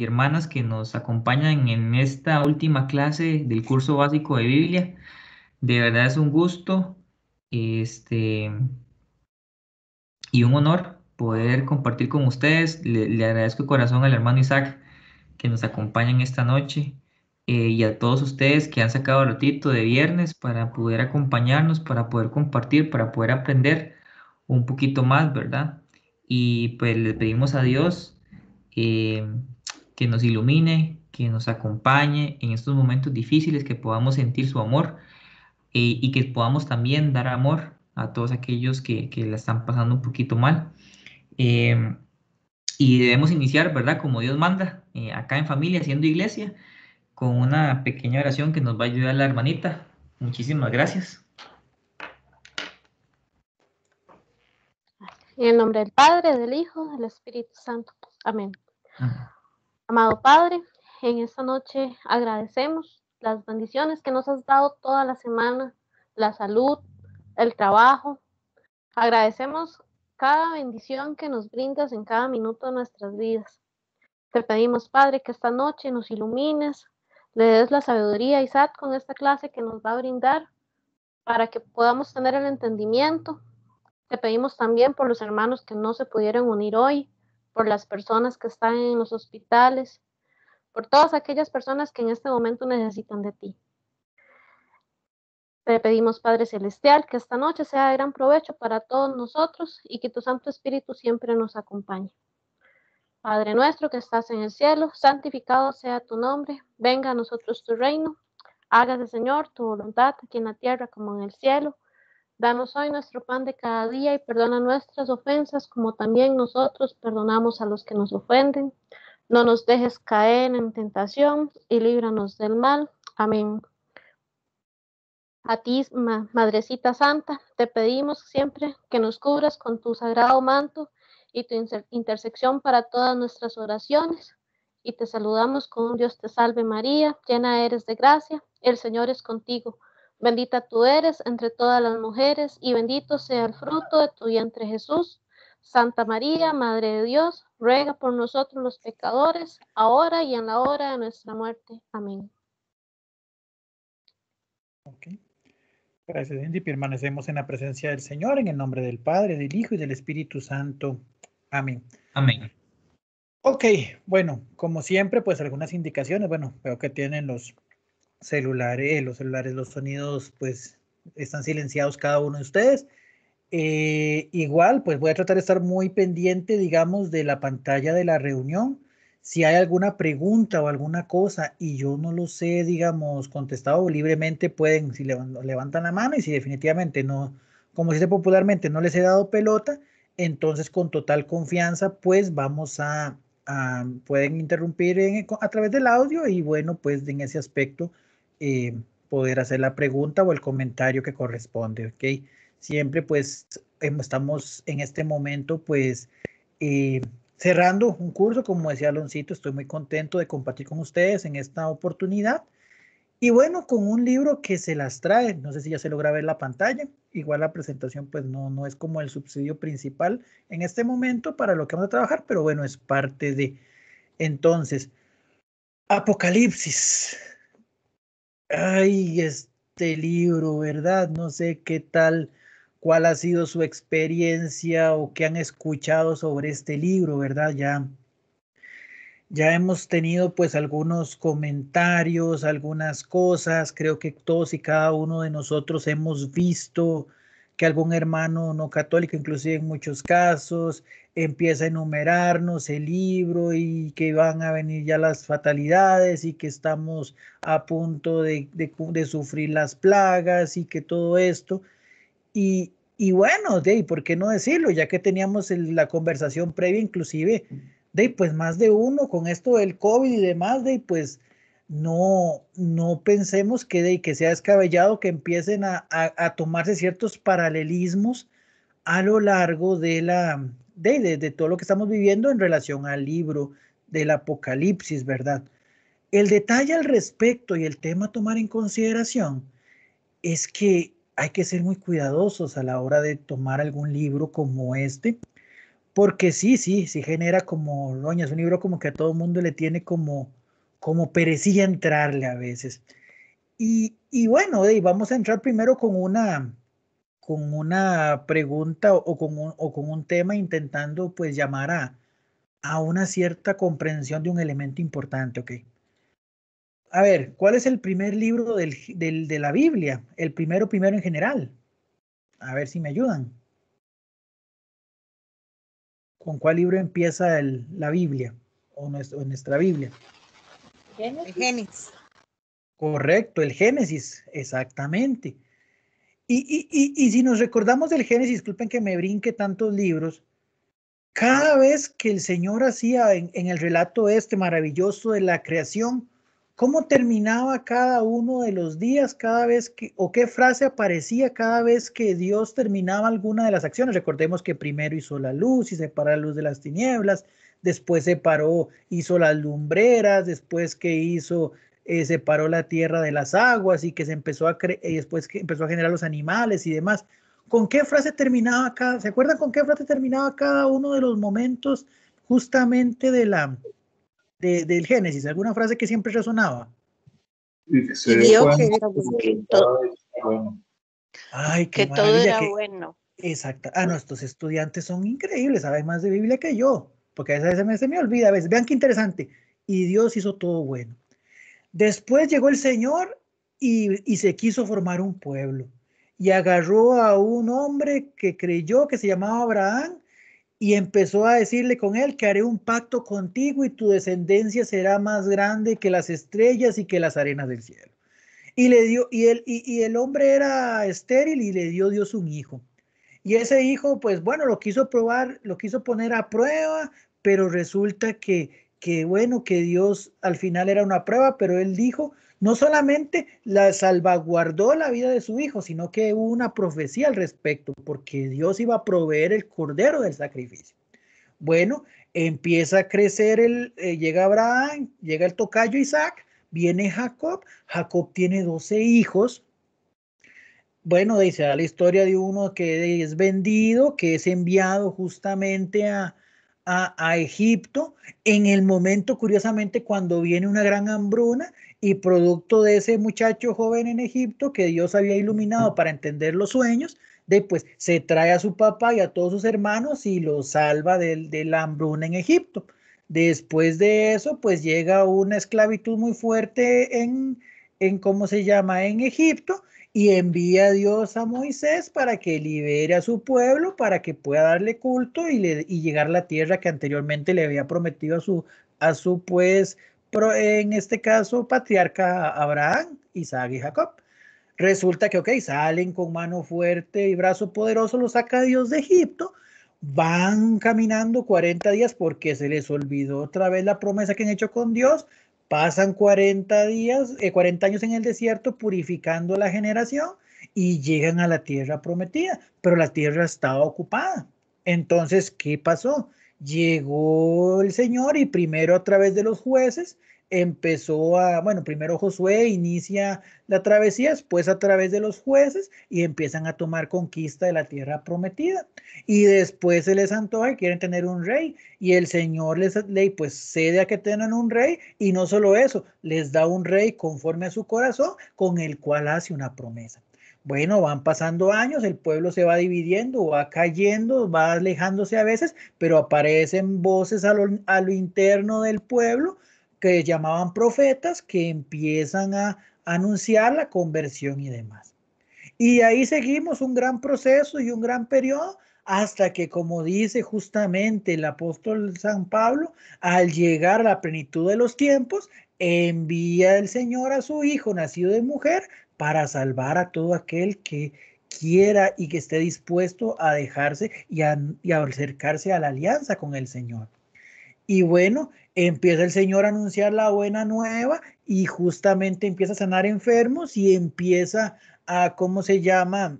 hermanas que nos acompañan en esta última clase del curso básico de Biblia. De verdad es un gusto este, y un honor poder compartir con ustedes. Le, agradezco de corazón al hermano Isaac que nos acompaña en esta noche eh, y a todos ustedes que han sacado el ratito de viernes para poder acompañarnos, para poder compartir, para poder aprender un poquito más, ¿verdad? Y pues le pedimos a Dios. Eh, que nos ilumine, que nos acompañe en estos momentos difíciles, que podamos sentir su amor eh, y que podamos también dar amor a todos aquellos que, que la están pasando un poquito mal. Em, y debemos iniciar, ¿verdad? Como Dios manda, eh, acá en familia, haciendo iglesia, con una pequeña oración que nos va a ayudar la hermanita. Muchísimas gracias. En el nombre del Padre, del Hijo, del Espíritu Santo. Amén. Amado Padre, en esta noche agradecemos las bendiciones que nos has dado toda la semana, la salud, el trabajo. Agradecemos cada bendición que nos brindas en cada minuto de nuestras vidas. Te pedimos, Padre, que esta noche nos ilumines, le des la sabiduría a Isaac con esta clase que nos va a brindar para que podamos tener el entendimiento. Te pedimos también por los hermanos que no se pudieron unir hoy, por las personas que están en los hospitales, por todas aquellas personas que en este momento necesitan de ti. Te pedimos, Padre Celestial, que esta noche sea de gran provecho para todos nosotros y que tu Santo Espíritu siempre nos acompañe. Padre nuestro que estás en el cielo, santificado sea tu nombre, venga a nosotros tu reino, hágase Señor tu voluntad aquí en la tierra como en el cielo. Danos hoy nuestro pan de cada día y perdona nuestras ofensas como también nosotros perdonamos a los que nos ofenden. No nos dejes caer en tentación y líbranos del mal. Amén. A ti, Madrecita Santa, te pedimos siempre que nos cubras con tu sagrado manto y tu intersección para todas nuestras oraciones. Y te saludamos con Dios te salve María, llena eres de gracia, el Señor es contigo. Bendita tú eres entre todas las mujeres y bendito sea el fruto de tu vientre Jesús. Santa María, Madre de Dios, ruega por nosotros los pecadores, ahora y en la hora de nuestra muerte. Amén. Okay. Gracias, Indy. Permanecemos en la presencia del Señor, en el nombre del Padre, del Hijo y del Espíritu Santo. Amén. Amén. Ok, bueno, como siempre, pues algunas indicaciones. Bueno, veo que tienen los celulares, los celulares, los sonidos, pues están silenciados cada uno de ustedes. Eh, igual, pues voy a tratar de estar muy pendiente, digamos, de la pantalla de la reunión. Si hay alguna pregunta o alguna cosa y yo no lo sé, digamos, contestado libremente, pueden, si levantan la mano y si definitivamente no, como se dice popularmente, no les he dado pelota, entonces con total confianza, pues vamos a, pueden interrumpir a través del audio y bueno, pues en ese aspecto eh, poder hacer la pregunta o el comentario que corresponde, ¿ok? Siempre pues em, estamos en este momento pues eh, cerrando un curso, como decía Aloncito, estoy muy contento de compartir con ustedes en esta oportunidad. Y bueno, con un libro que se las trae, no sé si ya se logra ver la pantalla, igual la presentación pues no, no es como el subsidio principal en este momento para lo que vamos a trabajar, pero bueno, es parte de... Entonces, Apocalipsis, ay, este libro, ¿verdad? No sé qué tal, cuál ha sido su experiencia o qué han escuchado sobre este libro, ¿verdad? Ya, ya hemos tenido pues algunos comentarios, algunas cosas, creo que todos y cada uno de nosotros hemos visto que algún hermano no católico, inclusive en muchos casos, empieza a enumerarnos el libro y que van a venir ya las fatalidades y que estamos a punto de, sufrir las plagas y que todo esto. Y, bueno, de, ¿por qué no decirlo? Ya que teníamos la conversación previa, inclusive, de, pues más de uno con esto del COVID y demás, de, pues no, no pensemos que, de, que sea descabellado que empiecen a tomarse ciertos paralelismos a lo largo de la, de, todo lo que estamos viviendo en relación al libro del Apocalipsis, ¿verdad? El detalle al respecto y el tema a tomar en consideración es que hay que ser muy cuidadosos a la hora de tomar algún libro como este, porque sí, sí, sí genera como, doña, es un libro como que a todo mundo le tiene como, como perecilla entrarle a veces. Y, y bueno, vamos a entrar primero con una, con una pregunta o con un, o con un tema intentando pues llamar a, a una cierta comprensión de un elemento importante, ¿ok? A ver, ¿cuál es el primer libro de la Biblia? El primero, primero en general. A ver si me ayudan. ¿Con cuál libro empieza la Biblia o nuestra, nuestra Biblia? Génesis. Correcto, el Génesis, exactamente. Y, si nos recordamos del Génesis, disculpen que me brinque tantos libros, cada vez que el Señor hacía en, el relato este maravilloso de la creación, cómo terminaba cada uno de los días, cada vez que, o qué frase aparecía cada vez que Dios terminaba alguna de las acciones. Recordemos que primero hizo la luz y separó la luz de las tinieblas, después separó, hizo las lumbreras, después que hizo eh, separó la tierra de las aguas y que se empezó a y después que empezó a generar los animales y demás. ¿Con qué frase terminaba cada, se acuerdan con qué frase terminaba cada uno de los momentos justamente de la, de, del Génesis? ¿Alguna frase que siempre resonaba? Y que, bueno. Ay, que todo era bueno. Exacto. Ah, nuestros estudiantes son increíbles, saben más de Biblia que yo, porque a veces me, se me olvida, a veces, vean qué interesante. Y Dios hizo todo bueno. Después llegó el Señor y, se quiso formar un pueblo. Y agarró a un hombre que creyó que se llamaba Abraham y empezó a decirle con él que haré un pacto contigo y tu descendencia será más grande que las estrellas y que las arenas del cielo. Y le dio y el, y el hombre era estéril y le dio Dios un hijo. Y ese hijo, pues bueno, lo quiso probar, lo quiso poner a prueba, pero resulta que que bueno, que Dios al final era una prueba, pero él dijo, no solamente la salvaguardó la vida de su hijo, sino que hubo una profecía al respecto, porque Dios iba a proveer el cordero del sacrificio. Bueno, empieza a crecer el, eh, llega Abraham, llega el tocayo Isaac, viene Jacob, Jacob tiene 12 hijos. Bueno, dice la historia de uno que es vendido, que es enviado justamente a, a, Egipto en el momento, curiosamente, cuando viene una gran hambruna y producto de ese muchacho joven en Egipto que Dios había iluminado para entender los sueños, de pues se trae a su papá y a todos sus hermanos y los salva de, la hambruna en Egipto. Después de eso, pues llega una esclavitud muy fuerte en, en ¿cómo se llama?, en Egipto y envía Dios a Moisés para que libere a su pueblo, para que pueda darle culto y, llegar a la tierra que anteriormente le había prometido a su, a su pues, en este caso, patriarca Abraham, Isaac y Jacob. Resulta que, ok, salen con mano fuerte y brazo poderoso, lo saca Dios de Egipto, van caminando 40 días porque se les olvidó otra vez la promesa que han hecho con Dios, Pasan 40 días, 40 eh, años en el desierto purificando la generación y llegan a la tierra prometida, pero la tierra estaba ocupada. Entonces, ¿qué pasó? Llegó el Señor y primero a través de los jueces empezó a, bueno, primero Josué inicia la travesía, después a través de los jueces y empiezan a tomar conquista de la tierra prometida. Y después se les antoja y quieren tener un rey y el Señor les ley pues cede a que tengan un rey y no solo eso, les da un rey conforme a su corazón con el cual hace una promesa. Bueno, van pasando años, el pueblo se va dividiendo, va cayendo, va alejándose a veces, pero aparecen voces a lo, a lo interno del pueblo que llamaban profetas que empiezan a anunciar la conversión y demás. Y ahí seguimos un gran proceso y un gran periodo hasta que, como dice justamente el apóstol San Pablo, al llegar a la plenitud de los tiempos, envía el Señor a su Hijo nacido de mujer para salvar a todo aquel que quiera y que esté dispuesto a dejarse y y a acercarse a la alianza con el Señor. Y bueno, empieza el Señor a anunciar la buena nueva y justamente empieza a sanar enfermos y empieza a, ¿cómo se llama?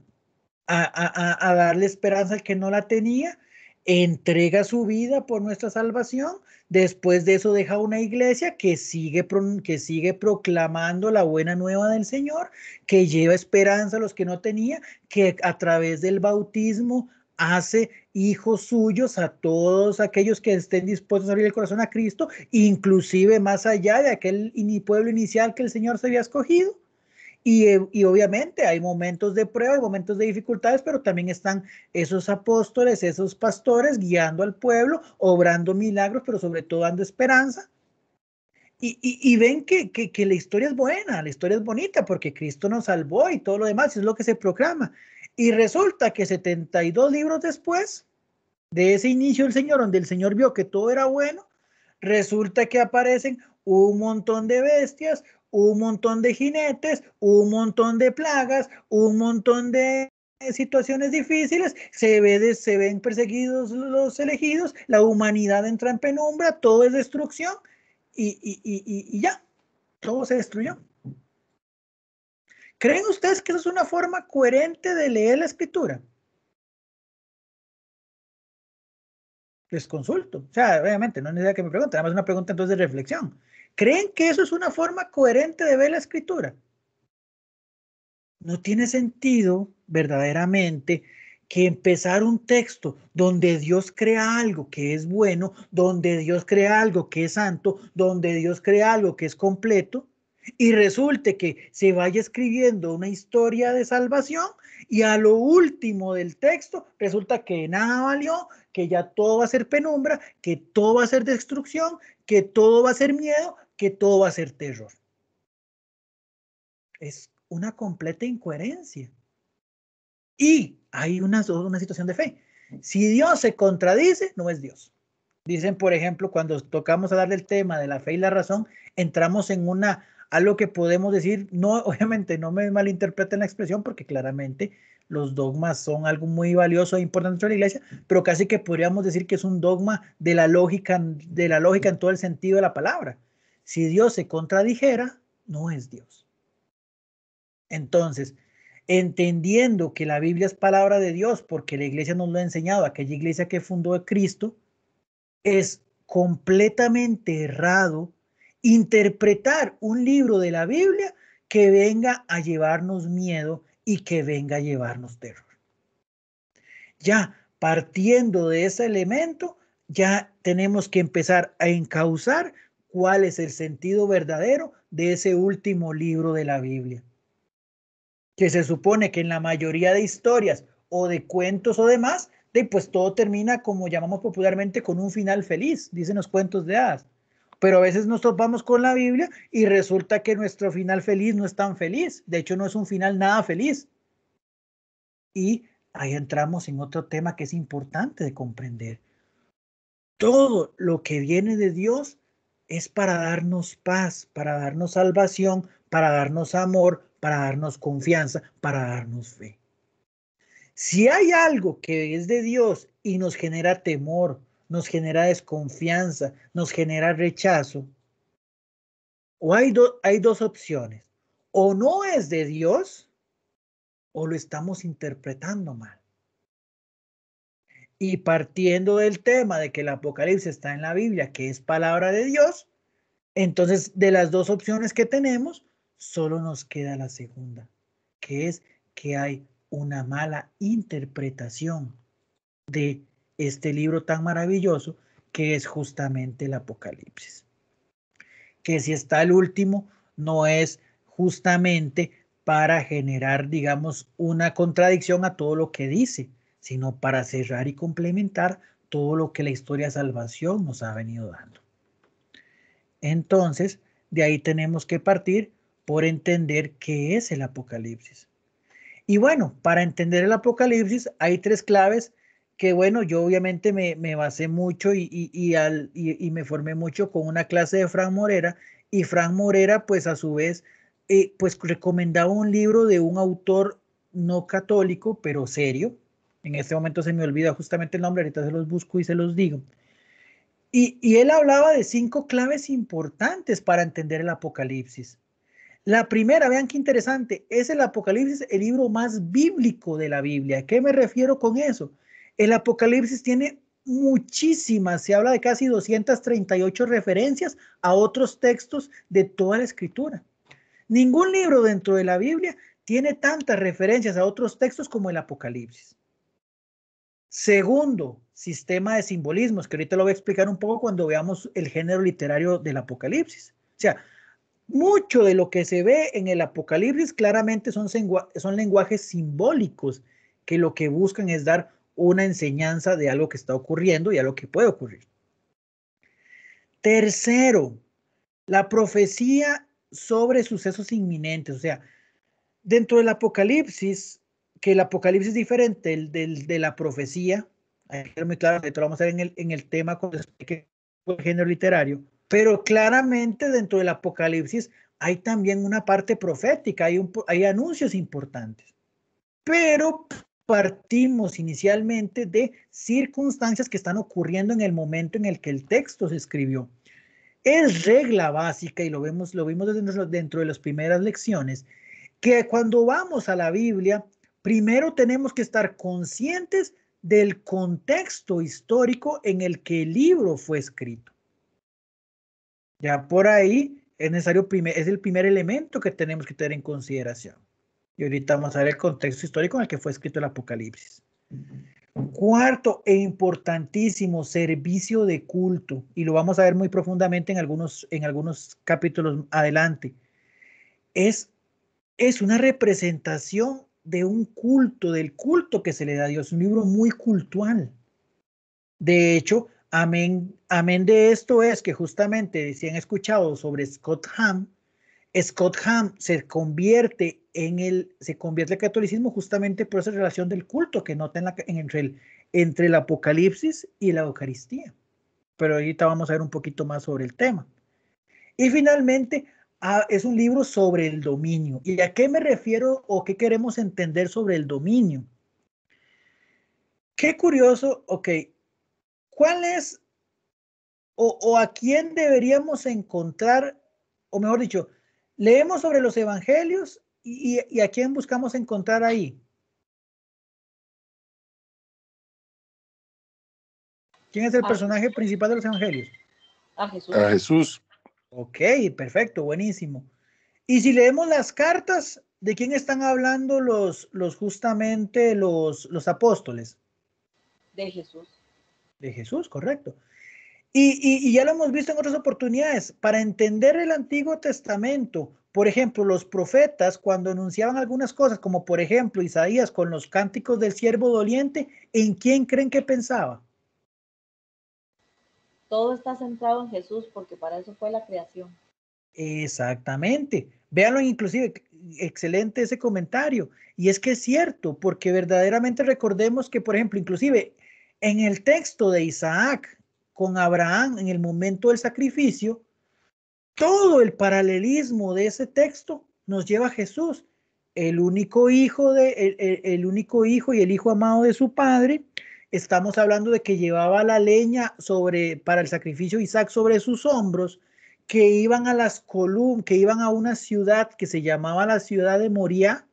A, darle esperanza al que no la tenía, entrega su vida por nuestra salvación, después de eso deja una iglesia que sigue, que sigue proclamando la buena nueva del Señor, que lleva esperanza a los que no tenía, que a través del bautismo hace hijos suyos a todos aquellos que estén dispuestos a abrir el corazón a Cristo, inclusive más allá de aquel pueblo inicial que el Señor se había escogido. Y, obviamente hay momentos de prueba, hay momentos de dificultades, pero también están esos apóstoles, esos pastores guiando al pueblo, obrando milagros, pero sobre todo dando esperanza. Y, ven que, que, la historia es buena, la historia es bonita, porque Cristo nos salvó y todo lo demás, es lo que se proclama. Y resulta que 72 libros después, de ese inicio del Señor, donde el Señor vio que todo era bueno, resulta que aparecen un montón de bestias, un montón de jinetes, un montón de plagas, un montón de situaciones difíciles, se, ve se ven perseguidos los elegidos, la humanidad entra en penumbra, todo es destrucción y, y ya, todo se destruyó. ¿Creen ustedes que es una forma coherente de leer la escritura? les consulto. O sea, obviamente, no es necesario que me pregunten, además una pregunta entonces de reflexión. ¿Creen que eso es una forma coherente de ver la escritura? No tiene sentido verdaderamente que empezar un texto donde Dios crea algo que es bueno, donde Dios crea algo que es santo, donde Dios crea algo que es completo, y resulte que se vaya escribiendo una historia de salvación y a lo último del texto resulta que nada valió, que ya todo va a ser penumbra, que todo va a ser destrucción, que todo va a ser miedo, que todo va a ser terror. Es una completa incoherencia. Y hay una, situación de fe. Si Dios se contradice, no es Dios. Dicen, por ejemplo, cuando tocamos a darle el tema de la fe y la razón, entramos en una, algo que podemos decir, no, obviamente no me malinterpreten la expresión porque claramente los dogmas son algo muy valioso e importante para la iglesia, pero casi que podríamos decir que es un dogma de la lógica, de la lógica en todo el sentido de la palabra. Si Dios se contradijera, no es Dios. Entonces, entendiendo que la Biblia es palabra de Dios, porque la iglesia nos lo ha enseñado, aquella iglesia que fundó Cristo, es completamente errado interpretar un libro de la Biblia que venga a llevarnos miedo y que venga a llevarnos terror. Ya partiendo de ese elemento, ya tenemos que empezar a encauzar cuál es el sentido verdadero de ese último libro de la Biblia. Que se supone que en la mayoría de historias o de cuentos o demás, pues todo termina como llamamos popularmente con un final feliz, dicen los cuentos de hadas. Pero a veces nos topamos con la Biblia y resulta que nuestro final feliz no es tan feliz. De hecho, no es un final nada feliz. Y ahí entramos en otro tema que es importante de comprender. Todo lo que viene de Dios es para darnos paz, para darnos salvación, para darnos amor, para darnos confianza, para darnos fe. Si hay algo que es de Dios y nos genera temor, nos genera desconfianza, nos genera rechazo. O hay, hay dos opciones. O no es de Dios o lo estamos interpretando mal. Y partiendo del tema de que el Apocalipsis está en la Biblia, que es palabra de Dios, entonces de las dos opciones que tenemos, solo nos queda la segunda, que es que hay una mala interpretación de este libro tan maravilloso que es justamente el Apocalipsis. Que si está el último, no es justamente para generar, digamos, una contradicción a todo lo que dice, sino para cerrar y complementar todo lo que la historia de salvación nos ha venido dando. Entonces, de ahí tenemos que partir por entender qué es el Apocalipsis. Y bueno, para entender el Apocalipsis hay tres claves que bueno, yo obviamente me, basé mucho y, al, me formé mucho con una clase de Frank Morera y Frank Morera pues a su vez eh, pues recomendaba un libro de un autor no católico, pero serio. En este momento se me olvida justamente el nombre, ahorita se los busco y se los digo. Y, y, él hablaba de cinco claves importantes para entender el Apocalipsis. La primera, vean qué interesante, es el Apocalipsis, el libro más bíblico de la Biblia. ¿A qué me refiero con eso? El Apocalipsis tiene muchísimas, se habla de casi 238 referencias a otros textos de toda la escritura. Ningún libro dentro de la Biblia tiene tantas referencias a otros textos como el Apocalipsis. Segundo, sistema de simbolismos, que ahorita lo voy a explicar un poco cuando veamos el género literario del Apocalipsis. O sea, mucho de lo que se ve en el Apocalipsis claramente son, son lenguajes simbólicos que lo que buscan es dar una enseñanza de algo que está ocurriendo y algo que puede ocurrir. Tercero, la profecía sobre sucesos inminentes. O sea, dentro del Apocalipsis, que el Apocalipsis es diferente del, de la profecía, hay muy claro, vamos a ver en el, tema con respecto al género literario, pero claramente dentro del Apocalipsis hay también una parte profética, hay, hay anuncios importantes. Pero partimos inicialmente de circunstancias que están ocurriendo en el momento en el que el texto se escribió. Es regla básica, y lo, vemos, lo vimos dentro de las primeras lecciones, que cuando vamos a la Biblia, primero tenemos que estar conscientes del contexto histórico en el que el libro fue escrito. Ya por ahí es necesario, es el primer elemento que tenemos que tener en consideración. Y ahorita vamos a ver el contexto histórico en el que fue escrito el Apocalipsis. Cuarto e importantísimo servicio de culto, y lo vamos a ver muy profundamente en algunos, en algunos capítulos adelante, es, es una representación de un culto, del culto que se le da a Dios, un libro muy cultual. De hecho, amén, amén de esto es que justamente, si han escuchado sobre Scott Ham, Scott Ham se convierte en el, se convierte el catolicismo justamente por esa relación del culto que nota entre, el, entre el Apocalipsis y la Eucaristía. Pero ahorita vamos a ver un poquito más sobre el tema. Y finalmente, ah, es un libro sobre el dominio. ¿Y a qué me refiero o qué queremos entender sobre el dominio? Qué curioso, ok. ¿Cuál es o a quién deberíamos encontrar, o mejor dicho, leemos sobre los evangelios ¿Y, a quién buscamos encontrar ahí? ¿Quién es el personaje principal de los evangelios? A Jesús. A Jesús. Ok, perfecto, buenísimo. Y si leemos las cartas, ¿de quién están hablando los, los justamente los, los apóstoles? De Jesús. De Jesús, correcto. y, ya lo hemos visto en otras oportunidades. Para entender el Antiguo Testamento por ejemplo, los profetas cuando anunciaban algunas cosas, como por ejemplo Isaías con los cánticos del siervo doliente, ¿en quién creen que pensaba? Todo está centrado en Jesús porque para eso fue la creación. Exactamente. Véanlo inclusive, excelente ese comentario. Y es que es cierto, porque verdaderamente recordemos que, por ejemplo, inclusive en el texto de Isaac con Abraham en el momento del sacrificio, todo el paralelismo de ese texto nos lleva a Jesús, el único hijo de el, único hijo y el hijo amado de su padre. Estamos hablando de que llevaba la leña sobre para el sacrificio de Isaac sobre sus hombros, que iban a las que iban a una ciudad que se llamaba la ciudad de Moria,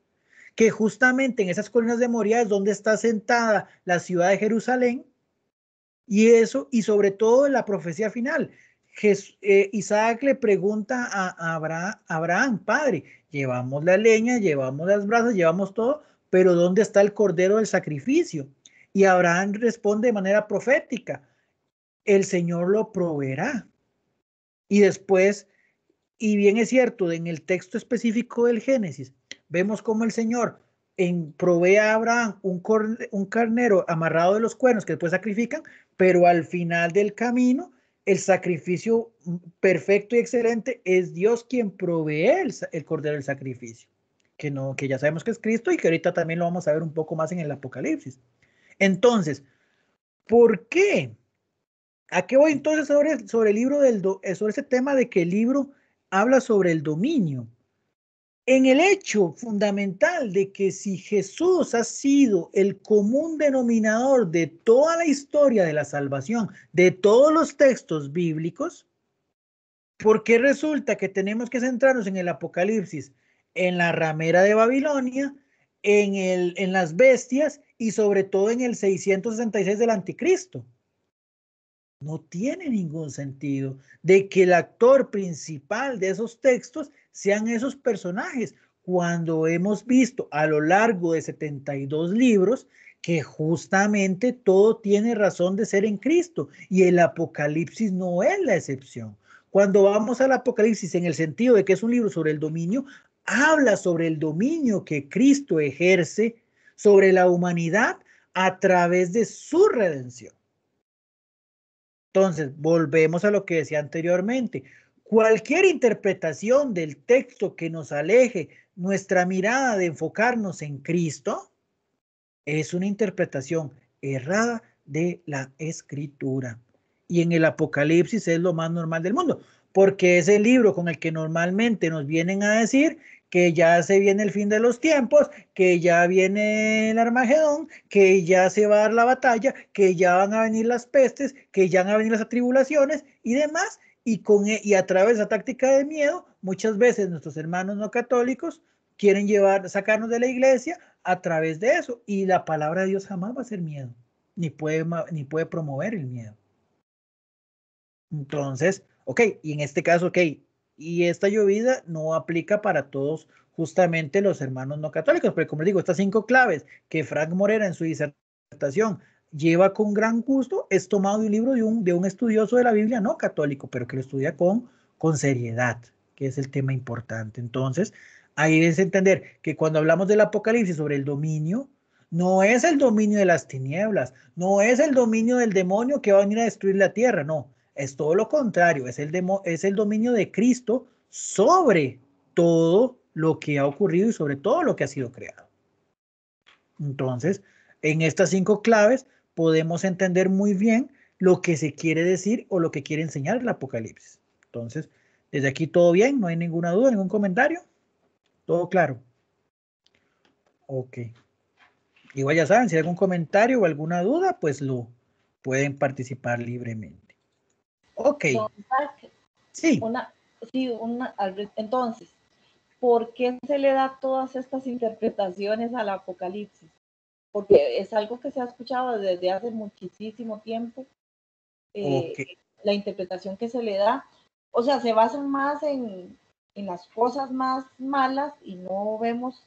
que justamente en esas columnas de Moria es donde está sentada la ciudad de Jerusalén. Y eso, y sobre todo en la profecía final, Jesús, eh, Isaac le pregunta a Abraham, Abraham, padre, llevamos la leña, llevamos las brasas, llevamos todo, pero ¿dónde está el cordero del sacrificio? Y Abraham responde de manera profética, el Señor lo proveerá. Y después, y bien es cierto, en el texto específico del Génesis, vemos cómo el Señor en, provee a Abraham un, un carnero amarrado de los cuernos que después sacrifican, pero al final del camino el sacrificio perfecto y excelente es Dios quien provee el, cordero del sacrificio, que, no, que ya sabemos que es Cristo y que ahorita también lo vamos a ver un poco más en el Apocalipsis. Entonces, ¿por qué? ¿A qué voy entonces sobre, sobre el libro del sobre ese tema de que el libro habla sobre el dominio? en el hecho fundamental de que si Jesús ha sido el común denominador de toda la historia de la salvación, de todos los textos bíblicos, ¿por qué resulta que tenemos que centrarnos en el Apocalipsis, en la ramera de Babilonia, en, el, en las bestias y sobre todo en el 666 del anticristo? No tiene ningún sentido de que el actor principal de esos textos sean esos personajes, cuando hemos visto a lo largo de 72 libros que justamente todo tiene razón de ser en Cristo y el Apocalipsis no es la excepción. Cuando vamos al Apocalipsis en el sentido de que es un libro sobre el dominio, habla sobre el dominio que Cristo ejerce sobre la humanidad a través de su redención. Entonces, volvemos a lo que decía anteriormente. Cualquier interpretación del texto que nos aleje nuestra mirada de enfocarnos en Cristo es una interpretación errada de la escritura. Y en el Apocalipsis es lo más normal del mundo, porque es el libro con el que normalmente nos vienen a decir que ya se viene el fin de los tiempos, que ya viene el Armagedón, que ya se va a dar la batalla, que ya van a venir las pestes, que ya van a venir las atribulaciones y demás. Y, con, e, y a través de la táctica de miedo, muchas veces nuestros hermanos no católicos quieren llevar, sacarnos de la iglesia a través de eso. Y la palabra de Dios jamás va a ser miedo, ni puede, ni puede promover el miedo. Entonces, ok, y en este caso, ok, y esta llovida no aplica para todos justamente los hermanos no católicos, pero como les digo, estas cinco claves que Frank Morera en su disertación lleva con gran gusto es tomado de un libro de un, de un estudioso de la Biblia no católico, pero que lo estudia con, con seriedad, que es el tema importante. Entonces, ahí es entender que cuando hablamos del Apocalipsis sobre el dominio, no es el dominio de las tinieblas, no es el dominio del demonio que va a venir a destruir la tierra, no, es todo lo contrario, es el, es el dominio de Cristo sobre todo lo que ha ocurrido y sobre todo lo que ha sido creado. Entonces, en estas cinco claves podemos entender muy bien lo que se quiere decir o lo que quiere enseñar el Apocalipsis. Entonces, desde aquí todo bien, no hay ninguna duda, ningún comentario. Todo claro. Ok. Igual ya saben, si hay algún comentario o alguna duda, pues lo pueden participar libremente. Ok. Entonces, sí. Una, entonces, ¿por qué se le da todas estas interpretaciones al Apocalipsis? Porque es algo que se ha escuchado desde hace muchísimo tiempo, eh, la interpretación que se le da. O sea, se basa más en, las cosas más malas y no vemos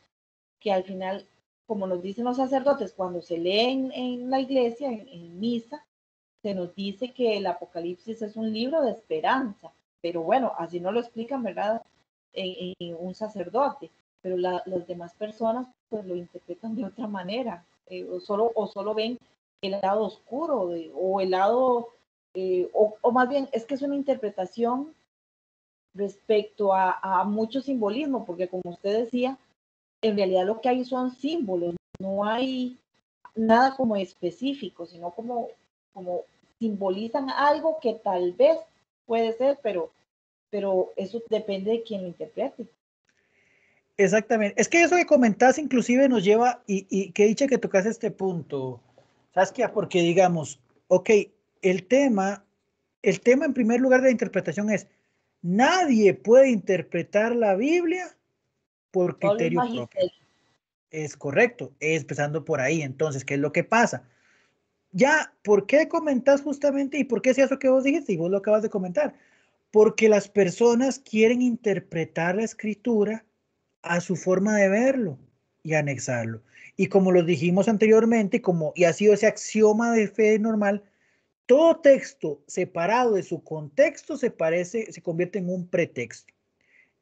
que al final, como nos dicen los sacerdotes, cuando se lee en la iglesia, en misa, se nos dice que el Apocalipsis es un libro de esperanza, pero bueno, así no lo explican, ¿verdad? En, un sacerdote, pero las demás personas pues lo interpretan de otra manera, eh, o, solo, o solo ven el lado oscuro o el lado, eh, o, más bien es que es una interpretación respecto a, a mucho simbolismo, porque como usted decía, en realidad lo que hay son símbolos, no hay nada como específico, sino como como simbolizan algo que tal vez puede ser, pero, pero eso depende de quien lo interprete. Exactamente. Es que eso que comentás inclusive nos lleva, y, y que dicha que tocas este punto, Saskia, porque digamos, ok, el tema, el tema en primer lugar de la interpretación es, nadie puede interpretar la Biblia por criterio propio. Es correcto, es empezando por ahí. Entonces, ¿qué es lo que pasa? ya, ¿por qué comentas justamente y por qué es eso que vos dijiste y vos lo acabas de comentar? Porque las personas quieren interpretar la escritura a su forma de verlo y anexarlo. Y como lo dijimos anteriormente, como, y ha sido ese axioma de fe normal, todo texto separado de su contexto se parece, se convierte en un pretexto.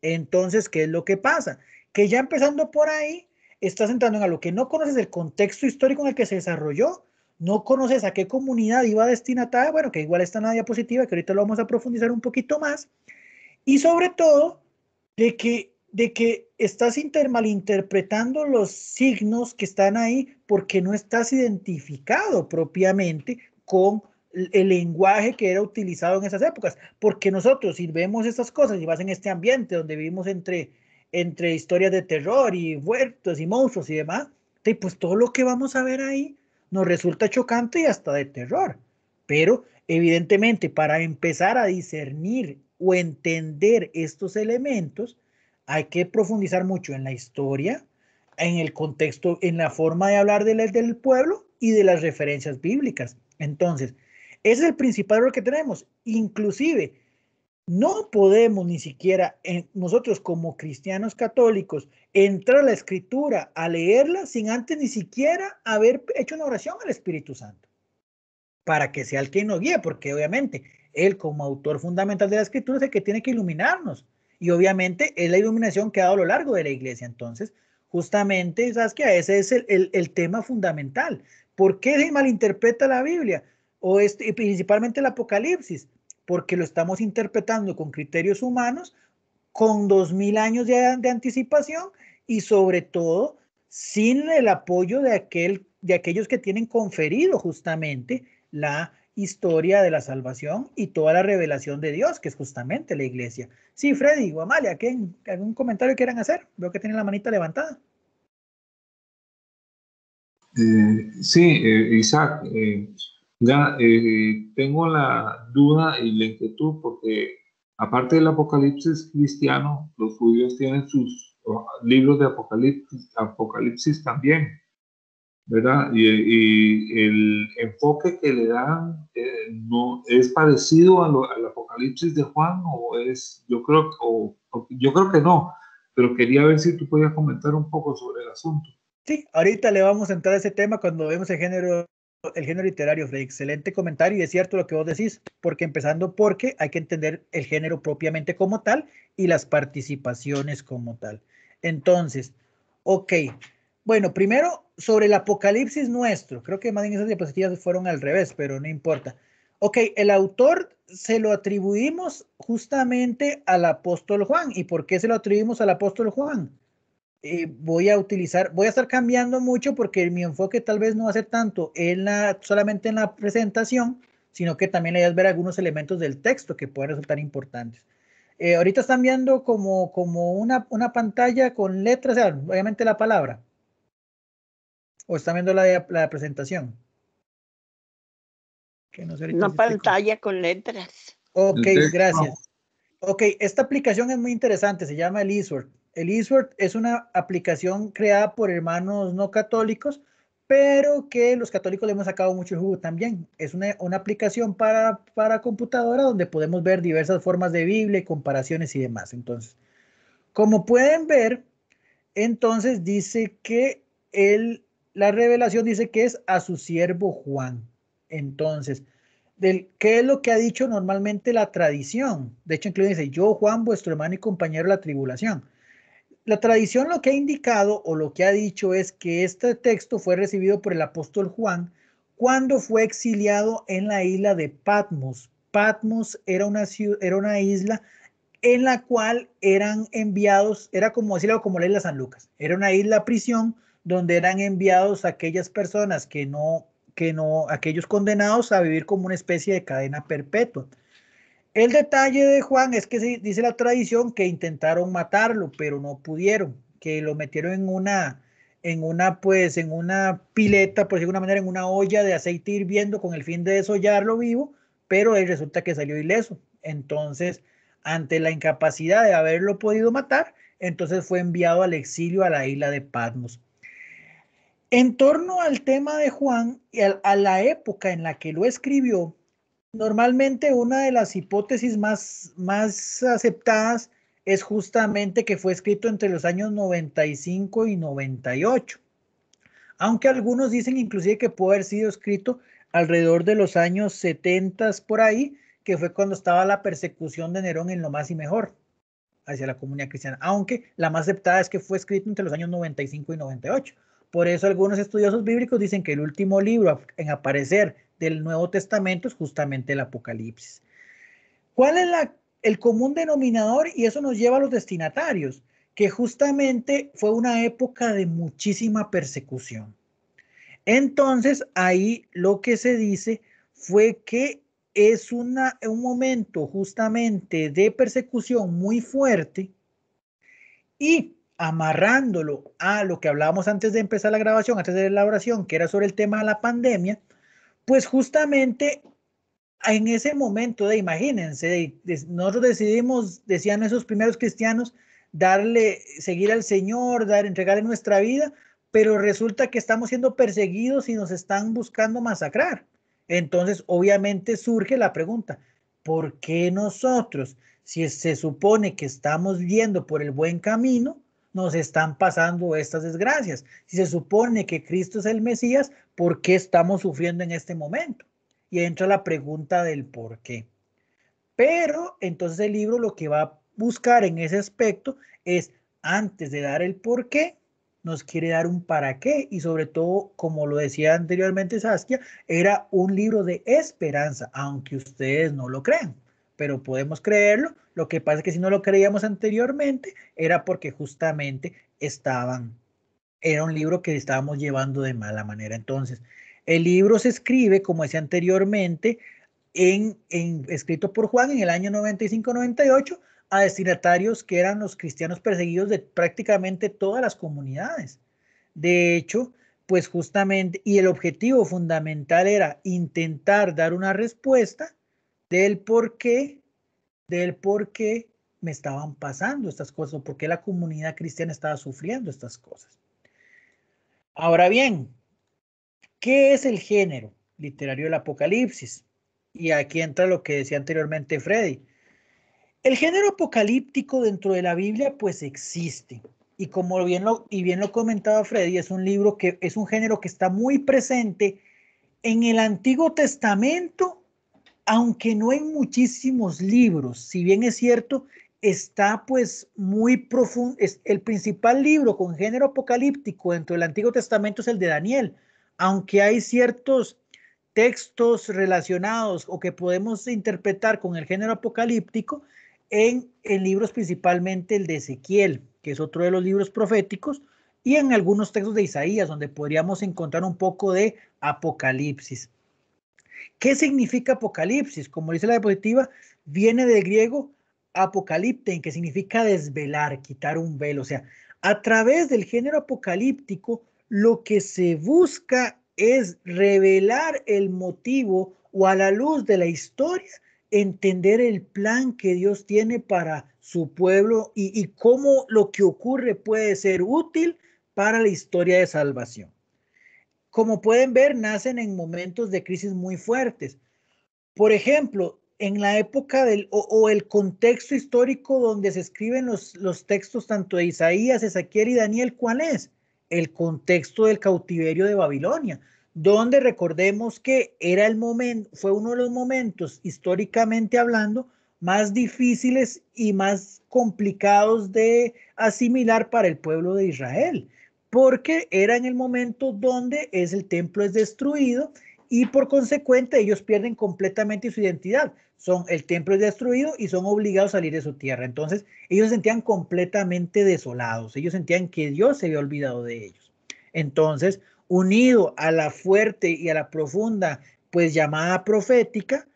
Entonces, ¿qué es lo que pasa? Que ya empezando por ahí, estás entrando en lo que no conoces el contexto histórico en el que se desarrolló no conoces a qué comunidad iba destinada, bueno, que igual está en la diapositiva, que ahorita lo vamos a profundizar un poquito más, y sobre todo de que, de que estás inter, malinterpretando los signos que están ahí porque no estás identificado propiamente con el lenguaje que era utilizado en esas épocas, porque nosotros si vemos estas cosas y vas en este ambiente donde vivimos entre, entre historias de terror y huertos y monstruos y demás, pues todo lo que vamos a ver ahí nos resulta chocante y hasta de terror. Pero evidentemente para empezar a discernir o entender estos elementos, hay que profundizar mucho en la historia, en el contexto, en la forma de hablar del, del pueblo y de las referencias bíblicas. Entonces, ese es el principal error que tenemos. Inclusive, no podemos ni siquiera nosotros como cristianos católicos entrar a la escritura a leerla sin antes ni siquiera haber hecho una oración al Espíritu Santo para que sea el que nos guíe, porque obviamente él como autor fundamental de la escritura es el que tiene que iluminarnos y obviamente es la iluminación que ha dado a lo largo de la iglesia. Entonces, justamente, sabes qué? ese es el, tema fundamental. ¿Por qué se malinterpreta la Biblia? O este, principalmente el Apocalipsis porque lo estamos interpretando con criterios humanos, con dos mil años de, anticipación y sobre todo sin el apoyo de, aquel, de aquellos que tienen conferido justamente la historia de la salvación y toda la revelación de Dios, que es justamente la iglesia. Sí, Freddy o Amalia, ¿algún comentario quieran hacer? Veo que tienen la manita levantada. Eh, sí, eh, Isaac, eh, ya, eh, tengo la duda y la inquietud porque aparte del Apocalipsis cristiano, los judíos tienen sus libros de Apocalipsis, Apocalipsis también, ¿verdad? Y, el enfoque que le dan eh, no es parecido al Apocalipsis de Juan o es, yo creo, o, yo creo que no, pero quería ver si tú podías comentar un poco sobre el asunto. Sí, ahorita le vamos a entrar a ese tema cuando vemos el género el género literario, Freddy. Excelente comentario y es cierto lo que vos decís, porque empezando porque hay que entender el género propiamente como tal y las participaciones como tal. Entonces, ok. Bueno, primero sobre el apocalipsis nuestro. Creo que más en esas diapositivas fueron al revés, pero no importa. Ok, el autor se lo atribuimos justamente al apóstol Juan. ¿Y por qué se lo atribuimos al apóstol Juan? Eh, voy a utilizar, voy a estar cambiando mucho porque mi enfoque tal vez no va a ser tanto en la, solamente en la presentación, sino que también a ver algunos elementos del texto que pueden resultar importantes. Eh, ahorita están viendo como, como una, pantalla con letras, o sea, obviamente la palabra. ¿O están viendo la, la presentación? una pantalla con letras. Ok, gracias. Ok, esta aplicación es muy interesante, se llama Elisword. El Eastward es una aplicación creada por hermanos no católicos, pero que los católicos le hemos sacado mucho jugo también. Es una, aplicación para, para, computadora donde podemos ver diversas formas de Biblia, comparaciones y demás. Entonces, como pueden ver, entonces dice que el, la revelación dice que es a su siervo Juan. Entonces, del, ¿qué es lo que ha dicho normalmente la tradición? De hecho, incluso dice, yo Juan, vuestro hermano y compañero de la tribulación. La tradición lo que ha indicado o lo que ha dicho es que este texto fue recibido por el apóstol Juan cuando fue exiliado en la isla de Patmos. Patmos era una, era una isla en la cual eran enviados, era como decirlo como la isla San Lucas, era una isla prisión donde eran enviados aquellas personas que no, que no, aquellos condenados a vivir como una especie de cadena perpetua. El detalle de Juan es que dice la tradición que intentaron matarlo, pero no pudieron, que lo metieron en una, en una, pues, en una pileta, por decirlo de alguna manera, en una olla de aceite hirviendo con el fin de desollarlo vivo, pero él resulta que salió ileso. Entonces, ante la incapacidad de haberlo podido matar, entonces fue enviado al exilio a la isla de Patmos. En torno al tema de Juan y a la época en la que lo escribió, Normalmente una de las hipótesis más, más aceptadas es justamente que fue escrito entre los años 95 y 98, aunque algunos dicen inclusive que pudo haber sido escrito alrededor de los años 70 por ahí, que fue cuando estaba la persecución de Nerón en lo más y mejor hacia la comunidad cristiana, aunque la más aceptada es que fue escrito entre los años 95 y 98, por eso algunos estudiosos bíblicos dicen que el último libro en aparecer del Nuevo Testamento es justamente el Apocalipsis. ¿Cuál es la, el común denominador? Y eso nos lleva a los destinatarios, que justamente fue una época de muchísima persecución. Entonces, ahí lo que se dice fue que es una, un momento justamente de persecución muy fuerte y amarrándolo a lo que hablábamos antes de empezar la grabación, antes de la oración, que era sobre el tema de la pandemia, pues justamente en ese momento, de, imagínense, nosotros decidimos, decían esos primeros cristianos, darle, seguir al Señor, dar, entregarle nuestra vida, pero resulta que estamos siendo perseguidos y nos están buscando masacrar. Entonces, obviamente surge la pregunta, ¿por qué nosotros, si se supone que estamos yendo por el buen camino, nos están pasando estas desgracias? Si se supone que Cristo es el Mesías, ¿por qué estamos sufriendo en este momento? Y entra la pregunta del por qué. Pero entonces el libro lo que va a buscar en ese aspecto es, antes de dar el por qué, nos quiere dar un para qué y sobre todo, como lo decía anteriormente Saskia, era un libro de esperanza, aunque ustedes no lo crean pero podemos creerlo. Lo que pasa es que si no lo creíamos anteriormente era porque justamente estaban, era un libro que estábamos llevando de mala manera. Entonces, el libro se escribe, como decía anteriormente, en, en, escrito por Juan en el año 95-98 a destinatarios que eran los cristianos perseguidos de prácticamente todas las comunidades. De hecho, pues justamente, y el objetivo fundamental era intentar dar una respuesta del por qué, del por me estaban pasando estas cosas o por qué la comunidad cristiana estaba sufriendo estas cosas. Ahora bien, ¿qué es el género literario del Apocalipsis? Y aquí entra lo que decía anteriormente Freddy. El género apocalíptico dentro de la Biblia pues existe. Y como bien lo, y bien lo comentaba Freddy, es un libro que es un género que está muy presente en el Antiguo Testamento aunque no hay muchísimos libros, si bien es cierto, está pues muy profundo. el principal libro con género apocalíptico dentro del Antiguo Testamento es el de Daniel, aunque hay ciertos textos relacionados o que podemos interpretar con el género apocalíptico en, en libros principalmente el de Ezequiel, que es otro de los libros proféticos, y en algunos textos de Isaías, donde podríamos encontrar un poco de apocalipsis. ¿Qué significa Apocalipsis? Como dice la diapositiva, viene del griego apocalipten, que significa desvelar, quitar un velo. O sea, a través del género apocalíptico, lo que se busca es revelar el motivo o a la luz de la historia, entender el plan que Dios tiene para su pueblo y, y cómo lo que ocurre puede ser útil para la historia de salvación. Como pueden ver, nacen en momentos de crisis muy fuertes. Por ejemplo, en la época del, o, el contexto histórico donde se escriben los, textos tanto de Isaías, Ezequiel y Daniel, ¿cuál es? El contexto del cautiverio de Babilonia, donde recordemos que era el momento, fue uno de los momentos históricamente hablando más difíciles y más complicados de asimilar para el pueblo de Israel porque era en el momento donde es el templo es destruido y por consecuente ellos pierden completamente su identidad. Son el templo es destruido y son obligados a salir de su tierra. Entonces, ellos se sentían completamente desolados. Ellos sentían que Dios se había olvidado de ellos. Entonces, unido a la fuerte y a la profunda pues llamada profética,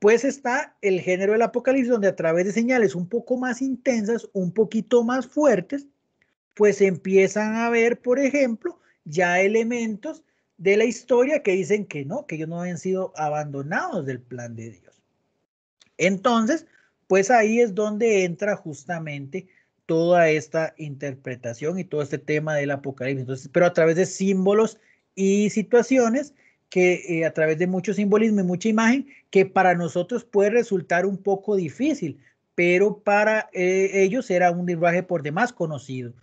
pues está el género del Apocalipsis donde a través de señales un poco más intensas, un poquito más fuertes, pues empiezan a ver, por ejemplo, ya elementos de la historia que dicen que no, que ellos no habían sido abandonados del plan de Dios. Entonces, pues ahí es donde entra justamente toda esta interpretación y todo este tema del apocalipsis, pero a través de símbolos y situaciones que eh, a través de mucho simbolismo y mucha imagen que para nosotros puede resultar un poco difícil, pero para eh, ellos era un lenguaje por demás conocido.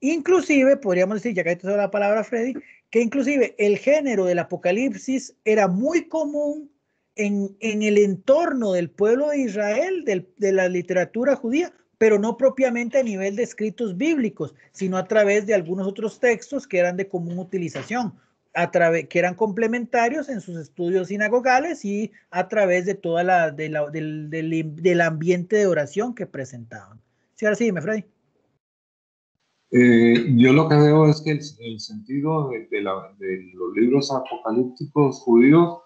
Inclusive, podríamos decir, ya que esto es la palabra Freddy, que inclusive el género del apocalipsis era muy común en, el entorno del pueblo de Israel, de la literatura judía, pero no propiamente a nivel de escritos bíblicos, sino a través de algunos otros textos que eran de común utilización, a través, que eran complementarios en sus estudios sinagogales y a través de toda la, del, ambiente de oración que presentaban. Sí, ahora sí, dime, Freddy. Eh, yo lo que veo es que el, sentido de, los libros apocalípticos judíos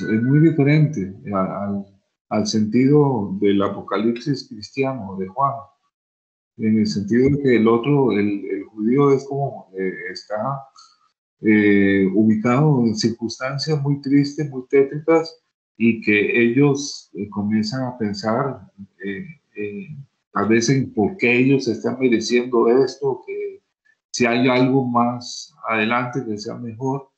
es muy diferente al, al, sentido del apocalipsis cristiano de Juan, en el sentido de que el otro, el, judío es como eh, está eh, ubicado en circunstancias muy tristes, muy tétricas, y que ellos comienzan a pensar en tal vez porque ellos están mereciendo esto, que si hay algo más adelante que sea mejor.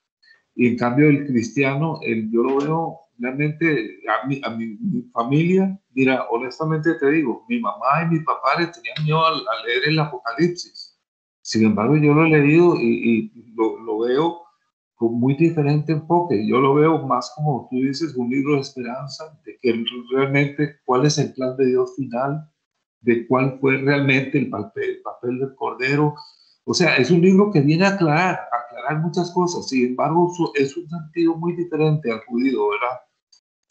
Y en cambio el cristiano, el, yo lo veo realmente, a mi, a mi, familia, mira, honestamente te digo, mi mamá y mi papá le tenían miedo a, leer el Apocalipsis. Sin embargo, yo lo he leído y, y lo, lo veo con muy diferente enfoque. Yo lo veo más como tú dices, un libro de esperanza, de que realmente cuál es el plan de Dios final, de cuál fue realmente el papel, el papel del Cordero. O sea, es un libro que viene a aclarar, aclarar muchas cosas, sin embargo es un sentido muy diferente al judío, ¿verdad?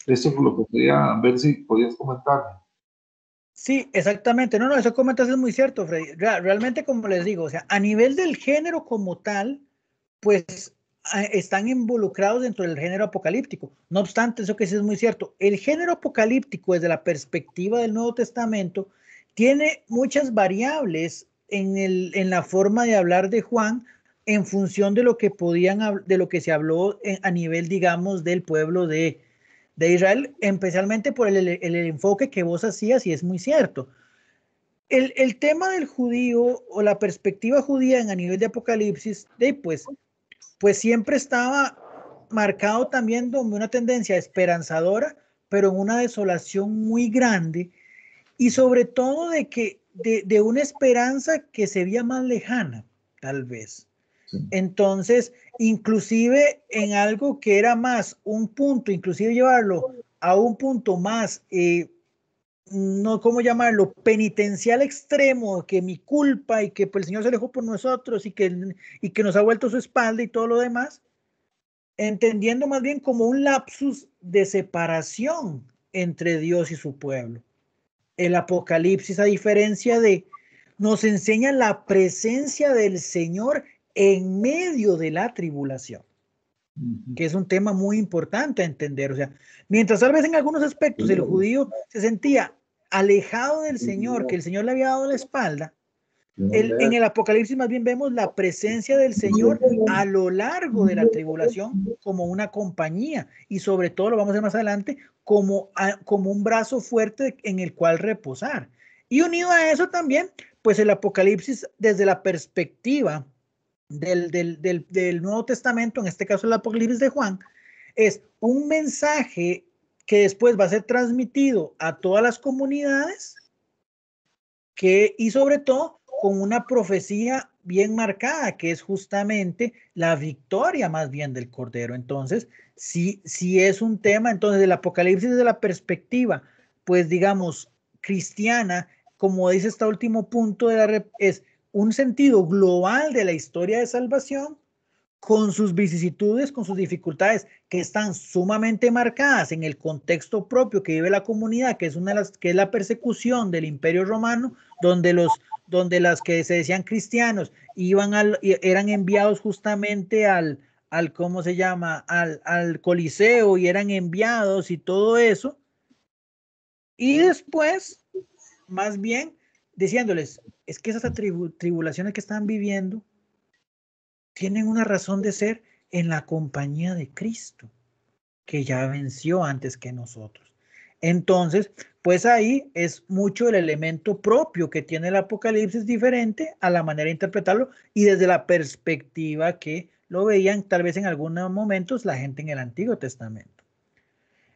Eso es lo que quería ver si podías comentarme. Sí, exactamente. No, no, eso comentas es muy cierto, Freddy. Realmente, como les digo, o sea, a nivel del género como tal, pues ah, están involucrados dentro del género apocalíptico. No obstante, eso que sí es muy cierto, el género apocalíptico desde la perspectiva del Nuevo Testamento tiene muchas variables en, el, en, la forma de hablar de Juan en función de lo que podían de lo que se habló a nivel digamos del pueblo de, Israel especialmente por el, enfoque que vos hacías y es muy cierto el, tema del judío o la perspectiva judía en a nivel de Apocalipsis de pues pues siempre estaba marcado también donde una tendencia esperanzadora pero en una desolación muy grande y sobre todo de que de, una esperanza que se veía más lejana, tal vez. Entonces, inclusive en algo que era más un punto, inclusive llevarlo a un punto más, eh, no cómo llamarlo, penitencial extremo, que mi culpa y que pues, el Señor se alejó por nosotros y que, y que nos ha vuelto su espalda y todo lo demás, entendiendo más bien como un lapsus de separación entre Dios y su pueblo el Apocalipsis, a diferencia de, nos enseña la presencia del Señor en medio de la tribulación, que es un tema muy importante a entender. O sea, mientras tal vez en algunos aspectos el judío se sentía alejado del Señor, que el Señor le había dado la espalda, en el Apocalipsis más bien vemos la presencia del Señor a lo largo de la tribulación como una compañía y sobre todo, lo vamos a ver más adelante, como, como un brazo fuerte en el cual reposar. Y unido a eso también, pues el Apocalipsis desde la perspectiva del, del, del, del Nuevo Testamento, en este caso el Apocalipsis de Juan, es un mensaje que después va a ser transmitido a todas las comunidades que, y sobre todo con una profecía bien marcada, que es justamente la victoria más bien del Cordero. Entonces, si, si es un tema, entonces del Apocalipsis desde la perspectiva, pues digamos, cristiana, como dice este último punto, de la, es un sentido global de la historia de salvación con sus vicisitudes, con sus dificultades que están sumamente marcadas en el contexto propio que vive la comunidad, que es una que es la persecución del Imperio Romano, donde los donde las que se decían cristianos iban al, eran enviados justamente al, al ¿cómo se llama? Al, Coliseo y eran enviados y todo eso. Y después, más bien, diciéndoles, es que esas tribulaciones que están viviendo tienen una razón de ser en la compañía de Cristo, que ya venció antes que nosotros. Entonces, pues ahí es mucho el elemento propio que tiene el Apocalipsis diferente a la manera de interpretarlo y desde la perspectiva que lo veían tal vez en algunos momentos la gente en el Antiguo Testamento.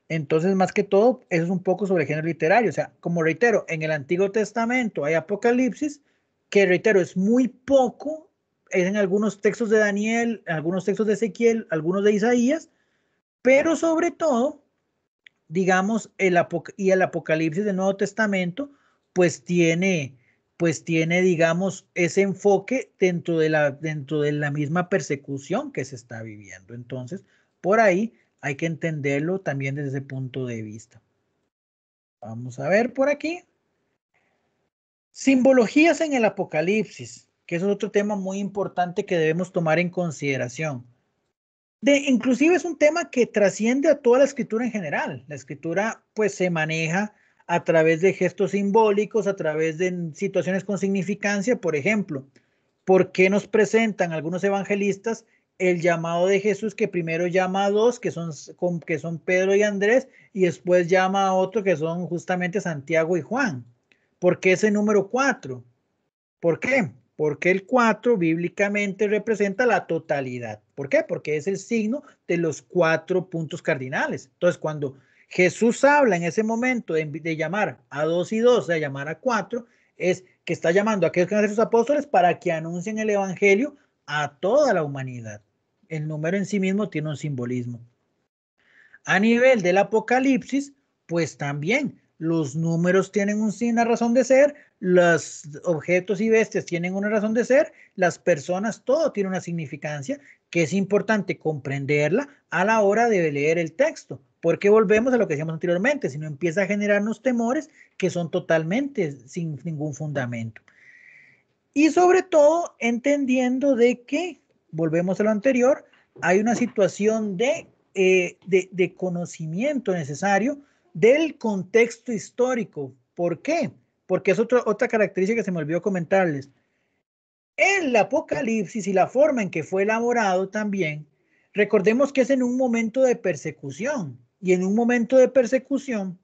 Entonces, más que todo, eso es un poco sobre el género literario. O sea, como reitero, en el Antiguo Testamento hay Apocalipsis, que reitero, es muy poco, es en algunos textos de Daniel, algunos textos de Ezequiel, algunos de Isaías, pero sobre todo digamos, el y el Apocalipsis del Nuevo Testamento, pues tiene, pues tiene, digamos, ese enfoque dentro de, la, dentro de la misma persecución que se está viviendo. Entonces, por ahí hay que entenderlo también desde ese punto de vista. Vamos a ver por aquí. Simbologías en el Apocalipsis, que es otro tema muy importante que debemos tomar en consideración. De, inclusive es un tema que trasciende a toda la escritura en general. La escritura pues se maneja a través de gestos simbólicos, a través de situaciones con significancia. Por ejemplo, ¿por qué nos presentan algunos evangelistas el llamado de Jesús que primero llama a dos, que son, que son Pedro y Andrés, y después llama a otro que son justamente Santiago y Juan? ¿Por qué ese número cuatro? ¿Por qué? porque el cuatro bíblicamente representa la totalidad. ¿Por qué? Porque es el signo de los cuatro puntos cardinales. Entonces, cuando Jesús habla en ese momento de, llamar a dos y dos, de llamar a cuatro, es que está llamando a aquellos que van a ser sus apóstoles para que anuncien el Evangelio a toda la humanidad. El número en sí mismo tiene un simbolismo. A nivel del Apocalipsis, pues también los números tienen un, una razón de ser, los objetos y bestias tienen una razón de ser, las personas, todo tiene una significancia que es importante comprenderla a la hora de leer el texto, porque volvemos a lo que decíamos anteriormente, si no empieza a generarnos temores que son totalmente sin ningún fundamento. Y sobre todo entendiendo de que, volvemos a lo anterior, hay una situación de, eh, de conocimiento necesario del contexto histórico. ¿Por qué? porque es otra característica que se me olvidó comentarles. El Apocalipsis y la forma en que fue elaborado también, recordemos que es en un momento de persecución, y en un momento de persecución,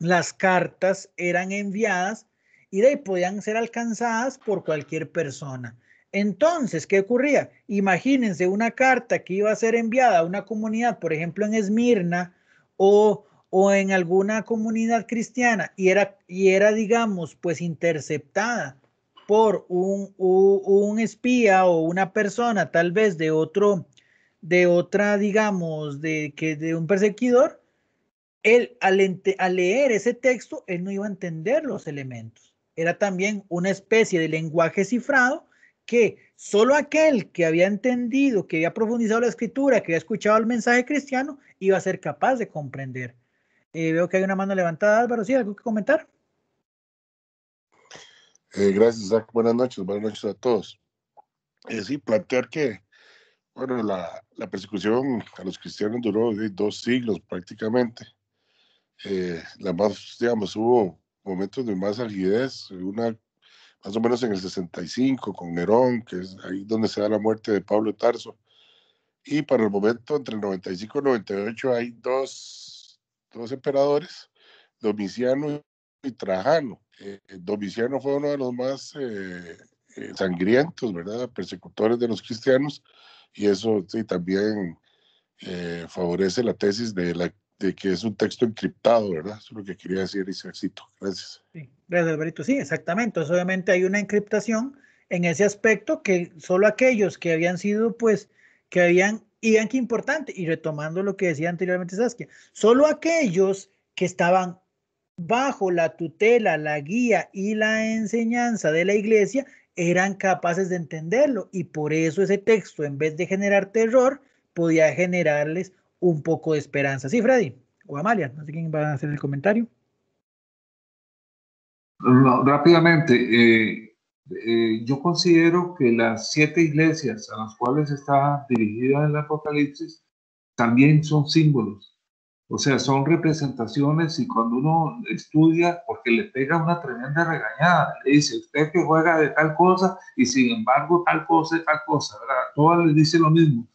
las cartas eran enviadas y de ahí podían ser alcanzadas por cualquier persona. Entonces, ¿qué ocurría? Imagínense una carta que iba a ser enviada a una comunidad, por ejemplo, en Esmirna o o en alguna comunidad cristiana y era, y era digamos, pues interceptada por un, un espía o una persona tal vez de otro, de otra, digamos, de, que, de un perseguidor, él al, al leer ese texto, él no iba a entender los elementos. Era también una especie de lenguaje cifrado que solo aquel que había entendido, que había profundizado la escritura, que había escuchado el mensaje cristiano, iba a ser capaz de comprender. Eh, veo que hay una mano levantada, Álvaro. ¿Sí? ¿Algo que comentar? Eh, gracias, Zach. Buenas noches, buenas noches a todos. Eh, sí, plantear que, bueno, la, persecución a los cristianos duró eh, dos siglos prácticamente. la más, digamos, hubo momentos de más algidez, una más o menos en el 65 con Nerón, que es ahí donde se da la muerte de Pablo Tarso. Y para el momento, entre el 95 y el 98, hay dos dos emperadores, Domiciano y Trajano. Eh, eh, Domiciano fue uno de los más eh, sangrientos, ¿verdad? Persecutores de los cristianos y eso sí, también favorece la tesis de, la, de que es un texto encriptado, ¿verdad? Eso es lo que quería decir Isaacito. Gracias. Sí, gracias, Alberto. Sí, exactamente. obviamente hay una encriptación en ese aspecto que solo aquellos que habían sido, pues, que habían y vean qué importante, y retomando lo que decía anteriormente Saskia, solo aquellos que estaban bajo la tutela, la guía y la enseñanza de la iglesia eran capaces de entenderlo y por eso ese texto, en vez de generar terror, podía generarles un poco de esperanza. ¿Sí, Freddy? O Amalia, no sé quién va a hacer el comentario. No, rápidamente, eh, eh, yo considero que las siete iglesias a las cuales está dirigida el Apocalipsis también son símbolos, o sea, son representaciones y cuando uno estudia, porque le pega una tremenda regañada, le dice, usted que juega de tal cosa y sin embargo tal cosa es tal cosa, ¿verdad? Todas le dice lo mismo.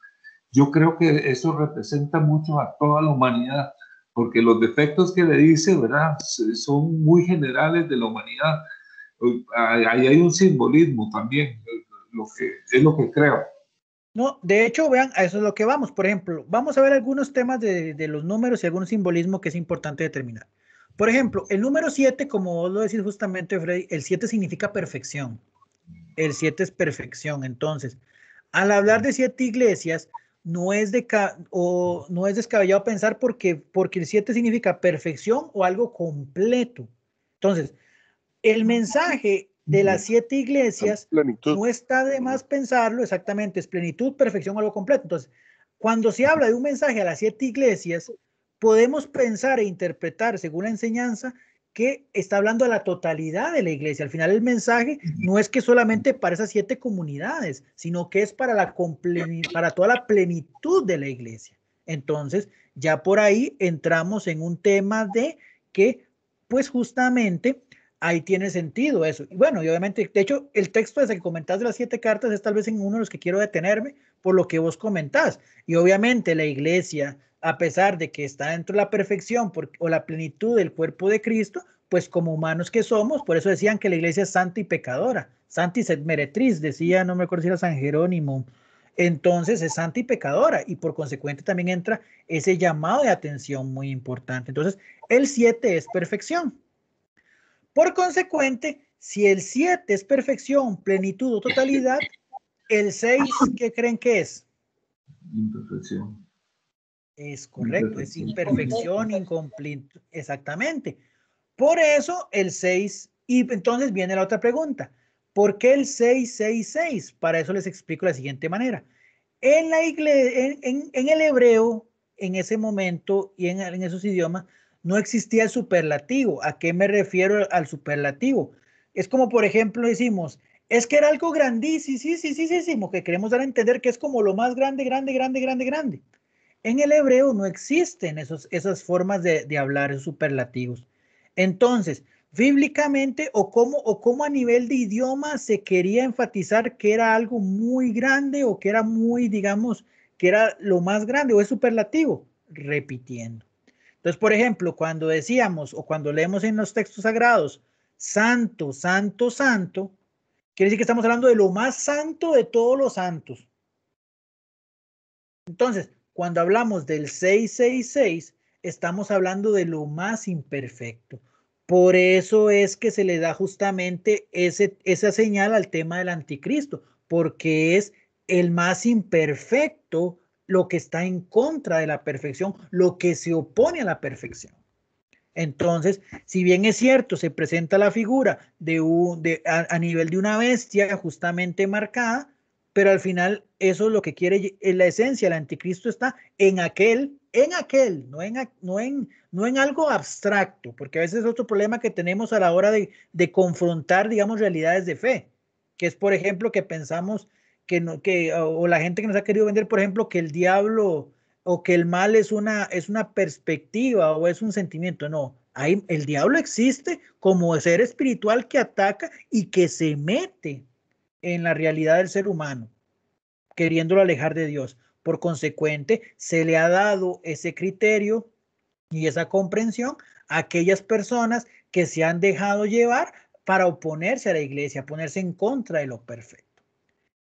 Yo creo que eso representa mucho a toda la humanidad, porque los defectos que le dice, ¿verdad? Son muy generales de la humanidad ahí hay un simbolismo también, es lo que creo. No, de hecho, vean, eso es lo que vamos. Por ejemplo, vamos a ver algunos temas de, los números y algún simbolismo que es importante determinar. Por ejemplo, el número 7, como vos lo decís justamente, Freddy, el 7 significa perfección. El 7 es perfección. Entonces, al hablar de siete iglesias, no es, de o no es descabellado pensar porque, porque el 7 significa perfección o algo completo. Entonces, el mensaje de las siete iglesias no está de más pensarlo exactamente, es plenitud, perfección, algo completo. Entonces, cuando se habla de un mensaje a las siete iglesias, podemos pensar e interpretar según la enseñanza que está hablando a la totalidad de la iglesia. Al final el mensaje no es que solamente para esas siete comunidades, sino que es para, la para toda la plenitud de la iglesia. Entonces, ya por ahí entramos en un tema de que, pues justamente, ahí tiene sentido eso. Y bueno, y obviamente, de hecho, el texto desde que comentás de las siete cartas es tal vez en uno de los que quiero detenerme por lo que vos comentás. Y obviamente la iglesia, a pesar de que está dentro de la perfección o la plenitud del cuerpo de Cristo, pues como humanos que somos, por eso decían que la iglesia es santa y pecadora, santa y meretriz, decía, no me acuerdo si era San Jerónimo, entonces es santa y pecadora y por consecuente también entra ese llamado de atención muy importante. Entonces, el siete es perfección, por consecuente, si el 7 es perfección, plenitud o totalidad, el 6, ¿qué creen que es? Imperfección. Es correcto, es imperfección, incompleto. Exactamente. Por eso el 6, y entonces viene la otra pregunta. ¿Por qué el 666? Para eso les explico de la siguiente manera. En, la iglesia, en, en, el hebreo, en ese momento y en, en esos idiomas, no existía el superlativo. ¿A qué me refiero al superlativo? Es como, por ejemplo, decimos, es que era algo grandísimo, sí, sí, sí, sí, que queremos dar a entender que es como lo más grande, grande, grande, grande, grande. En el hebreo no existen esas formas de, hablar, superlativos. Entonces, bíblicamente o como o cómo a nivel de idioma se quería enfatizar que era algo muy grande o que era muy, digamos, que era lo más grande o es superlativo, repitiendo. Entonces, por ejemplo, cuando decíamos o cuando leemos en los textos sagrados, santo, santo, santo, quiere decir que estamos hablando de lo más santo de todos los santos. Entonces, cuando hablamos del 666, estamos hablando de lo más imperfecto. Por eso es que se le da justamente ese, esa señal al tema del anticristo, porque es el más imperfecto lo que está en contra de la perfección, lo que se opone a la perfección. Entonces, si bien es cierto, se presenta la figura de, a, nivel de una bestia justamente marcada, pero al final eso es lo que quiere, en la esencia, el anticristo está en aquel, en aquel, no en, no en, no en algo abstracto, porque a veces es otro problema que tenemos a la hora de, de confrontar, digamos, realidades de fe, que es, por ejemplo, que pensamos que, no, que o la gente que nos ha querido vender, por ejemplo, que el diablo o que el mal es una, es una perspectiva o es un sentimiento. No, hay, el diablo existe como ser espiritual que ataca y que se mete en la realidad del ser humano, queriéndolo alejar de Dios. Por consecuente, se le ha dado ese criterio y esa comprensión a aquellas personas que se han dejado llevar para oponerse a la iglesia, ponerse en contra de lo perfecto.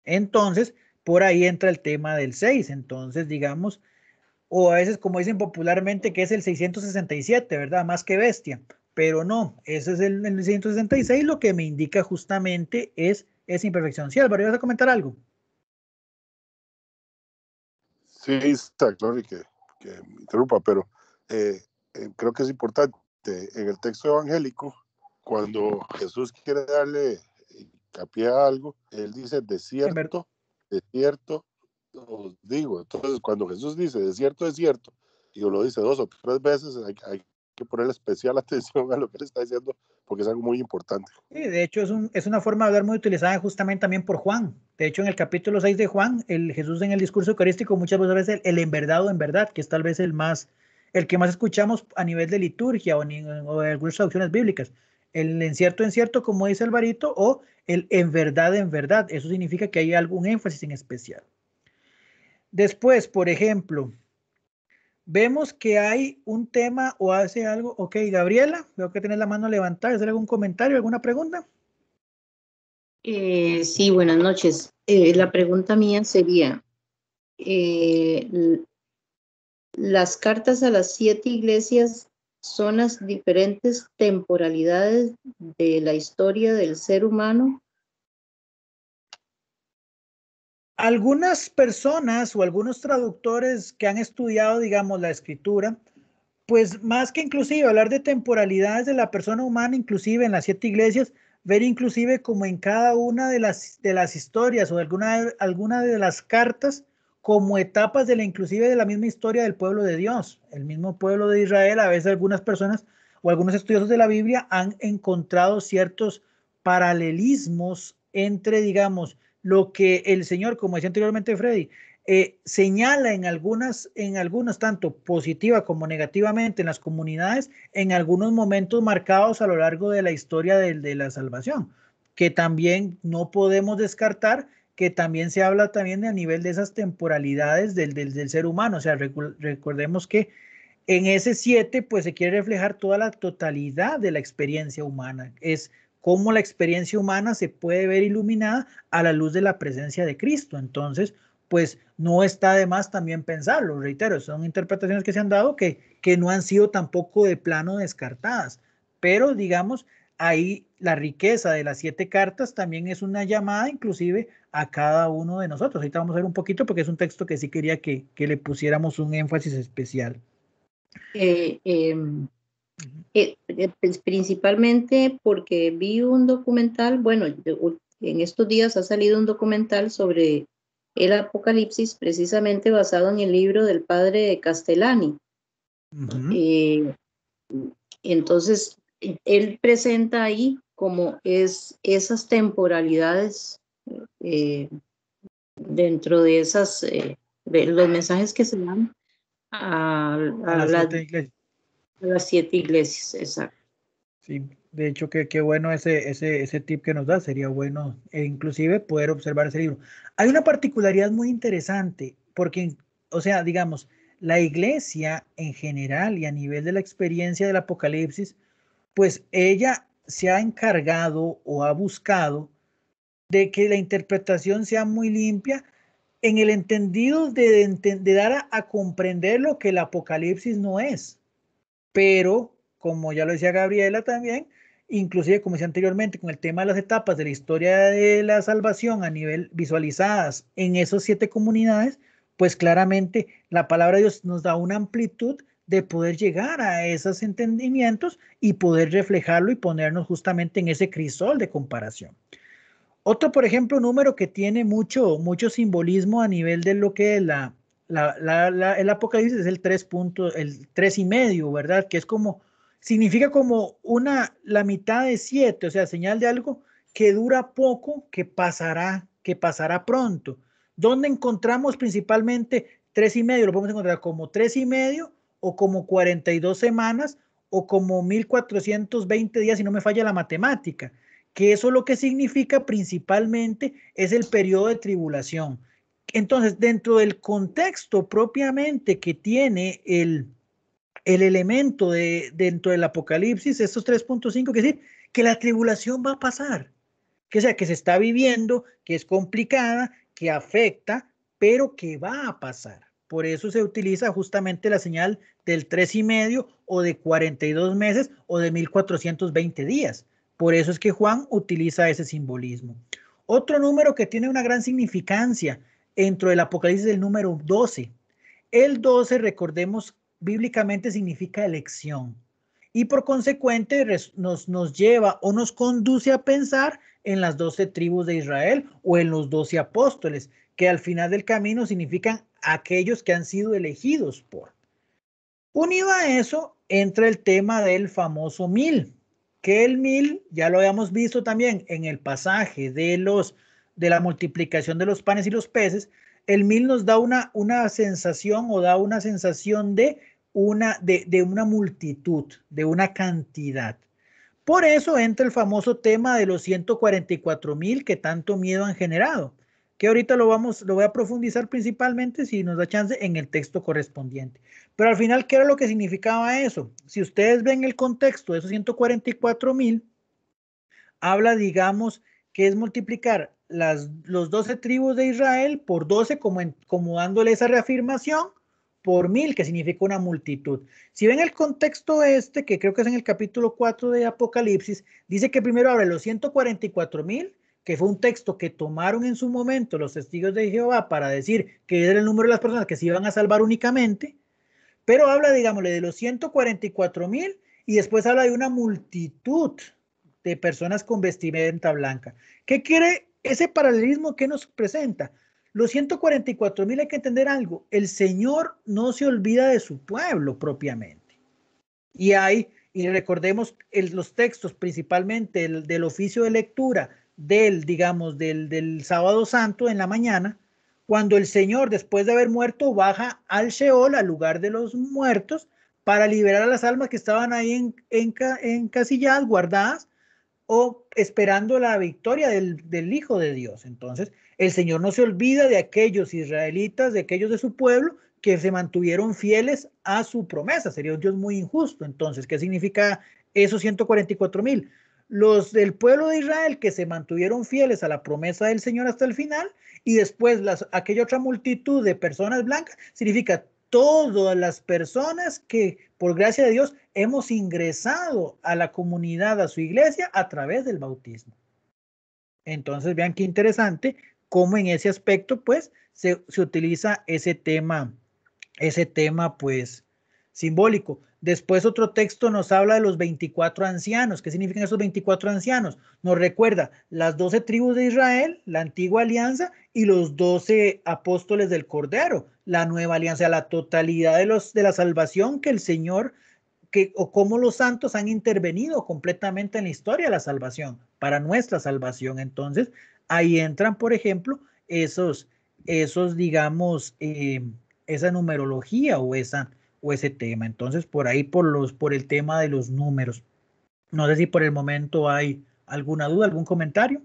Entonces, por ahí entra el tema del 6. Entonces, digamos, o a veces como dicen popularmente que es el 667, ¿verdad? Más que bestia. Pero no, ese es el, 666, lo que me indica justamente es esa imperfección. Sí, Álvaro, vas a comentar algo? Sí, está claro que, me interrumpa, pero eh, eh, creo que es importante. En el texto evangélico, cuando Jesús quiere darle hincapié algo, él dice, de cierto, de cierto, digo. Entonces, cuando Jesús dice, de cierto, de cierto, y lo dice dos o tres veces, hay, que poner especial atención a lo que él está diciendo, porque es algo muy importante. Sí, de hecho, es, un, es una forma de hablar muy utilizada justamente también por Juan. De hecho, en el capítulo 6 de Juan, el Jesús en el discurso eucarístico muchas veces el, el en verdad o en verdad, que es tal vez el más el que más escuchamos a nivel de liturgia o en, o en algunas traducciones bíblicas, el en cierto, en cierto, como dice Alvarito, o el en verdad, en verdad. Eso significa que hay algún énfasis en especial. Después, por ejemplo, vemos que hay un tema o hace algo. Ok, Gabriela, veo que tienes la mano levantada. ¿Hacer algún comentario, alguna pregunta? Eh, sí, buenas noches. Eh, la pregunta mía sería, eh, las cartas a las siete iglesias son las diferentes temporalidades de la historia del ser humano? Algunas personas o algunos traductores que han estudiado, digamos, la escritura, pues más que inclusive hablar de temporalidades de la persona humana, inclusive en las siete iglesias, ver inclusive como en cada una de las, de las historias o alguna, alguna de las cartas, como etapas de la inclusive de la misma historia del pueblo de Dios. El mismo pueblo de Israel, a veces algunas personas o algunos estudiosos de la Biblia han encontrado ciertos paralelismos entre, digamos, lo que el Señor, como decía anteriormente Freddy, eh, señala en algunas, en algunas tanto positiva como negativamente en las comunidades, en algunos momentos marcados a lo largo de la historia de la salvación, que también no podemos descartar que también se habla también a nivel de esas temporalidades del, ser humano. O sea, recordemos que en ese 7, pues se quiere reflejar toda la totalidad de la experiencia humana. Es cómo la experiencia humana se puede ver iluminada a la luz de la presencia de Cristo. Entonces, pues no está de más también pensarlo, reitero, son interpretaciones que se han dado que, que no han sido tampoco de plano descartadas, pero digamos, Ahí la riqueza de las siete cartas también es una llamada inclusive a cada uno de nosotros. Ahorita vamos a ver un poquito porque es un texto que sí quería que, que le pusiéramos un énfasis especial. Eh, em, eh, eh, pues, principalmente porque vi un documental, bueno, en estos días ha salido un documental sobre el Apocalipsis, precisamente basado en el libro del padre de Castellani. entonces, él presenta ahí como es esas temporalidades eh, dentro de esas eh, de los mensajes que se dan a, las, siete iglesias. Sí, de hecho qué bueno ese, ese, ese tip que nos da, sería bueno e inclusive poder observar ese libro. Hay una particularidad muy interesante, porque, o sea, digamos, la iglesia en general y a nivel de la experiencia del Apocalipsis, pues ella se ha encargado o ha buscado de que la interpretación sea muy limpia en el entendido de, dar a, a, comprender lo que el apocalipsis no es. Pero, como ya lo decía Gabriela también, inclusive como decía anteriormente, con el tema de las etapas de la historia de la salvación a nivel visualizadas en esas siete comunidades, pues claramente la palabra de Dios nos da una amplitud de poder llegar a esos entendimientos y poder reflejarlo y ponernos justamente en ese crisol de comparación. Otro, por ejemplo, número que tiene mucho, mucho simbolismo a nivel de lo que la, el Apocalipsis es el 3 puntos el tres y medio, ¿verdad? Que es como, significa como una, la mitad de 7, o sea, señal de algo que dura poco, que pasará, que pasará pronto. ¿Dónde encontramos principalmente tres y medio? Lo podemos encontrar como tres y medio o como 42 semanas o como 1420 días, si no me falla la matemática, que eso lo que significa principalmente es el periodo de tribulación. Entonces, dentro del contexto propiamente que tiene el, elemento de, dentro del Apocalipsis, estos 3.5, que decir, que la tribulación va a pasar, que sea, que se está viviendo, que es complicada, que afecta, pero que va a pasar. Por eso se utiliza justamente la señal del tres y medio o de 42 meses o de 1420 días. Por eso es que Juan utiliza ese simbolismo. Otro número que tiene una gran significancia dentro del Apocalipsis es el número 12. El 12, recordemos, bíblicamente significa elección y por consecuente nos, nos lleva o nos conduce a pensar en las 12 tribus de Israel o en los 12 apóstoles, que al final del camino significan aquellos que han sido elegidos por. Unido a eso, entra el tema del famoso mil, que el mil ya lo habíamos visto también en el pasaje de los de la multiplicación de los panes y los peces, el mil nos da una, una sensación o da una sensación de una, de, de una multitud, de una cantidad. Por eso entra el famoso tema de los 144 mil que tanto miedo han generado que ahorita lo vamos, lo voy a profundizar principalmente si nos da chance en el texto correspondiente. Pero al final, ¿qué era lo que significaba eso? Si ustedes ven el contexto de esos 144 mil, habla, digamos, que es multiplicar las, los 12 tribus de Israel por 12, como, como dándole esa reafirmación, por mil, que significa una multitud. Si ven el contexto este, que creo que es en el capítulo 4 de Apocalipsis, dice que primero abre los 144 mil que fue un texto que tomaron en su momento los testigos de Jehová para decir que era el número de las personas que se iban a salvar únicamente, pero habla, digámosle, de los 144 mil y después habla de una multitud de personas con vestimenta blanca. ¿Qué quiere ese paralelismo que nos presenta? Los 144 mil hay que entender algo, el Señor no se olvida de su pueblo propiamente. Y hay, y recordemos los textos principalmente el, del oficio de lectura, del, digamos, del, del sábado santo en la mañana, cuando el Señor, después de haber muerto, baja al Sheol, al lugar de los muertos, para liberar a las almas que estaban ahí en, en, en guardadas, o esperando la victoria del, del, Hijo de Dios. Entonces, el Señor no se olvida de aquellos israelitas, de aquellos de su pueblo, que se mantuvieron fieles a su promesa. Sería un Dios muy injusto. Entonces, ¿qué significa esos 144 mil? los del pueblo de Israel que se mantuvieron fieles a la promesa del Señor hasta el final, y después las, aquella otra multitud de personas blancas, significa todas las personas que, por gracia de Dios, hemos ingresado a la comunidad, a su iglesia, a través del bautismo. Entonces, vean qué interesante cómo en ese aspecto, pues, se, se utiliza ese tema, ese tema, pues, simbólico. Después otro texto nos habla de los 24 ancianos. ¿Qué significan esos 24 ancianos? Nos recuerda las 12 tribus de Israel, la antigua alianza, y los 12 apóstoles del Cordero, la nueva alianza, la totalidad de, los, de la salvación que el Señor, que, o cómo los santos han intervenido completamente en la historia de la salvación, para nuestra salvación. Entonces, ahí entran, por ejemplo, esos, esos digamos, eh, esa numerología o esa o ese tema. Entonces, por ahí, por, los, por el tema de los números. No sé si por el momento hay alguna duda, algún comentario.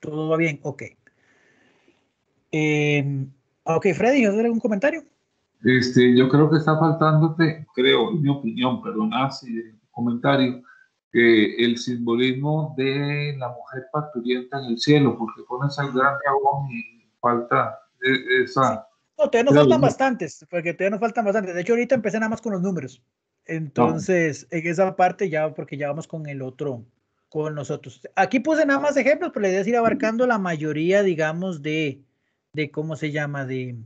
Todo va bien, ok. Eh, ok, Freddy, ¿tienes algún comentario? Este, yo creo que está faltándote, creo, en mi opinión, perdón, así, comentario, el simbolismo de la mujer parturienta en el cielo, porque pones al gran dragón falta e-, esa no, todavía nos faltan bastantes, porque todavía nos faltan bastantes. De hecho, ahorita empecé nada más con los números. Entonces, en esa parte ya, porque ya vamos con el otro, con nosotros. Aquí puse nada más ejemplos, pero la idea es ir abarcando la mayoría, digamos, de, de cómo se llama, de,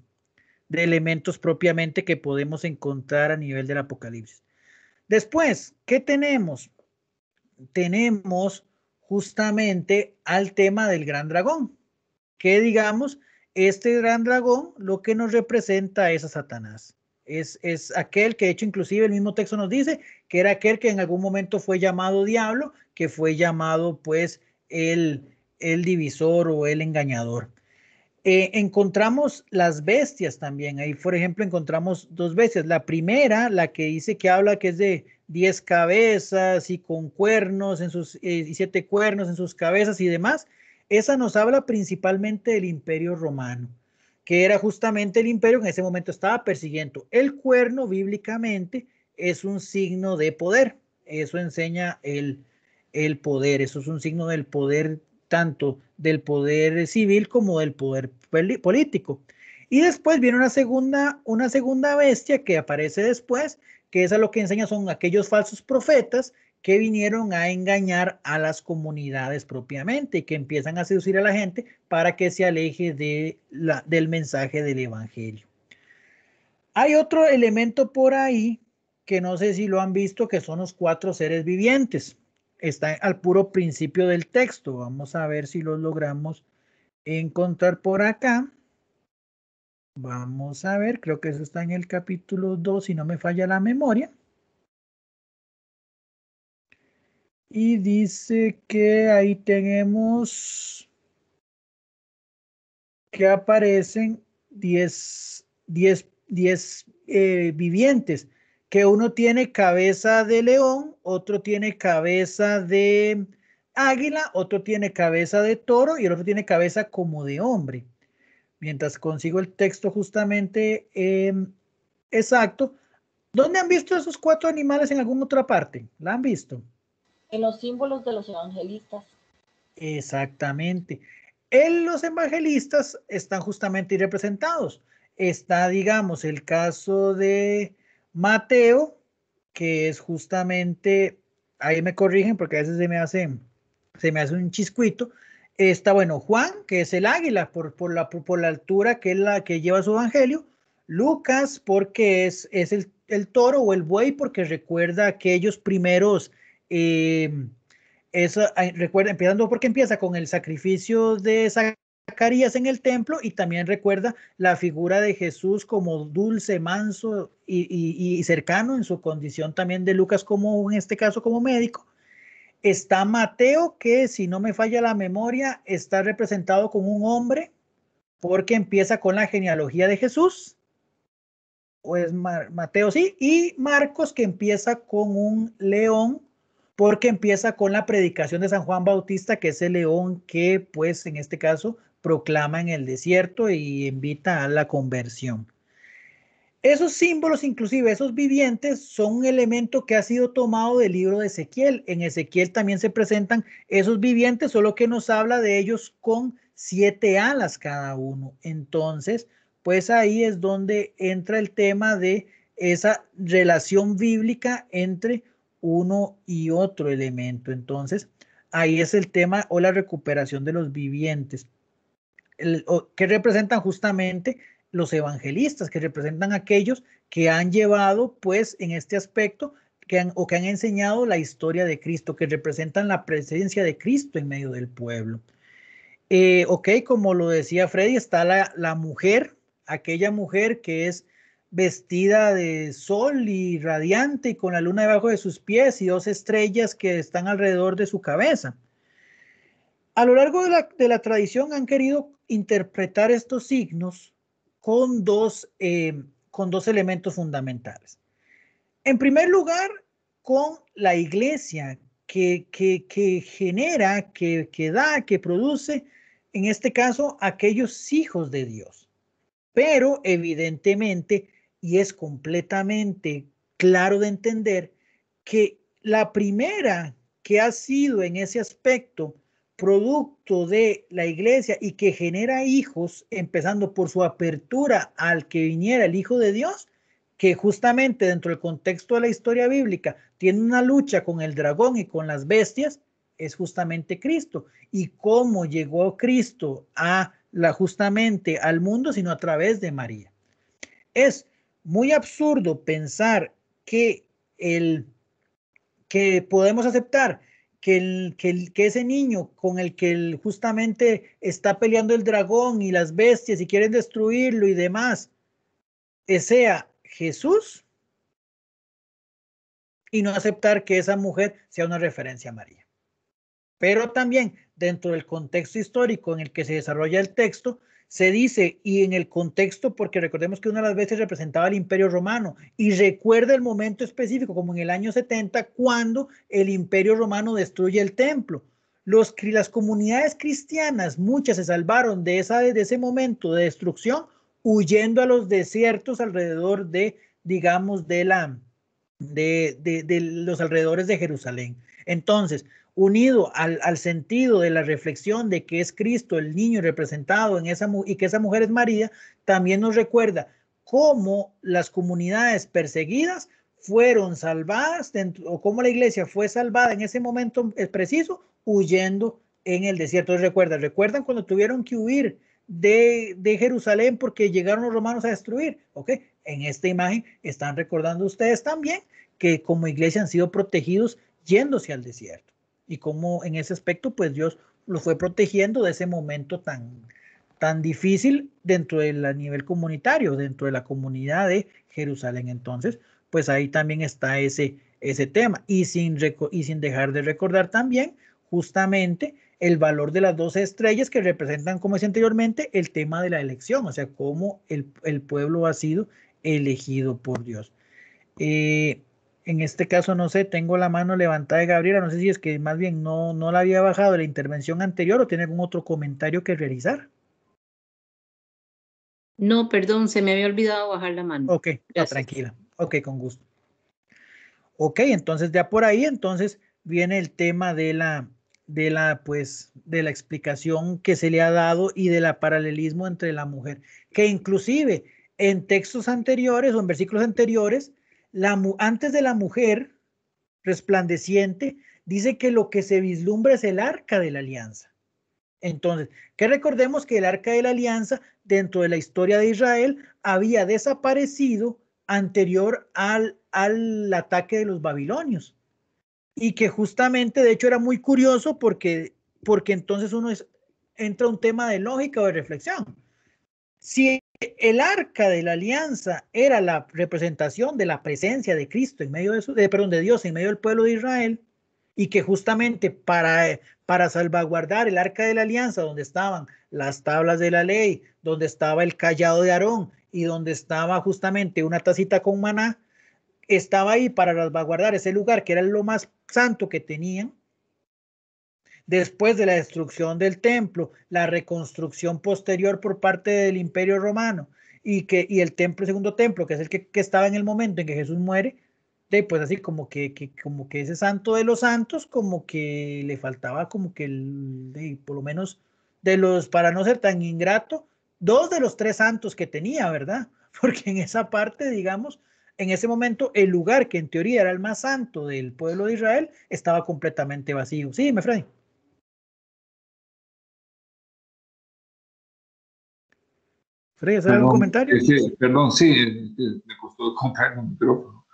de elementos propiamente que podemos encontrar a nivel del apocalipsis. Después, ¿qué tenemos? Tenemos justamente al tema del gran dragón, que digamos este gran dragón lo que nos representa es a Satanás. Es, aquel que, de hecho, inclusive el mismo texto nos dice que era aquel que en algún momento fue llamado diablo, que fue llamado pues el, el divisor o el engañador. Eh, encontramos las bestias también. Ahí, por ejemplo, encontramos dos bestias. La primera, la que dice que habla que es de diez cabezas y con cuernos en sus, eh, y siete cuernos en sus cabezas y demás esa nos habla principalmente del imperio romano, que era justamente el imperio que en ese momento estaba persiguiendo. El cuerno bíblicamente es un signo de poder, eso enseña el, el poder, eso es un signo del poder tanto del poder civil como del poder político. Y después viene una segunda, una segunda bestia que aparece después, que es a lo que enseña son aquellos falsos profetas que vinieron a engañar a las comunidades propiamente, que empiezan a seducir a la gente para que se aleje de la, del mensaje del Evangelio. Hay otro elemento por ahí que no sé si lo han visto, que son los cuatro seres vivientes. Está al puro principio del texto. Vamos a ver si los logramos encontrar por acá. Vamos a ver, creo que eso está en el capítulo 2, si no me falla la memoria. y dice que ahí tenemos que aparecen 10, eh, vivientes, que uno tiene cabeza de león, otro tiene cabeza de águila, otro tiene cabeza de toro y el otro tiene cabeza como de hombre. Mientras consigo el texto justamente em, exacto, ¿dónde han visto esos cuatro animales en alguna otra parte? ¿La han visto? en los símbolos de los evangelistas. Exactamente. En los evangelistas están justamente representados. Está, digamos, el caso de Mateo, que es justamente, ahí me corrigen porque a veces se me hace, se me hace un chiscuito. Está, bueno, Juan, que es el águila por, la, por la altura que es la que lleva su evangelio. Lucas, porque es, es el, el toro o el buey, porque recuerda aquellos primeros Em, eso, recuerda, empezando porque empieza con el sacrificio de Zacarías en el templo y también recuerda la figura de Jesús como dulce, manso y, cercano en su condición también de Lucas como, en este caso, como médico. Está Mateo, que si no me falla la memoria, está representado como un hombre porque empieza con la genealogía de Jesús. O es pues Mateo, sí. Y Marcos, que empieza con un león porque empieza con la predicación de San Juan Bautista, que es el león que, pues, en este caso, proclama en el desierto y invita a la conversión. Esos símbolos, inclusive esos vivientes, son un elemento que ha sido tomado del libro de Ezequiel. En Ezequiel también se presentan esos vivientes, solo que nos habla de ellos con siete alas cada uno. Entonces, pues ahí es donde entra el tema de esa relación bíblica entre uno y otro elemento. Entonces, ahí es el tema o la recuperación de los vivientes, el, que representan justamente los evangelistas, que representan aquellos que han llevado, pues, en este aspecto, que o que han enseñado la historia de Cristo, que representan la presencia de Cristo en medio del pueblo. Eh, ok, como lo decía Freddy, está la, la mujer, aquella mujer que es vestida de sol y radiante y con la luna debajo de sus pies y dos estrellas que están alrededor de su cabeza. A lo largo de la, tradición han querido interpretar estos signos con dos, eh, con dos elementos fundamentales. En primer lugar, con la iglesia que, que, que genera, que, que da, que produce, en este caso, aquellos hijos de Dios. Pero evidentemente y es completamente claro de entender que la primera que ha sido en ese aspecto producto de la iglesia y que genera hijos, empezando por su apertura al que viniera el Hijo de Dios, que justamente dentro del contexto de la historia bíblica tiene una lucha con el dragón y con las bestias, es justamente Cristo. ¿Y cómo llegó Cristo a la, justamente al mundo, sino a través de María? Es muy absurdo pensar que, el, que podemos aceptar que, el, que, ese niño con el que justamente está peleando el dragón y las bestias y quieren destruirlo y demás, eh, sea Jesús y no aceptar que esa mujer sea una referencia a María. Pero también dentro del contexto histórico en el que se desarrolla el texto, se dice, y en el contexto, porque recordemos que una de las veces representaba el Imperio Romano, y recuerda el momento específico, como en el año 70, cuando el Imperio Romano destruye el templo. Los, las comunidades cristianas, muchas se salvaron de, esa, ese momento de destrucción, huyendo a los desiertos alrededor de, digamos, de, la, de los alrededores de Jerusalén. Entonces, unido al, sentido de la reflexión de que es Cristo el niño representado en esa y que esa mujer es María, también nos recuerda cómo las comunidades perseguidas fueron salvadas o cómo la iglesia fue salvada en ese momento eh, preciso huyendo en el desierto. Recuerda, recuerdan cuando tuvieron que huir de, de Jerusalén porque llegaron los romanos a destruir, ¿ok? En esta imagen están recordando ustedes también que como iglesia han sido protegidos yéndose al desierto y cómo en ese aspecto, pues Dios lo fue protegiendo de ese momento tan, tan difícil dentro del nivel comunitario, dentro de la comunidad de Jerusalén. Entonces, pues ahí también está ese, ese tema. Y sin, y sin dejar de recordar también justamente el valor de las dos estrellas que representan, como decía anteriormente, el tema de la elección, o sea, cómo el, pueblo ha sido elegido por Dios. Eh, en este caso no sé, tengo la mano levantada de Gabriela, no sé si es que más bien no, no la había bajado de la intervención anterior o tiene algún otro comentario que realizar. No, perdón, se me había olvidado bajar la mano. Ok, tranquila. Ok, con gusto. Ok, entonces ya por ahí, entonces viene el tema de la, de la, pues, de la explicación que se le ha dado y de la paralelismo entre la mujer, que inclusive en textos anteriores o en versículos anteriores antes de la mujer resplandeciente, dice que lo que se vislumbra es el arca de la alianza. Entonces, que recordemos que el arca de la alianza dentro de la historia de Israel había desaparecido anterior al, al ataque de los babilonios. Y que justamente, de hecho, era muy curioso porque, porque entonces uno entra entra un tema de lógica o de reflexión. Si el arca de la alianza era la representación de la presencia de Cristo en medio de, eh, Dios en medio del pueblo de Israel, y que justamente para, eh, para salvaguardar el arca de la alianza, donde estaban las tablas de la ley, donde estaba el callado de Aarón y donde estaba justamente una tacita con maná, estaba ahí para salvaguardar ese lugar que era lo más santo que tenían, después de la destrucción del templo, la reconstrucción posterior por parte del imperio romano y, que, y el templo, segundo templo, que es el que, estaba en el momento en que Jesús muere, pues así como que, como que ese santo de los santos, como que le faltaba como que, el, por lo menos de los, para no ser tan ingrato, dos de los tres santos que tenía, ¿verdad? Porque en esa parte, digamos, en ese momento el lugar que en teoría era el más santo del pueblo de Israel estaba completamente vacío. Sí, me Freddy. Freya, algún comentario? Este, perdón, sí, eh, eh, me costó comprar el micrófono.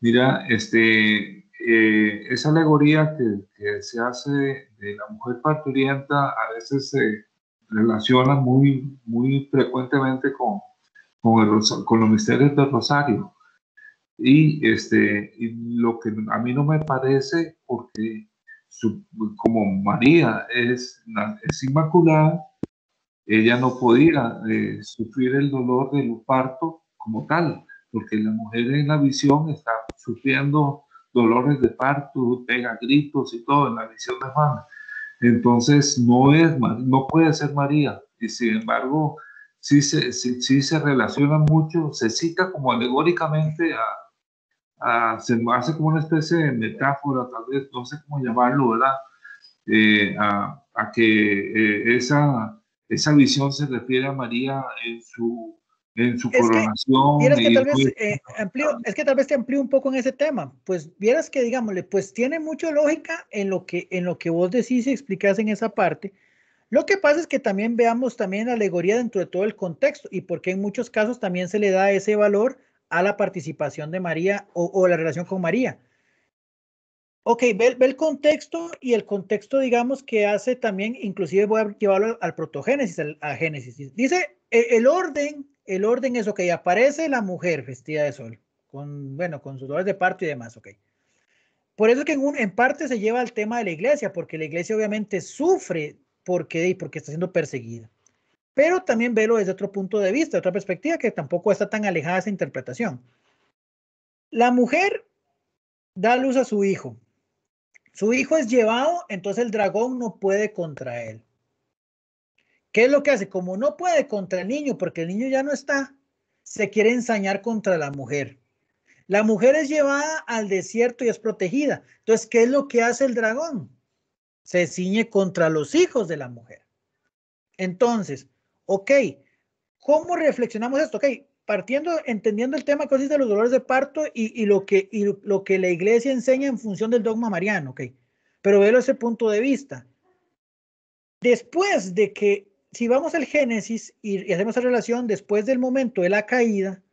Mira, este, eh, esa alegoría que, se hace de la mujer parturienta a veces se relaciona muy, muy frecuentemente con, con, el, con los misterios del Rosario. Y, este, lo que a mí no me parece, porque como María es, es inmaculada, ella no podía eh, sufrir el dolor del parto como tal, porque la mujer en la visión está sufriendo dolores de parto, pega gritos y todo en la visión de Juan Entonces no es no puede ser María y sin embargo sí se, sí, se relaciona mucho, se cita como alegóricamente a, se hace como una especie de metáfora tal vez, no sé cómo llamarlo, ¿verdad? Eh, a, que eh, esa esa visión se refiere a María en su, en su es coronación. que tal vez, eh, es que tal vez te amplío un poco en ese tema. Pues vieras que, digámosle, pues tiene mucha lógica en lo que, en lo que vos decís y explicás en esa parte. Lo que pasa es que también veamos también la alegoría dentro de todo el contexto y porque en muchos casos también se le da ese valor a la participación de María o la relación con María. Ok, ve, el contexto y el contexto, digamos, que hace también, inclusive voy a llevarlo al protogénesis, a Génesis. Dice, e, el, orden, el orden es, ok, aparece la mujer vestida de sol, con, bueno, con sus dolores de parto y demás, ok. Por eso es que en, en parte se lleva al tema de la iglesia, porque la iglesia obviamente sufre porque, porque está siendo perseguida. Pero también velo desde otro punto de vista, otra perspectiva, que tampoco está tan alejada esa interpretación. La mujer da luz a su hijo, su hijo es llevado, entonces el dragón no puede contra él. ¿Qué es lo que hace? Como no puede contra el niño, porque el niño ya no está, se quiere ensañar contra la mujer. La mujer es llevada al desierto y es protegida. Entonces, ¿qué es lo que hace el dragón? Se ciñe contra los hijos de la mujer. Entonces, ok, ¿cómo reflexionamos esto? Ok, partiendo, entendiendo el tema que consiste de los dolores de parto y, lo que, y lo que la iglesia enseña en función del dogma mariano, ok. Pero velo ese punto de vista. Después de que, si vamos al Génesis y, hacemos la relación después del momento de la caída,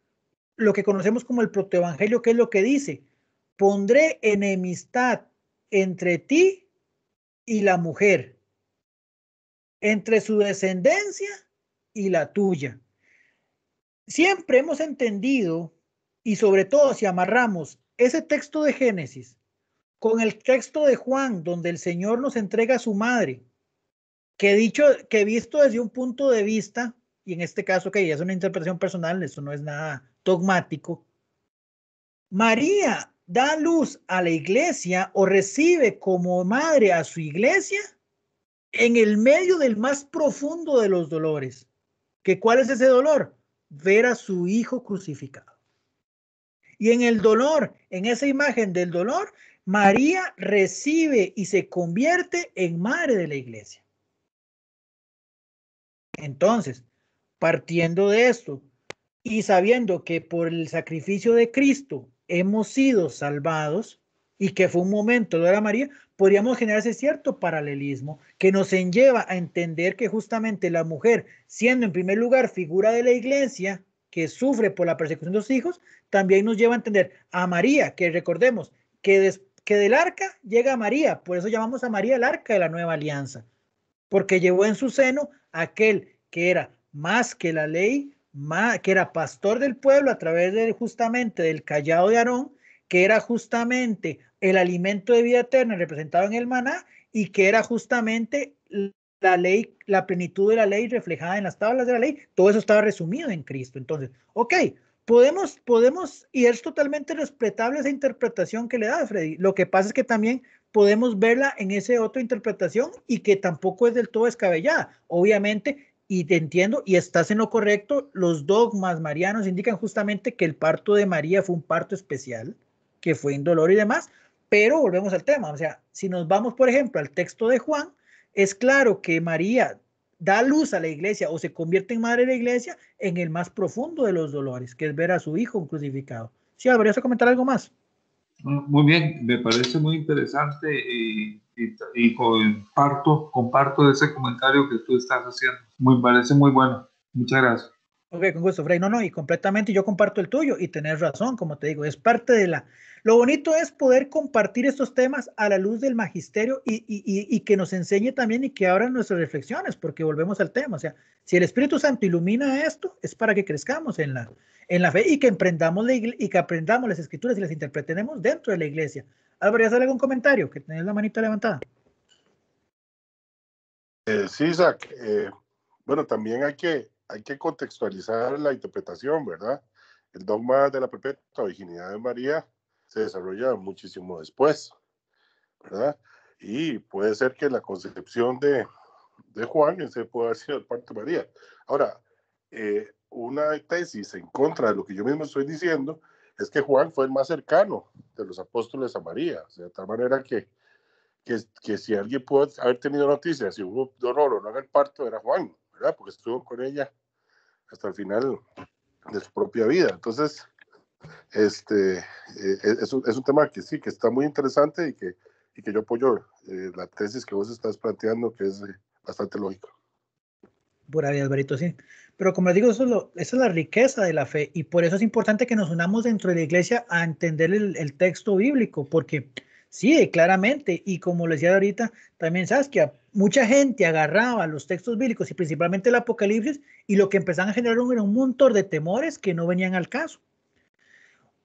lo que conocemos como el protoevangelio, que es lo que dice, pondré enemistad entre ti y la mujer, entre su descendencia y la tuya siempre hemos entendido, y sobre todo si amarramos ese texto de Génesis con el texto de Juan, donde el Señor nos entrega a su madre, que dicho, que visto desde un punto de vista, y en este caso que es una interpretación personal, eso no es nada dogmático, María da luz a la iglesia o recibe como madre a su iglesia en el medio del más profundo de los dolores. ¿Que ¿Cuál es ese dolor? ver a su hijo crucificado. Y en el dolor, en esa imagen del dolor, María recibe y se convierte en madre de la iglesia. Entonces, partiendo de esto y sabiendo que por el sacrificio de Cristo hemos sido salvados, y que fue un momento de la María, podríamos generar ese cierto paralelismo que nos lleva a entender que justamente la mujer, siendo en primer lugar figura de la iglesia, que sufre por la persecución de sus hijos, también nos lleva a entender a María, que recordemos que, que del arca llega María, por eso llamamos a María el arca de la nueva alianza, porque llevó en su seno aquel que era más que la ley, que era pastor del pueblo a través de, justamente del callado de Aarón, que era justamente el alimento de vida eterna representado en el maná y que era justamente la ley, la plenitud de la ley reflejada en las tablas de la ley, todo eso estaba resumido en Cristo. Entonces, ok, podemos, podemos, y es totalmente respetable esa interpretación que le da Freddy. Lo que pasa es que también podemos verla en esa otra interpretación y que tampoco es del todo descabellada. Obviamente, y te entiendo, y estás en lo correcto, los dogmas marianos indican justamente que el parto de María fue un parto especial, que fue indolor y demás, pero volvemos al tema, o sea, si nos vamos, por ejemplo, al texto de Juan, es claro que María da luz a la iglesia o se convierte en madre de la iglesia en el más profundo de los dolores, que es ver a su hijo crucificado. Sí, Álvaro, ¿vas comentar algo más? Ah, muy bien, me parece muy interesante y, y, comparto, comparto ese comentario que tú estás haciendo. Me parece muy bueno. Muchas gracias. Ok, con gusto, Frey. No, no, y completamente yo comparto el tuyo y tenés razón, como te digo, es parte de la... Lo bonito es poder compartir estos temas a la luz del magisterio y, que nos enseñe también y que abran nuestras reflexiones, porque volvemos al tema. O sea, si el Espíritu Santo ilumina esto, es para que crezcamos en la, en la fe y que, emprendamos la y que aprendamos las escrituras y las interpretemos dentro de la iglesia. Álvaro, ¿ya sale algún comentario? Que tenés la manita levantada. Eh, sí, Isaac. Eh, bueno, también hay que hay que contextualizar la interpretación, ¿verdad? El dogma de la perpetua virginidad de María se desarrolla muchísimo después, ¿verdad? Y puede ser que la concepción de, de Juan se pueda haber sido el parto de María. Ahora, eh, una tesis en contra de lo que yo mismo estoy diciendo es que Juan fue el más cercano de los apóstoles a María, o sea, de tal manera que, que, que si alguien pudo haber tenido noticias, si hubo dolor o no en el parto, era Juan. Porque estuvo con ella hasta el final de su propia vida. Entonces, este, eh, e, es, un, es, un tema que sí, que está muy interesante y que, y que yo apoyo eh, la tesis que vos estás planteando, que es eh, bastante lógico. Por ahí, alberto sí. Pero como les digo, eso es esa es la riqueza de la fe y por eso es importante que nos unamos dentro de la iglesia a entender el, el texto bíblico, porque sí, claramente, y como les decía ahorita, también sabes que mucha gente agarraba los textos bíblicos y principalmente el Apocalipsis y lo que empezaban a generar era un montón de temores que no venían al caso.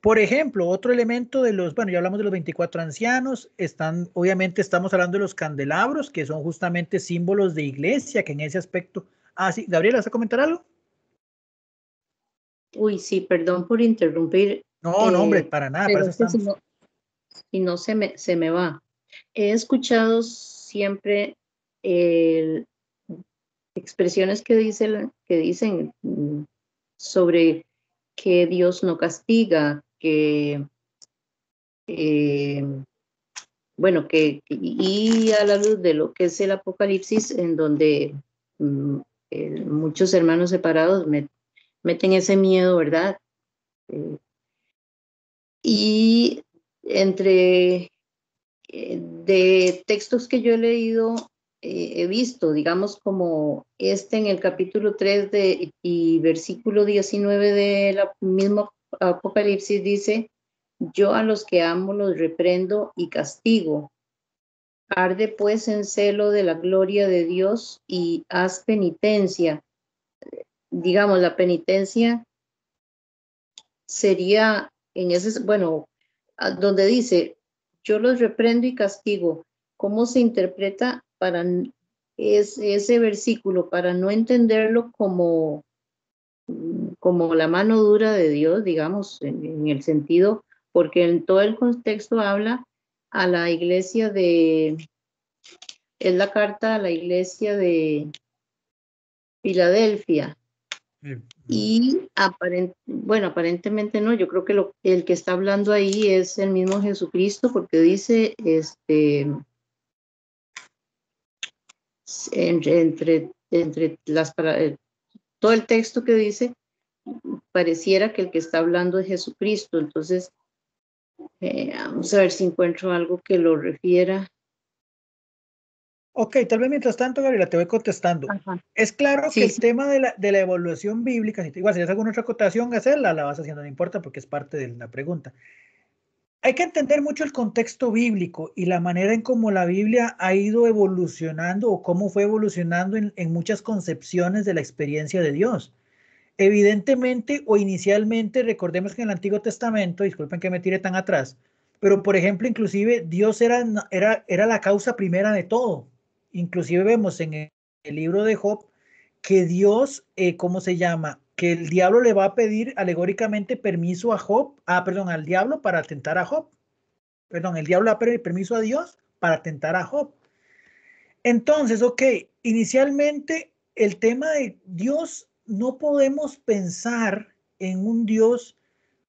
Por ejemplo, otro elemento de los, bueno, ya hablamos de los 24 ancianos, están, obviamente estamos hablando de los candelabros, que son justamente símbolos de iglesia, que en ese aspecto... Ah, sí, Gabriela, ¿vas a comentar algo? Uy, sí, perdón por interrumpir. No, no, eh, hombre, para nada. Para si no, no se, me, se me va. He escuchado siempre eh, expresiones que, dicen que dicen mm, sobre que Dios no castiga, que, eh, bueno, que, y a la luz de lo que es el Apocalipsis, en donde mm, eh, muchos hermanos separados meten ese miedo, ¿verdad? y entre de textos que yo he leído eh, he visto, digamos, como este en el capítulo 3 de, y versículo 19 de la misma Apocalipsis dice, yo a los que amo los reprendo y castigo. Arde pues en celo de la gloria de Dios y haz penitencia. Digamos, la penitencia sería en ese, bueno, donde dice, yo los reprendo y castigo. ¿Cómo se interpreta es, ese versículo, para no entenderlo como, como la mano dura de Dios, digamos, en, el sentido, porque en todo el contexto habla a la iglesia de, es la carta a la iglesia de Filadelfia. Y bueno, aparentemente no, yo creo que el que está hablando ahí es el mismo Jesucristo porque dice, este, entre, entre las, eh, todo el texto que dice, pareciera que el que está hablando es Jesucristo. Entonces, eh, vamos a ver si encuentro algo que lo refiera. Ok, tal vez mientras tanto, Gabriela, te voy contestando. Es claro que el tema de la, de la, evaluación bíblica, si igual si tienes alguna otra acotación, hacerla, la vas haciendo, no importa, porque es parte de la pregunta hay que entender mucho el contexto bíblico y la manera en cómo la Biblia ha ido evolucionando o cómo fue evolucionando en, muchas concepciones de la experiencia de Dios. Evidentemente o inicialmente, recordemos que en el Antiguo Testamento, disculpen que me tire tan atrás, pero por ejemplo, inclusive Dios era, era, era la causa primera de todo. Inclusive vemos en el, libro de Job que Dios, eh, ¿cómo se llama? que el diablo le va a pedir alegóricamente permiso a Job, ah, perdón, al diablo para atentar a Job. Perdón, el diablo le va a pedir permiso a Dios para atentar a Job. Entonces, ok, inicialmente el tema de Dios, no podemos pensar en un Dios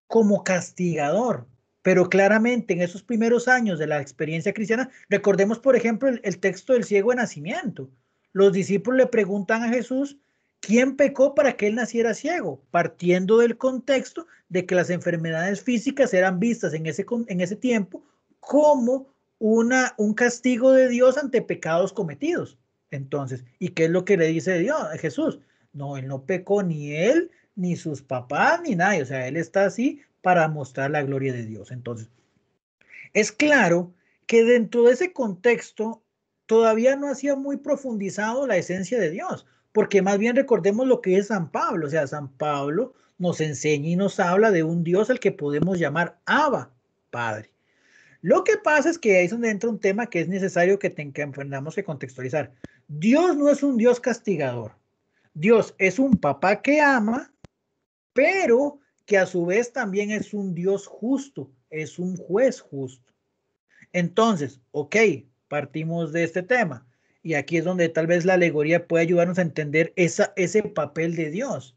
como castigador, pero claramente en esos primeros años de la experiencia cristiana, recordemos por ejemplo el texto del ciego de nacimiento. Los discípulos le preguntan a Jesús, ¿Quién pecó para que él naciera ciego? Partiendo del contexto de que las enfermedades físicas eran vistas en ese, en ese tiempo como una, un castigo de Dios ante pecados cometidos. Entonces, ¿y qué es lo que le dice Dios, Jesús? No, él no pecó ni él, ni sus papás, ni nadie. O sea, él está así para mostrar la gloria de Dios. Entonces, es claro que dentro de ese contexto todavía no hacía muy profundizado la esencia de Dios porque más bien recordemos lo que es San Pablo, o sea, San Pablo nos enseña y nos habla de un Dios al que podemos llamar Abba, Padre. Lo que pasa es que ahí es donde entra un tema que es necesario que tengamos que contextualizar. Dios no es un Dios castigador. Dios es un papá que ama, pero que a su vez también es un Dios justo, es un juez justo. Entonces, ok, partimos de este tema. Y aquí es donde tal vez la alegoría puede ayudarnos a entender ese papel de Dios.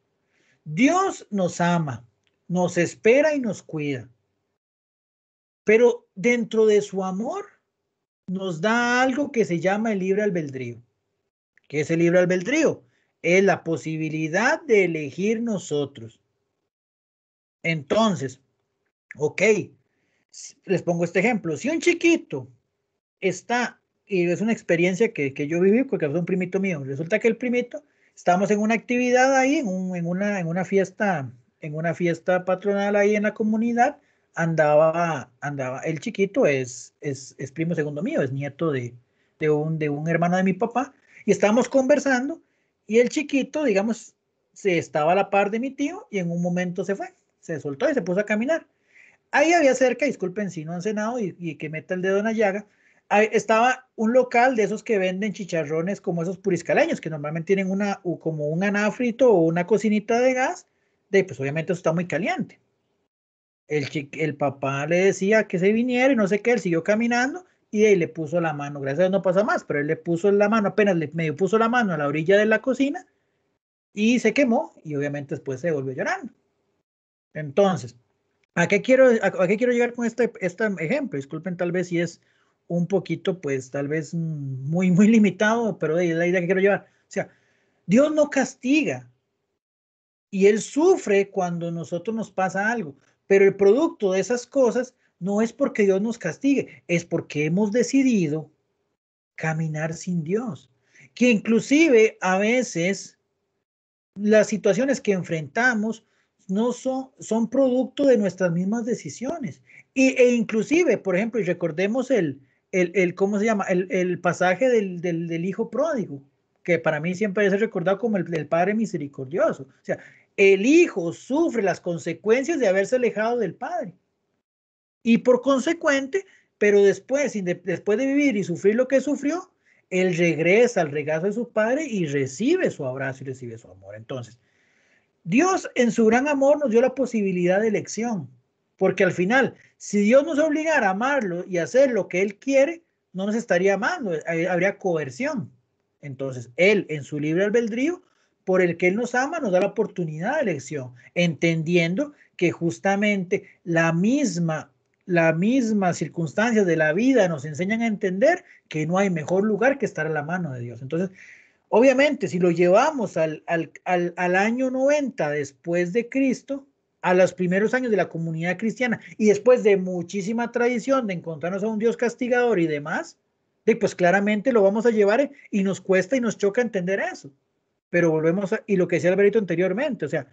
Dios nos ama, nos espera y nos cuida. Pero dentro de su amor nos da algo que se llama el libre albedrío. ¿Qué es el libre albedrío? Es la posibilidad de elegir nosotros. Entonces, ok, les pongo este ejemplo. Si un chiquito está y es una experiencia que, yo viví porque fue un primito mío. Resulta que el primito, estábamos en una actividad ahí, en, una, en una fiesta en una fiesta patronal ahí en la comunidad, andaba, andaba, el chiquito es, es, es primo segundo mío, es nieto de, de, un, de un hermano de mi papá, y estábamos conversando, y el chiquito, digamos, se estaba a la par de mi tío, y en un momento se fue, se soltó y se puso a caminar. Ahí había cerca, disculpen si no han cenado y, y que meta el dedo en la llaga, estaba un local de esos que venden chicharrones como esos puriscaleños, que normalmente tienen una, como un anáfrito o una cocinita de gas, de pues obviamente eso está muy caliente. El, el papá le decía que se viniera y no sé qué, él siguió caminando y de ahí le puso la mano, gracias no pasa más, pero él le puso la mano, apenas le medio puso la mano a la orilla de la cocina y se quemó y obviamente después se volvió llorando. Entonces, ¿a qué quiero, quiero llegar con este, este ejemplo? Disculpen tal vez si es un poquito, pues tal vez muy, muy limitado, pero es la idea que quiero llevar. O sea, Dios no castiga y Él sufre cuando nosotros nos pasa algo, pero el producto de esas cosas no es porque Dios nos castigue, es porque hemos decidido caminar sin Dios, que inclusive a veces las situaciones que enfrentamos no son, son producto de nuestras mismas decisiones. e inclusive, por ejemplo, recordemos el, el, ¿cómo se llama? El, pasaje del, hijo pródigo, que para mí siempre es recordado como el del Padre misericordioso. O sea, el hijo sufre las consecuencias de haberse alejado del Padre. Y por consecuente, pero después, después de vivir y sufrir lo que sufrió, él regresa al regazo de su Padre y recibe su abrazo y recibe su amor. Entonces, Dios en su gran amor nos dio la posibilidad de elección, porque al final si Dios nos obligara a amarlo y hacer lo que Él quiere, no nos estaría amando, eh, eh, habría coerción. Entonces, Él en su libre albedrío, por el que Él nos ama, nos da la oportunidad de elección, entendiendo que justamente la misma, la misma circunstancia de la vida nos enseñan a entender que no hay mejor lugar que estar a la mano de Dios. Entonces, obviamente, si lo llevamos al, al año 90 después de Cristo, a los primeros años de la comunidad cristiana y después de muchísima tradición de encontrarnos a un Dios castigador y demás, pues claramente lo vamos a llevar eh, y nos cuesta y nos choca entender eso. Pero volvemos a, y lo que decía Alberto anteriormente, o sea,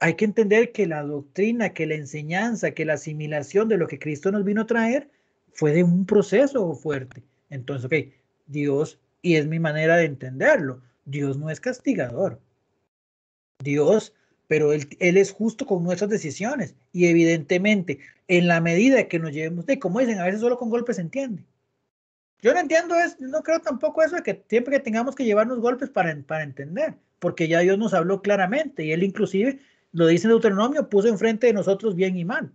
hay que entender que la doctrina, que la enseñanza, que la asimilación de lo que Cristo nos vino a traer fue de un proceso fuerte. Entonces, ok, Dios, y es mi manera de entenderlo, Dios no es castigador. Dios pero él, él, es justo con nuestras decisiones y evidentemente en la medida que nos llevemos de, como dicen, a veces solo con golpes se entiende. Yo no entiendo, es, no creo tampoco eso de que siempre que tengamos que llevarnos golpes para, para entender, porque ya Dios nos habló claramente y él inclusive, lo dice en Deuteronomio, puso enfrente de nosotros bien y mal.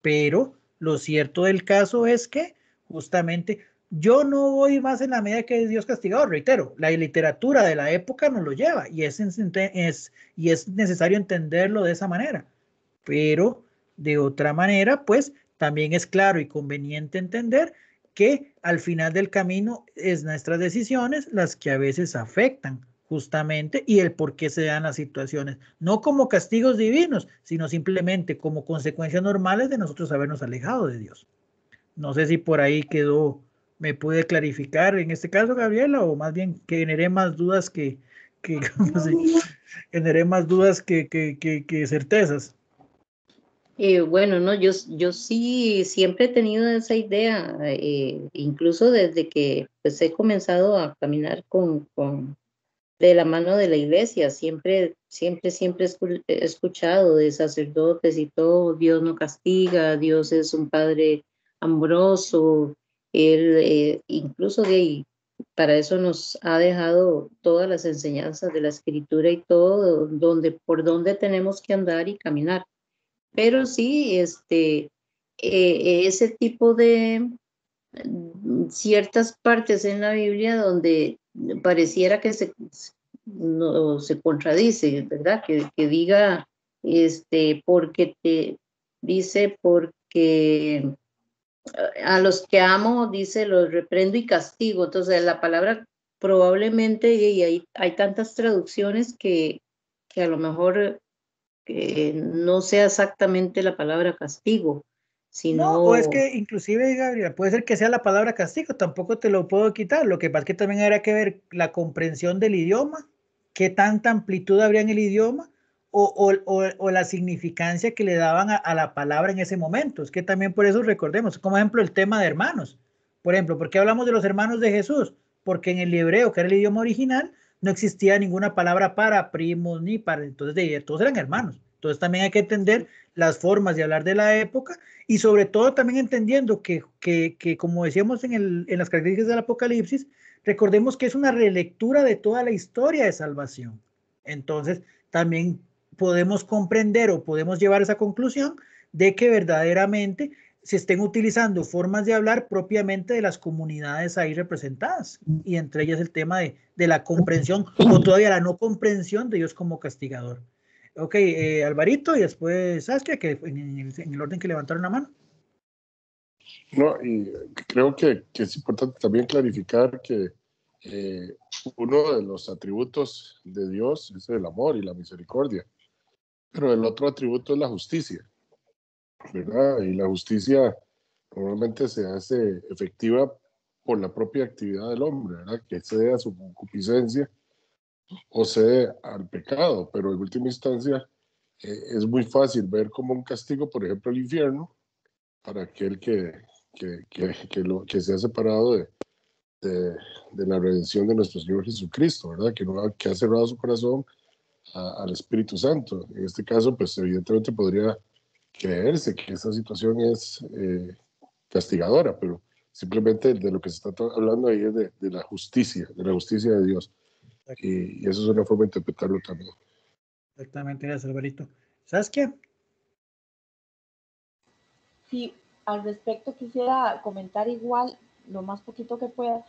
Pero lo cierto del caso es que justamente yo no voy más en la medida que Dios castigado, reitero, la literatura de la época nos lo lleva y es, es, y es necesario entenderlo de esa manera. Pero de otra manera, pues también es claro y conveniente entender que al final del camino es nuestras decisiones las que a veces afectan justamente y el por qué se dan las situaciones, no como castigos divinos, sino simplemente como consecuencias normales de nosotros habernos alejado de Dios. No sé si por ahí quedó me puede clarificar en este caso, Gabriela, o más bien que generé más dudas que, que más dudas que, certezas. Eh, bueno, no, yo, yo sí siempre he tenido esa idea, eh, incluso desde que pues, he comenzado a caminar con, con, de la mano de la iglesia, siempre, siempre, siempre he escuchado de sacerdotes y todo, Dios no castiga, Dios es un Padre amoroso, él eh, incluso de ahí, para eso nos ha dejado todas las enseñanzas de la escritura y todo, donde, por donde tenemos que andar y caminar. Pero sí, este, eh, ese tipo de mm, ciertas partes en la Biblia donde pareciera que se, no, se contradice, ¿verdad? Que, diga, este, porque te dice, porque a los que amo, dice, los reprendo y castigo. Entonces, la palabra probablemente, y hay, hay tantas traducciones que, a lo mejor eh, no sea exactamente la palabra castigo, sino... No, o es que inclusive, Gabriela, puede ser que sea la palabra castigo, tampoco te lo puedo quitar. Lo que pasa es que también habrá que ver la comprensión del idioma, qué tanta amplitud habría en el idioma o, la significancia que le daban a, la palabra en ese momento. Es que también por eso recordemos, como ejemplo, el tema de hermanos. Por ejemplo, ¿por qué hablamos de los hermanos de Jesús? Porque en el hebreo, que era el idioma original, no existía ninguna palabra para primos ni para. Entonces, de, todos eran hermanos. Entonces, también hay que entender las formas de hablar de la época y, sobre todo, también entendiendo que, como decíamos en, en las características del Apocalipsis, recordemos que es una relectura de toda la historia de salvación. Entonces, también podemos comprender o podemos llevar esa conclusión de que verdaderamente se estén utilizando formas de hablar propiamente de las comunidades ahí representadas, y entre ellas el tema de, la comprensión o todavía la no comprensión de Dios como castigador. Ok, eh, Alvarito y después Saskia, que en el, orden que levantaron la mano. No, y creo que, es importante también clarificar que eh, uno de los atributos de Dios es el amor y la misericordia pero el otro atributo es la justicia, ¿verdad? Y la justicia normalmente se hace efectiva por la propia actividad del hombre, ¿verdad? Que cede a su concupiscencia o cede al pecado, pero en última instancia eh, es muy fácil ver como un castigo, por ejemplo, el infierno, para aquel que, que, que, lo, que se ha separado de, de, de, la redención de nuestro Señor Jesucristo, ¿verdad? Que, no, que ha cerrado su corazón al Espíritu Santo. En este caso, pues evidentemente podría creerse que esta situación es eh, castigadora, pero simplemente de lo que se está hablando ahí es de, la justicia, de la justicia de Dios. Y, eso es una forma de interpretarlo también. Exactamente, gracias Alvarito. Saskia. Sí, al respecto quisiera comentar igual, lo más poquito que pueda,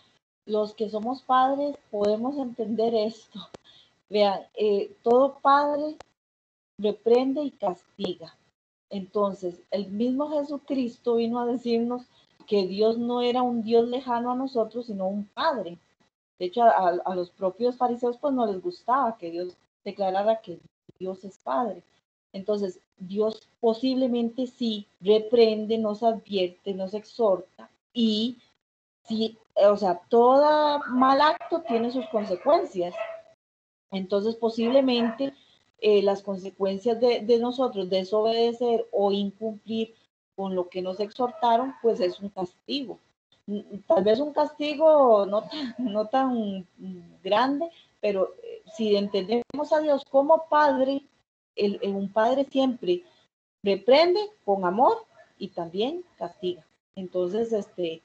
los que somos padres podemos entender esto Vean, eh, todo padre reprende y castiga. Entonces, el mismo Jesucristo vino a decirnos que Dios no era un Dios lejano a nosotros, sino un Padre. De hecho, a, los propios fariseos pues no les gustaba que Dios declarara que Dios es Padre. Entonces, Dios posiblemente sí reprende, nos advierte, nos exhorta y, si o sea, todo mal acto tiene sus consecuencias. Entonces, posiblemente eh, las consecuencias de, nosotros desobedecer o incumplir con lo que nos exhortaron, pues es un castigo. Mm, tal vez un castigo no tan, no tan grande, pero eh, si entendemos a Dios como Padre, el, un Padre siempre reprende con amor y también castiga. Entonces, este,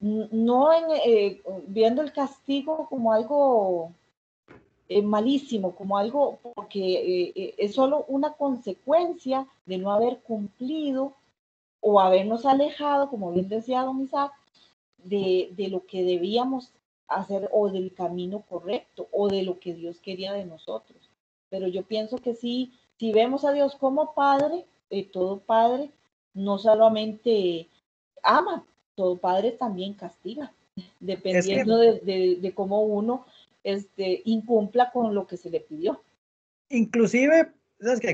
no en, eh, viendo el castigo como algo eh, malísimo, como algo, porque eh, eh, es solo una consecuencia de no haber cumplido o habernos alejado, como bien decía don Isaac, de, lo que debíamos hacer o del camino correcto o de lo que Dios quería de nosotros. Pero yo pienso que sí, si vemos a Dios como Padre, todo Padre no solamente ama, todo Padre también castiga, dependiendo de cómo uno este, incumpla con lo que se le pidió. Inclusive,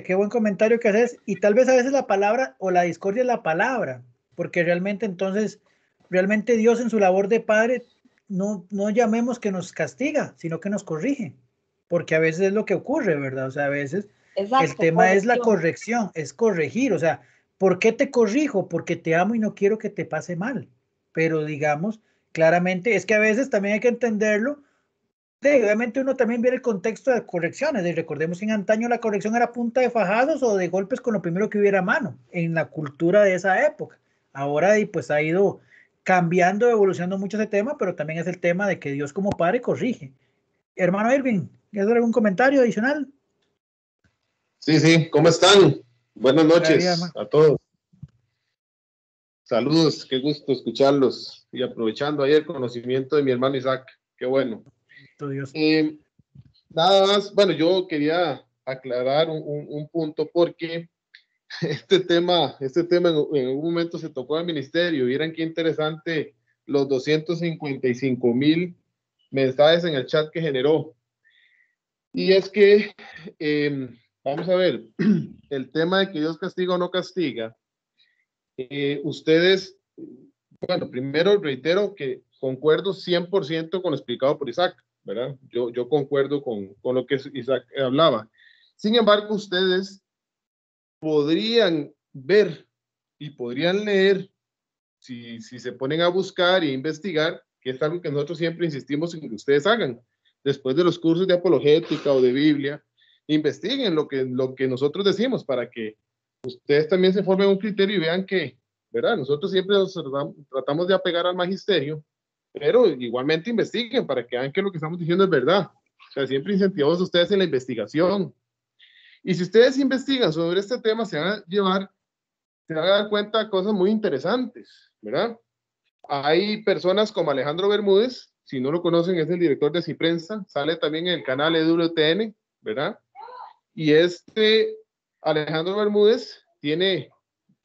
qué? buen comentario que haces. Y tal vez a veces la palabra o la discordia es la palabra, porque realmente entonces, realmente Dios en su labor de Padre, no, no llamemos que nos castiga, sino que nos corrige, porque a veces es lo que ocurre, ¿verdad? O sea, a veces el tema es la corrección, es corregir, o sea, ¿por qué te corrijo? Porque te amo y no quiero que te pase mal, pero digamos, claramente, es que a veces también hay que entenderlo obviamente uno también viene el contexto de correcciones. Y recordemos que en antaño la corrección era punta de fajados o de golpes con lo primero que hubiera a mano en la cultura de esa época. Ahora pues ha ido cambiando, evolucionando mucho ese tema, pero también es el tema de que Dios como Padre corrige. Hermano Irving, ¿quieres dar algún comentario adicional? Sí, sí, ¿cómo están? Buenas noches a todos. Saludos, qué gusto escucharlos y aprovechando ahí el conocimiento de mi hermano Isaac, qué bueno. Dios. Eh, nada más, bueno, yo quería aclarar un, punto porque este tema, este tema en, un momento se tocó al ministerio. Vieran qué interesante los 255 mil mensajes en el chat que generó. Y es que, em, vamos a ver, el tema de que Dios castiga o no castiga, eh, ustedes, bueno, primero reitero que concuerdo 100% con lo explicado por Isaac. Yo, yo concuerdo con, lo que Isaac hablaba. Sin embargo, ustedes podrían ver y podrían leer, si, se ponen a buscar e investigar, que es algo que nosotros siempre insistimos en que ustedes hagan, después de los cursos de apologética o de Biblia, investiguen lo que, lo que nosotros decimos para que ustedes también se formen un criterio y vean que, ¿verdad? Nosotros siempre tratamos de apegar al magisterio, pero igualmente investiguen para que vean que lo que estamos diciendo es verdad. O sea, siempre incentivamos a ustedes en la investigación. Y si ustedes investigan sobre este tema, se van a llevar, se van a dar cuenta de cosas muy interesantes, ¿verdad? Hay personas como Alejandro Bermúdez, si no lo conocen, es el director de Ciprensa, sale también en el canal EWTN, ¿verdad? Y este Alejandro Bermúdez tiene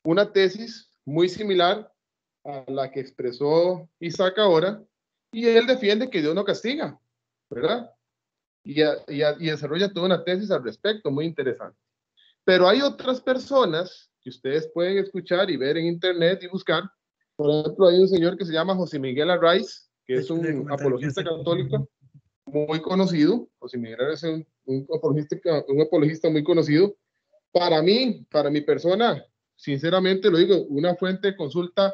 una tesis muy similar a la que expresó Isaac ahora, y él defiende que Dios no castiga, ¿verdad? Y, desarrolla toda una tesis al respecto, muy interesante. Pero hay otras personas que ustedes pueden escuchar y ver en internet y buscar. Por ejemplo, hay un señor que se llama José Miguel Arraiz, que es un apologista católico muy conocido. José Miguel Arraiz es un apologista muy conocido. Para mí, para mi persona, sinceramente lo digo, una fuente de consulta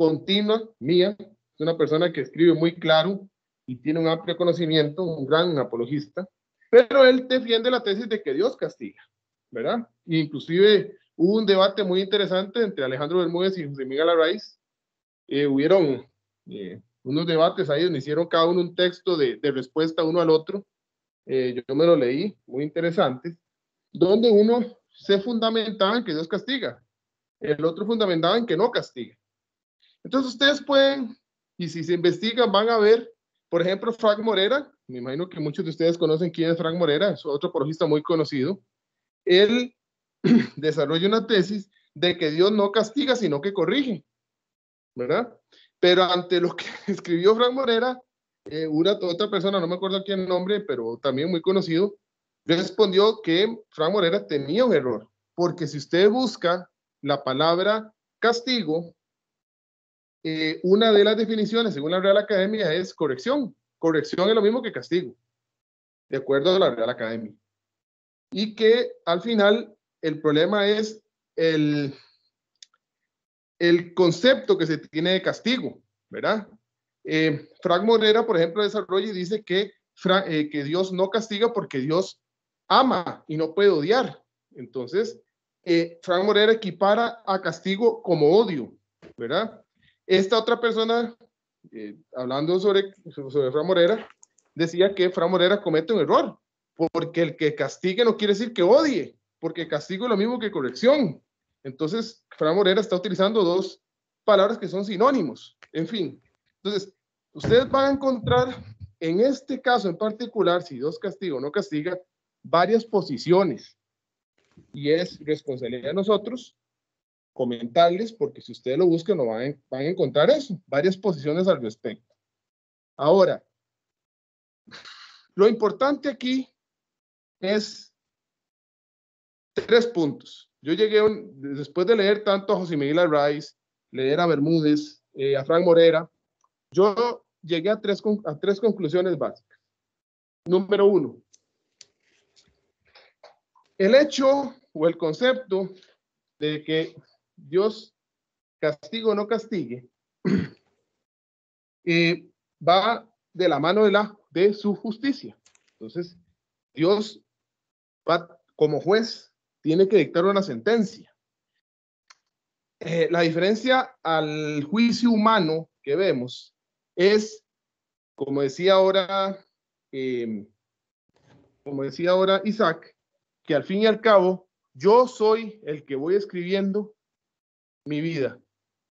continua mía, es una persona que escribe muy claro y tiene un amplio conocimiento, un gran apologista, pero él defiende la tesis de que Dios castiga, ¿verdad? Inclusive hubo un debate muy interesante entre Alejandro Bermúdez y José Miguel Arraiz. Eh, hubieron eh, unos debates ahí donde hicieron cada uno un texto de, respuesta uno al otro. Eh, yo, me lo leí, muy interesante, donde uno se fundamentaba en que Dios castiga, el otro fundamentaba en que no castiga. Entonces ustedes pueden, y si se investigan, van a ver, por ejemplo, Frank Morera, me imagino que muchos de ustedes conocen quién es Frank Morera, es otro prologista muy conocido. Él desarrolla una tesis de que Dios no castiga, sino que corrige, ¿verdad? Pero ante lo que escribió Frank Morera, eh, una, otra persona, no me acuerdo quién el nombre, pero también muy conocido, respondió que Frank Morera tenía un error, porque si usted busca la palabra castigo eh, una de las definiciones, según la Real Academia, es corrección. Corrección es lo mismo que castigo, de acuerdo a la Real Academia. Y que al final el problema es el, el concepto que se tiene de castigo, ¿verdad? Eh, Frank Morera, por ejemplo, desarrolla y dice que, eh, que Dios no castiga porque Dios ama y no puede odiar. Entonces, Frank Morera equipara a castigo como odio, ¿verdad? Esta otra persona, eh, hablando sobre, sobre Fran Morera, decía que fra Morera comete un error, porque el que castigue no quiere decir que odie, porque castigo es lo mismo que corrección. Entonces, fra Morera está utilizando dos palabras que son sinónimos. En fin, entonces, ustedes van a encontrar en este caso en particular, si Dios castiga o no castiga, varias posiciones. Y es responsabilidad de nosotros comentarles, porque si ustedes lo buscan, no van, a encontrar eso, varias posiciones al respecto. Ahora, lo importante aquí es tres puntos. Yo llegué, después de leer tanto a José Miguel Arraiz, leer a Bermúdez, eh, a Frank Morera, yo llegué a tres, a tres conclusiones básicas. Número uno, el hecho o el concepto de que Dios castigo o no castigue, eh, va de la mano de, la, de su justicia. Entonces, Dios va, como juez tiene que dictar una sentencia. Eh, la diferencia al juicio humano que vemos es, como decía ahora, em, como decía ahora Isaac, que al fin y al cabo yo soy el que voy escribiendo mi vida,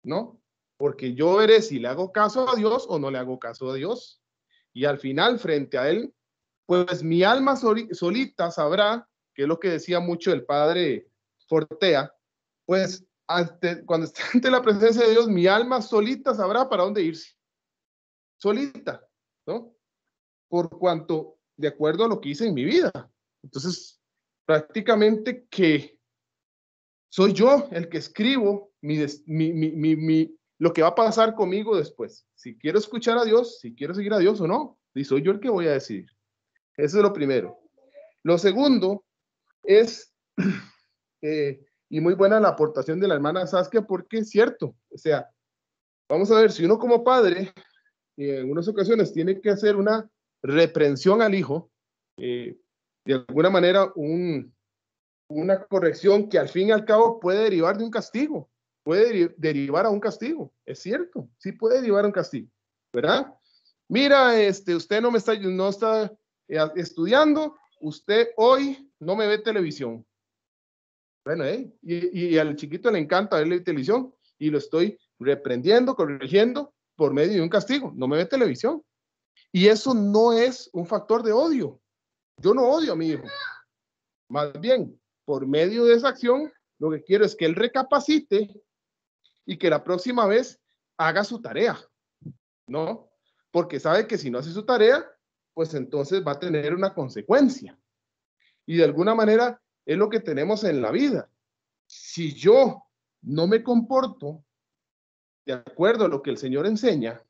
¿no? Porque yo veré si le hago caso a Dios o no le hago caso a Dios. Y al final, frente a Él, pues mi alma solita sabrá, que es lo que decía mucho el padre Fortea, pues cuando esté ante la presencia de Dios, mi alma solita sabrá para dónde irse. Solita, ¿no? Por cuanto, de acuerdo a lo que hice en mi vida. Entonces, prácticamente que soy yo el que escribo mi, lo que va a pasar conmigo después. Si quiero escuchar a Dios, si quiero seguir a Dios o no, y soy yo el que voy a decir Eso es lo primero. Lo segundo es, eh, y muy buena la aportación de la hermana Saskia, porque es cierto, o sea, vamos a ver, si uno como padre en algunas ocasiones tiene que hacer una reprensión al hijo, eh, de alguna manera una corrección que al fin y al cabo puede derivar de un castigo puede derivar a un castigo, es cierto, sí puede derivar a un castigo, ¿verdad? Mira, este, usted no me está, no está eh, estudiando, usted hoy no me ve televisión. Bueno, ¿eh? y, y al chiquito le encanta ver la televisión y lo estoy reprendiendo, corrigiendo por medio de un castigo, no me ve televisión. Y eso no es un factor de odio. Yo no odio a mi hijo. Más bien, por medio de esa acción, lo que quiero es que él recapacite y que la próxima vez haga su tarea, ¿no? Porque sabe que si no hace su tarea, pues entonces va a tener una consecuencia. Y de alguna manera es lo que tenemos en la vida. Si yo no me comporto de acuerdo a lo que el Señor enseña,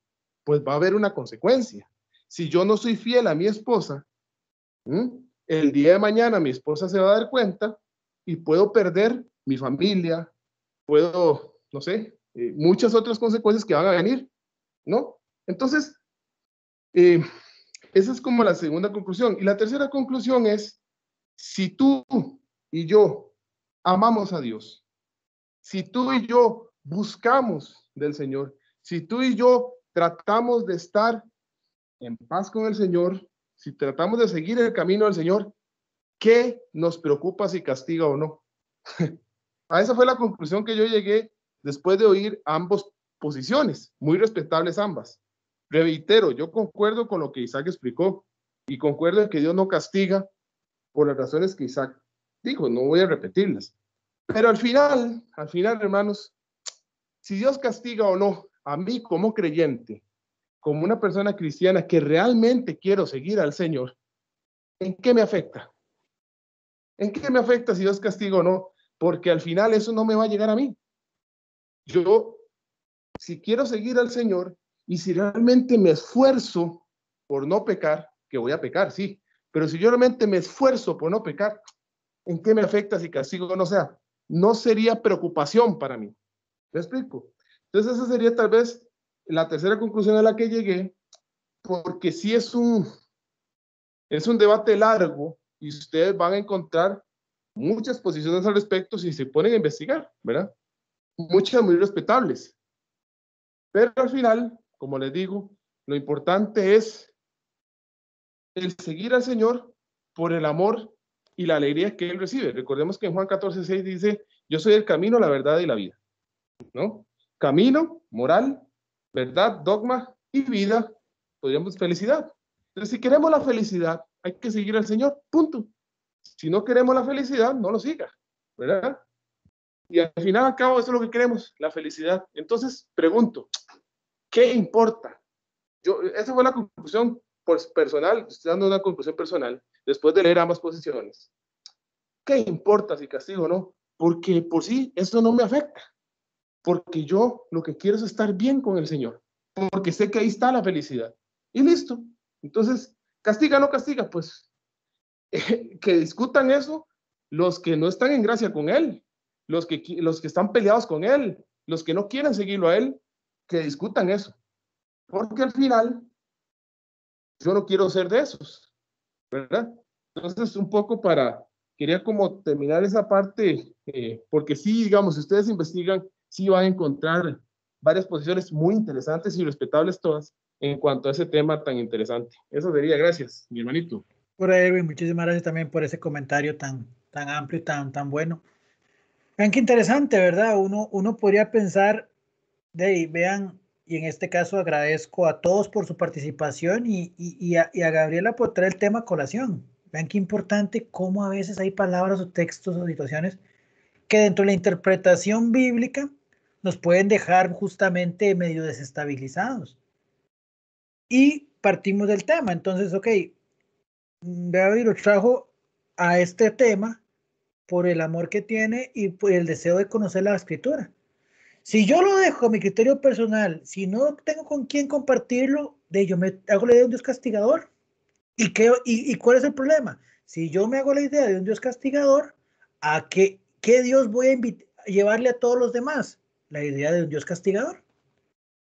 pues va a haber una consecuencia. Si yo no soy fiel a mi esposa, el día de mañana mi esposa se va a dar cuenta y puedo perder mi familia, puedo no sé, eh, muchas otras consecuencias que van a venir, ¿no? Entonces, eh, esa es como la segunda conclusión. Y la tercera conclusión es, si tú y yo amamos a Dios, si tú y yo buscamos del Señor, si tú y yo tratamos de estar en paz con el Señor, si tratamos de seguir el camino del Señor, ¿qué nos preocupa si castiga o no? a esa fue la conclusión que yo llegué después de oír ambas posiciones, muy respetables ambas. Reitero, yo concuerdo con lo que Isaac explicó y concuerdo en que Dios no castiga por las razones que Isaac dijo, no voy a repetirlas. Pero al final, al final, hermanos, si Dios castiga o no, a mí como creyente, como una persona cristiana que realmente quiero seguir al Señor, ¿en qué me afecta? ¿En qué me afecta si Dios castiga o no? Porque al final eso no me va a llegar a mí. Yo, si quiero seguir al Señor y si realmente me esfuerzo por no pecar, que voy a pecar, sí, pero si yo realmente me esfuerzo por no pecar, ¿en qué me afecta si castigo o no sea? No sería preocupación para mí. ¿Me explico? Entonces esa sería tal vez la tercera conclusión a la que llegué, porque si es un, es un debate largo y ustedes van a encontrar muchas posiciones al respecto si se ponen a investigar, ¿verdad? muchas muy respetables. Pero al final, como les digo, lo importante es el seguir al Señor por el amor y la alegría que Él recibe. Recordemos que en Juan 14, dice, yo soy el camino, la verdad y la vida. ¿No? Camino, moral, verdad, dogma y vida, podríamos felicidad. Entonces, si queremos la felicidad, hay que seguir al Señor, punto. Si no queremos la felicidad, no lo siga, ¿verdad? Y al final, acabo, cabo, eso es lo que queremos, la felicidad. Entonces, pregunto, ¿qué importa? Yo, esa fue la conclusión pues, personal, estoy dando una conclusión personal, después de leer ambas posiciones. ¿Qué importa si castigo o no? Porque por sí, eso no me afecta. Porque yo lo que quiero es estar bien con el Señor. Porque sé que ahí está la felicidad. Y listo. Entonces, castiga o no castiga, pues que discutan eso los que no están en gracia con Él, los que, los que están peleados con él, los que no quieren seguirlo a él, que discutan eso. Porque al final, yo no quiero ser de esos, ¿verdad? Entonces, un poco para, quería como terminar esa parte, eh, porque sí, digamos, si ustedes investigan, sí van a encontrar varias posiciones muy interesantes y respetables todas en cuanto a ese tema tan interesante. Eso sería, gracias, mi hermanito. Por Erwin, muchísimas gracias también por ese comentario tan, tan amplio y tan, tan bueno. Vean qué interesante, ¿verdad? Uno, uno podría pensar, de vean, y en este caso agradezco a todos por su participación y, a, Gabriela por traer el tema a colación. Vean qué importante cómo a veces hay palabras o textos o situaciones que dentro de la interpretación bíblica nos pueden dejar justamente medio desestabilizados. Y partimos del tema. Entonces, ok, Gabriel lo trajo a este tema por el amor que tiene y por el deseo de conocer la escritura. Si yo lo dejo a mi criterio personal, si no tengo con quién compartirlo, de yo me hago la idea de un Dios castigador. ¿Y, qué, y, cuál es el problema? Si yo me hago la idea de un Dios castigador, ¿a qué, qué Dios voy a llevarle a todos los demás? La idea de un Dios castigador.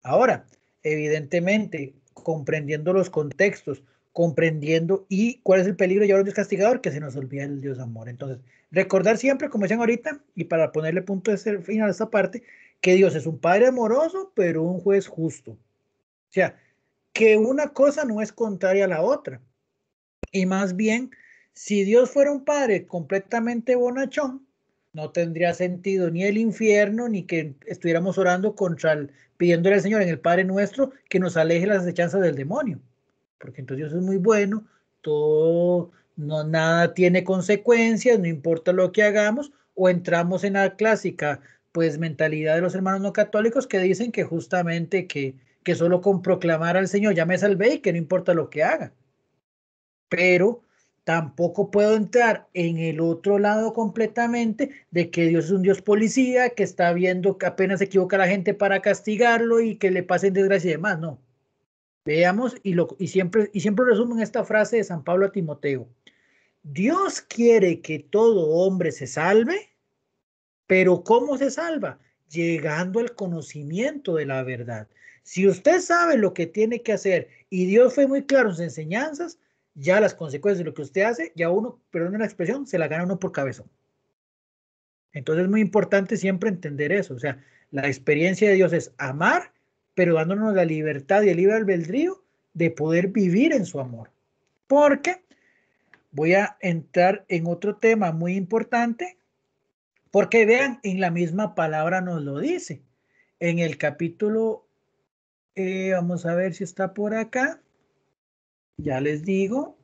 Ahora, evidentemente, comprendiendo los contextos, comprendiendo y cuál es el peligro de ahora el Dios castigador, que se nos olvida el Dios amor. Entonces, recordar siempre, como decían ahorita, y para ponerle punto de ser final a esta parte, que Dios es un Padre amoroso, pero un juez justo. O sea, que una cosa no es contraria a la otra. Y más bien, si Dios fuera un Padre completamente bonachón, no tendría sentido ni el infierno, ni que estuviéramos orando contra el, pidiéndole al Señor en el Padre nuestro que nos aleje las acechanzas del demonio porque entonces Dios es muy bueno, todo, no, nada tiene consecuencias, no importa lo que hagamos, o entramos en la clásica pues mentalidad de los hermanos no católicos que dicen que justamente que, que solo con proclamar al Señor ya me salvé y que no importa lo que haga. Pero tampoco puedo entrar en el otro lado completamente de que Dios es un Dios policía que está viendo que apenas se equivoca la gente para castigarlo y que le pasen desgracia y demás. No, Veamos, y, lo, siempre, y siempre resumen esta frase de San Pablo a Timoteo. Dios quiere que todo hombre se salve, pero ¿cómo se salva? Llegando al conocimiento de la verdad. Si usted sabe lo que tiene que hacer y Dios fue muy claro en sus enseñanzas, ya las consecuencias de lo que usted hace, ya uno, perdón la expresión, se la gana uno por cabeza. Entonces es muy importante siempre entender eso. O sea, la experiencia de Dios es amar pero dándonos la libertad y el libre albedrío de poder vivir en su amor. Porque voy a entrar en otro tema muy importante, porque vean, en la misma palabra nos lo dice. En el capítulo, eh, vamos a ver si está por acá, ya les digo,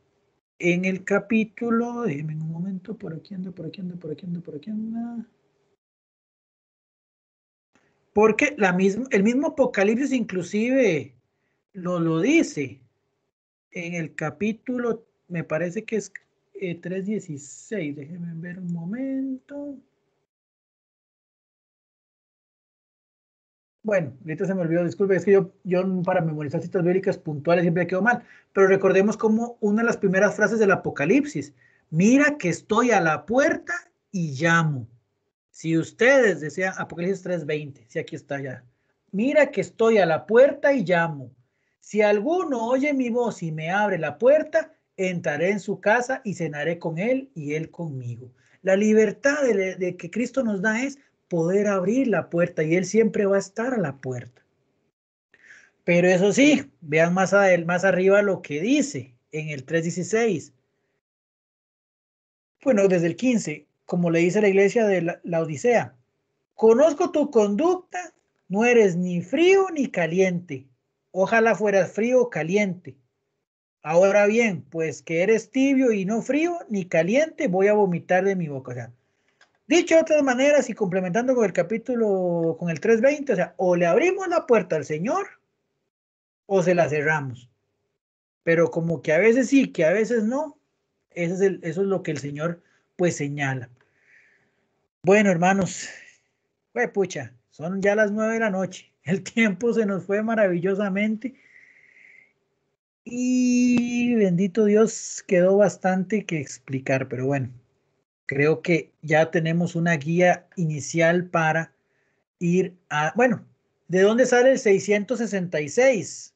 en el capítulo, déjenme un momento, por aquí ando, por aquí ando, por aquí ando, por aquí anda. Porque la el mismo Apocalipsis inclusive lo lo dice en el capítulo, me parece que es 3.16, eh, déjenme ver un momento. Bueno, ahorita se me olvidó, disculpe, es que yo, yo para memorizar citas bíblicas puntuales siempre quedo mal, pero recordemos como una de las primeras frases del Apocalipsis, mira que estoy a la puerta y llamo. Si ustedes, decía Apocalipsis 3:20, si aquí está ya, mira que estoy a la puerta y llamo. Si alguno oye mi voz y me abre la puerta, entraré en su casa y cenaré con él y él conmigo. La libertad de, que Cristo nos da es poder abrir la puerta y él siempre va a estar a la puerta. Pero eso sí, vean más, a él, más arriba lo que dice en el 3.16. Bueno, desde el 15, como le dice la iglesia de la, Odisea, conozco tu conducta, no eres ni frío ni caliente. Ojalá fueras frío o caliente. Ahora bien, pues que eres tibio y no frío ni caliente, voy a vomitar de mi boca. O sea, dicho de otras maneras y complementando con el capítulo, con el 3.20, o sea, o le abrimos la puerta al Señor o se la cerramos. Pero como que a veces sí, que a veces no, eso es, eso es lo que el Señor pues señala. Bueno, hermanos, pucha, son ya las nueve de la noche. El tiempo se nos fue maravillosamente. Y bendito Dios, quedó bastante que explicar, pero bueno, creo que ya tenemos una guía inicial para ir a... Bueno, ¿de dónde sale el 666?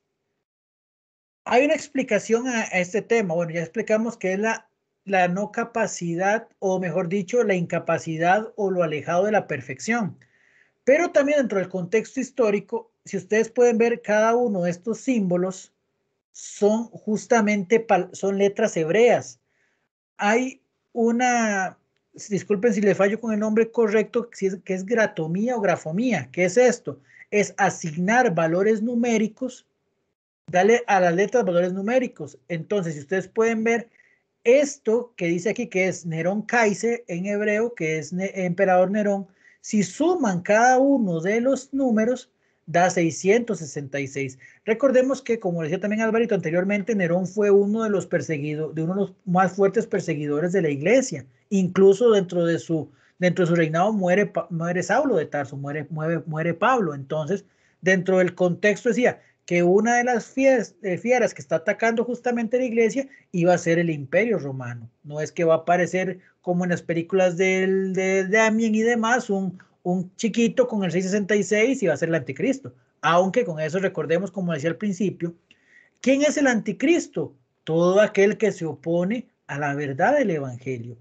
Hay una explicación a, a este tema. Bueno, ya explicamos que es la la no capacidad, o mejor dicho, la incapacidad o lo alejado de la perfección. Pero también dentro del contexto histórico, si ustedes pueden ver, cada uno de estos símbolos son justamente son letras hebreas. Hay una, disculpen si le fallo con el nombre correcto, que es gratomía o grafomía. ¿Qué es esto? Es asignar valores numéricos, darle a las letras valores numéricos. Entonces, si ustedes pueden ver, esto que dice aquí que es Nerón Kaiser en hebreo, que es emperador Nerón, si suman cada uno de los números, da 666. Recordemos que, como decía también Alvarito anteriormente, Nerón fue uno de los perseguidos, de uno de los más fuertes perseguidores de la iglesia. Incluso dentro de su, dentro de su reinado muere, muere Saulo de Tarso, muere, muere, muere Pablo. Entonces, dentro del contexto decía, que una de las eh, fieras, que está atacando justamente la iglesia iba a ser el imperio romano. No es que va a aparecer como en las películas de, de Damien y demás, un, chiquito con el 666 y va a ser el anticristo. Aunque con eso recordemos, como decía al principio, ¿quién es el anticristo? Todo aquel que se opone a la verdad del Evangelio.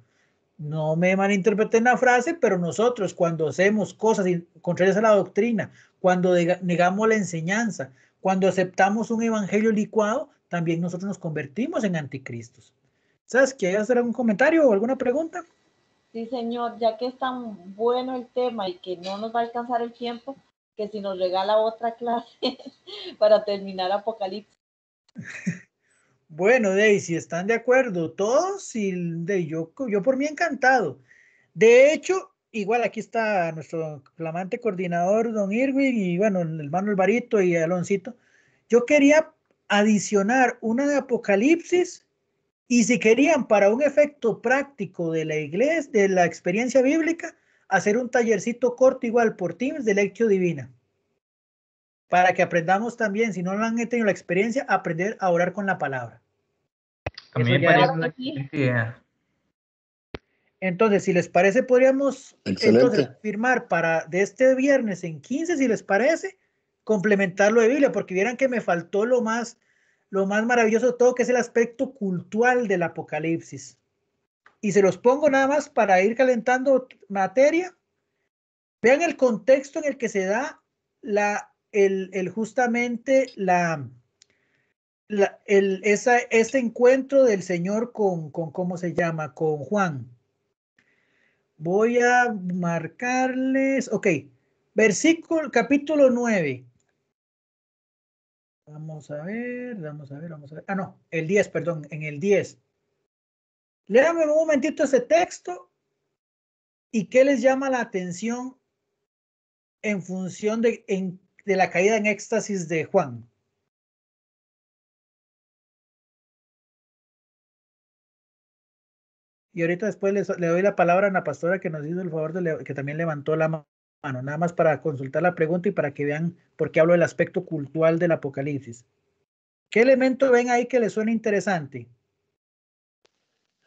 No me malinterpreten la frase, pero nosotros cuando hacemos cosas contrarias a la doctrina, cuando negamos la enseñanza, cuando aceptamos un evangelio licuado, también nosotros nos convertimos en anticristos. ¿Sabes? qué? hacer algún comentario o alguna pregunta? Sí, señor, ya que es tan bueno el tema y que no nos va a alcanzar el tiempo, que si nos regala otra clase para terminar Apocalipsis. Bueno, Daisy, si están de acuerdo todos, y de, yo, yo por mí encantado. De hecho, igual aquí está nuestro flamante coordinador, don Irwin, y bueno, el hermano Alvarito y Aloncito. Yo quería adicionar una de Apocalipsis y si querían para un efecto práctico de la iglesia, de la experiencia bíblica, hacer un tallercito corto igual por Teams de Lectio Divina. Para que aprendamos también, si no han tenido la experiencia, aprender a orar con la palabra. Entonces, si les parece, podríamos firmar para de este viernes en 15, si les parece, complementarlo de Biblia, porque vieran que me faltó lo más, lo más maravilloso de todo, que es el aspecto cultural del Apocalipsis. Y se los pongo nada más para ir calentando materia. Vean el contexto en el que se da la, el, el justamente la, la el, esa, ese encuentro del Señor con, con, ¿cómo se llama? Con Juan. Voy a marcarles, ok, versículo, capítulo 9. Vamos a ver, vamos a ver, vamos a ver. Ah, no, el 10, perdón, en el 10. Léanme un momentito ese texto y qué les llama la atención en función de, de la caída en éxtasis de Juan. Y ahorita después le doy la palabra a la pastora que nos hizo el favor de que también levantó la mano, nada más para consultar la pregunta y para que vean por qué hablo del aspecto cultural del Apocalipsis. ¿Qué elemento ven ahí que le suena interesante?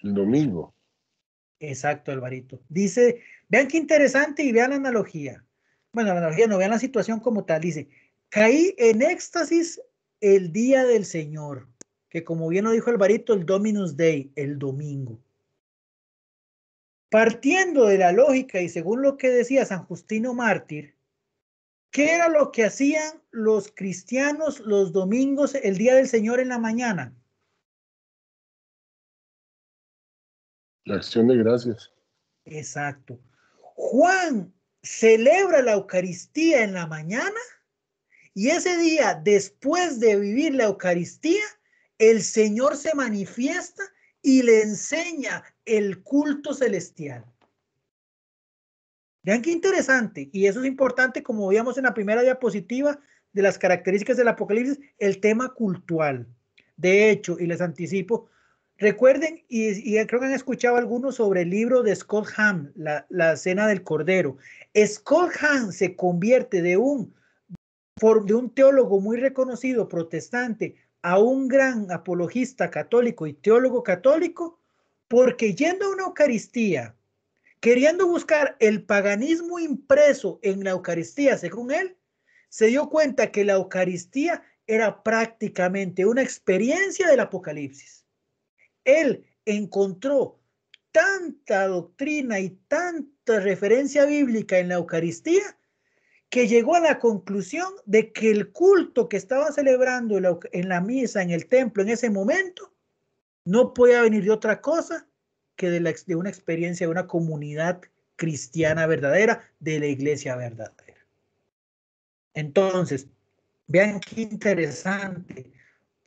El domingo. Exacto, Alvarito. Dice, vean qué interesante y vean la analogía. Bueno, la analogía no, vean la situación como tal. Dice, caí en éxtasis el día del Señor, que como bien lo dijo Alvarito, el Dominus Day, el domingo. Partiendo de la lógica y según lo que decía San Justino Mártir, ¿qué era lo que hacían los cristianos los domingos, el día del Señor en la mañana? La acción de gracias. Exacto. Juan celebra la Eucaristía en la mañana y ese día, después de vivir la Eucaristía, el Señor se manifiesta y le enseña el culto celestial. Vean qué interesante, y eso es importante, como veíamos en la primera diapositiva de las características del Apocalipsis, el tema cultural. De hecho, y les anticipo, recuerden, y, creo que han escuchado algunos sobre el libro de Scott Ham, la, Cena del Cordero. Scott Ham se convierte de un, de un teólogo muy reconocido protestante a un gran apologista católico y teólogo católico, porque yendo a una Eucaristía, queriendo buscar el paganismo impreso en la Eucaristía, según él, se dio cuenta que la Eucaristía era prácticamente una experiencia del Apocalipsis. Él encontró tanta doctrina y tanta referencia bíblica en la Eucaristía que llegó a la conclusión de que el culto que estaba celebrando en la, misa, en el templo, en ese momento, no podía venir de otra cosa que de, de una experiencia de una comunidad cristiana verdadera, de la iglesia verdadera. Entonces, vean qué interesante.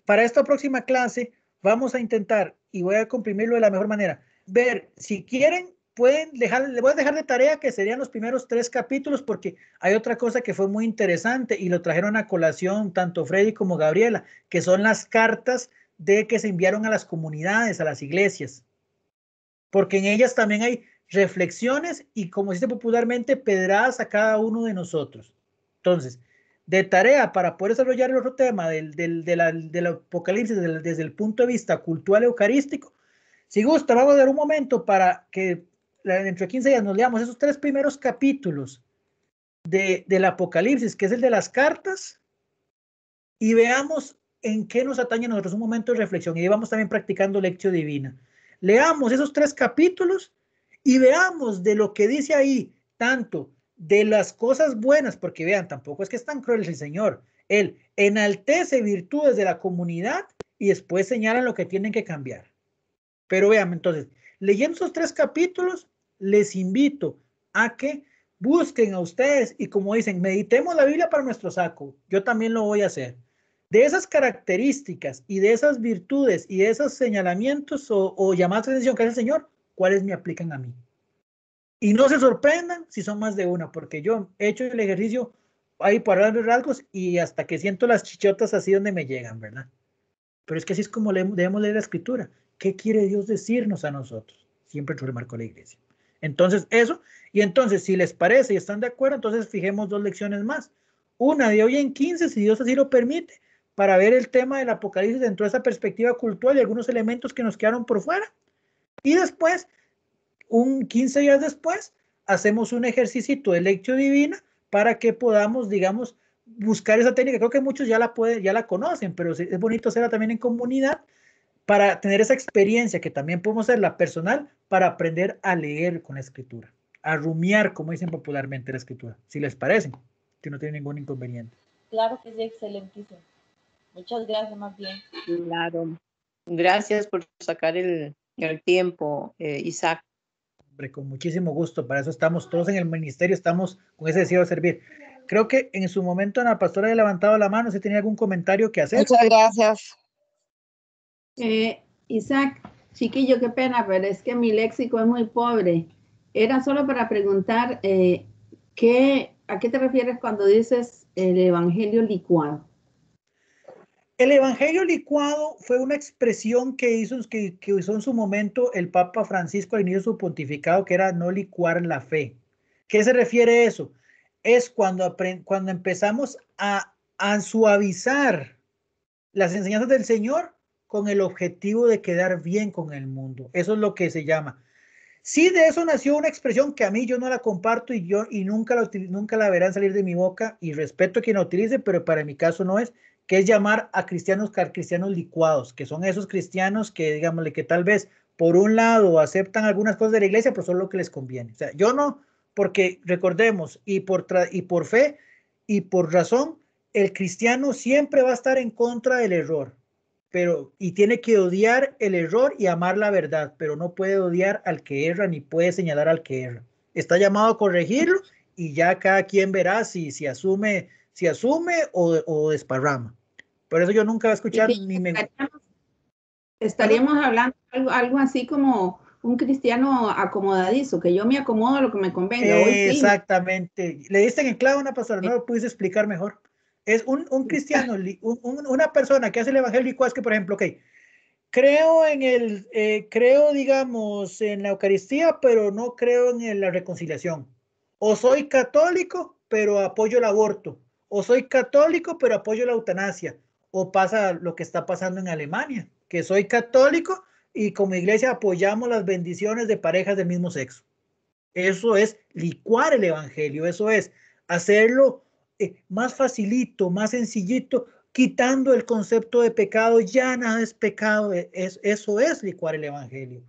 Para esta próxima clase vamos a intentar, y voy a comprimirlo de la mejor manera, ver si quieren pueden dejar, le voy a dejar de tarea que serían los primeros tres capítulos porque hay otra cosa que fue muy interesante y lo trajeron a colación tanto Freddy como Gabriela, que son las cartas de que se enviaron a las comunidades, a las iglesias, porque en ellas también hay reflexiones y, como dice popularmente, pedradas a cada uno de nosotros. Entonces, de tarea para poder desarrollar el otro tema del, del, del apocalipsis desde el punto de vista cultural eucarístico, si gusta, vamos a dar un momento para que entre de 15 días nos leamos esos tres primeros capítulos de, del Apocalipsis, que es el de las cartas, y veamos en qué nos atañe a nosotros un momento de reflexión. Y vamos también practicando lección divina. Leamos esos tres capítulos y veamos de lo que dice ahí, tanto de las cosas buenas, porque vean, tampoco es que es tan cruel el Señor. Él enaltece virtudes de la comunidad y después señala lo que tienen que cambiar. Pero vean, entonces, leyendo esos tres capítulos, les invito a que busquen a ustedes y como dicen, meditemos la Biblia para nuestro saco. Yo también lo voy a hacer. De esas características y de esas virtudes y de esos señalamientos o, o llamadas de atención que hace el Señor, ¿cuáles me aplican a mí? Y no se sorprendan si son más de una, porque yo he hecho el ejercicio ahí para los rasgos y hasta que siento las chichotas así donde me llegan, ¿verdad? Pero es que así es como debemos leer la escritura. ¿Qué quiere Dios decirnos a nosotros? Siempre lo remarcó la iglesia. Entonces, eso. Y entonces, si les parece y están de acuerdo, entonces fijemos dos lecciones más. Una de hoy en 15, si Dios así lo permite, para ver el tema del Apocalipsis dentro de esa perspectiva cultural y algunos elementos que nos quedaron por fuera. Y después, un 15 días después, hacemos un ejercicio de lección divina para que podamos, digamos, buscar esa técnica. Creo que muchos ya la, pueden, ya la conocen, pero es bonito hacerla también en comunidad para tener esa experiencia que también podemos la personal para aprender a leer con la escritura, a rumiar, como dicen popularmente la escritura, si les parece, que no tiene ningún inconveniente. Claro que es excelentísimo. Muchas gracias, más bien. Claro. Gracias por sacar el, el tiempo, eh, Isaac. Hombre, con muchísimo gusto. Para eso estamos todos en el ministerio, estamos con ese deseo de servir. Creo que en su momento Ana Pastora ha levantado la mano si tenía algún comentario que hacer. Muchas gracias. Eh, Isaac, chiquillo, qué pena, pero es que mi léxico es muy pobre. Era solo para preguntar eh, ¿qué, a qué te refieres cuando dices el Evangelio licuado. El Evangelio licuado fue una expresión que hizo, que, que en su momento el Papa Francisco al inicio de su pontificado, que era no licuar la fe. ¿Qué se refiere a eso? Es cuando, cuando empezamos a suavizar las enseñanzas del Señor con el objetivo de quedar bien con el mundo. Eso es lo que se llama. Sí, de eso nació una expresión que a mí yo no la comparto y yo y nunca la, nunca la verán salir de mi boca y respeto a quien la utilice, pero para mi caso no es, que es llamar a cristianos cristianos licuados, que son esos cristianos que, digámosle, que tal vez por un lado aceptan algunas cosas de la iglesia, pero son lo que les conviene. O sea, yo no, porque recordemos, y por, y por fe y por razón, el cristiano siempre va a estar en contra del error pero y tiene que odiar el error y amar la verdad, pero no puede odiar al que erra ni puede señalar al que erra. Está llamado a corregirlo y ya cada quien verá si, si asume, si asume o, desparrama. Por eso yo nunca voy a escuchar ni estaríamos, me... estaríamos hablando algo, algo, así como un cristiano acomodadizo, que yo me acomodo a lo que me convenga. Exactamente. Le diste en clavo una pastora, no lo pudiste explicar mejor. Es un, cristiano, una persona que hace el evangelio es que, por ejemplo, creo en el, eh, creo, digamos, en la Eucaristía, pero no creo en la reconciliación. O soy católico, pero apoyo el aborto. O soy católico, pero apoyo la eutanasia. O pasa lo que está pasando en Alemania, que soy católico y como iglesia apoyamos las bendiciones de parejas del mismo sexo. Eso es licuar el evangelio, eso es hacerlo este, más facilito, más sencillito, quitando el concepto de pecado, ya nada es pecado, e, es, eso es licuar el Evangelio.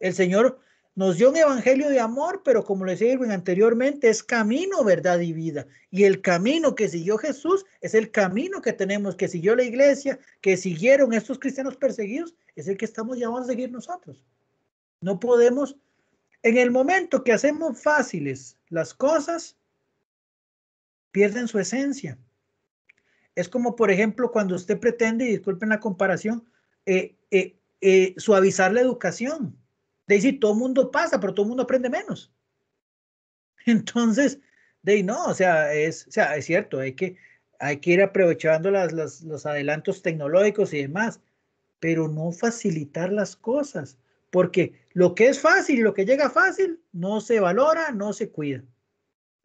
El Señor nos dio un evangelio de amor, pero como les Irwin anteriormente, es camino, verdad y vida. Y el camino que siguió Jesús es el camino que tenemos, que siguió la iglesia, que siguieron estos cristianos perseguidos, es el que estamos llamados a seguir nosotros. No podemos, en el momento que hacemos fáciles las cosas, pierden su esencia. Es como, por ejemplo, cuando usted pretende, disculpen la comparación, eh, eh, eh, suavizar la educación. De decir, todo el mundo pasa, pero todo el mundo aprende menos. Entonces, de no, o sea, es, sea, es cierto, hay que, hay que ir aprovechando las, los adelantos tecnológicos y demás, pero no facilitar las cosas, porque lo que es fácil, lo que llega fácil, no se valora, no se cuida.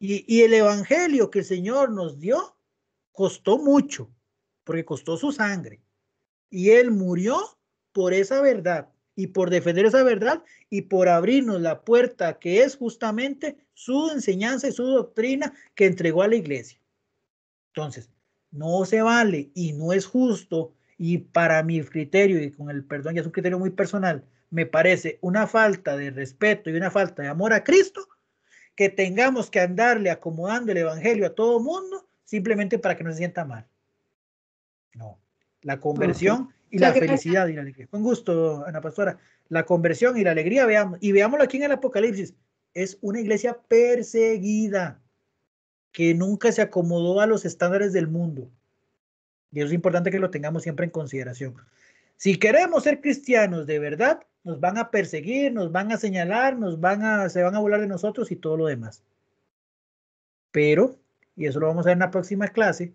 Y, el Evangelio que el Señor nos dio costó mucho, porque costó su sangre. Y Él murió por esa verdad y por defender esa verdad y por abrirnos la puerta que es justamente su enseñanza y su doctrina que entregó a la iglesia. Entonces, no se vale y no es justo y para mi criterio y con el perdón, ya es un criterio muy personal, me parece una falta de respeto y una falta de amor a Cristo que tengamos que andarle acomodando el Evangelio a todo mundo simplemente para que no se sienta mal. No, la conversión y la felicidad y la alegría. Con gusto, Ana Pastora. La conversión y la alegría, veamos, y veámoslo aquí en el Apocalipsis, es una iglesia perseguida que nunca se acomodó a los estándares del mundo. Y es importante que lo tengamos siempre en consideración. Si queremos ser cristianos de verdad, nos van a perseguir, nos van a señalar, nos van a, se van a volar de nosotros y todo lo demás. Pero, y eso lo vamos a ver en la próxima clase,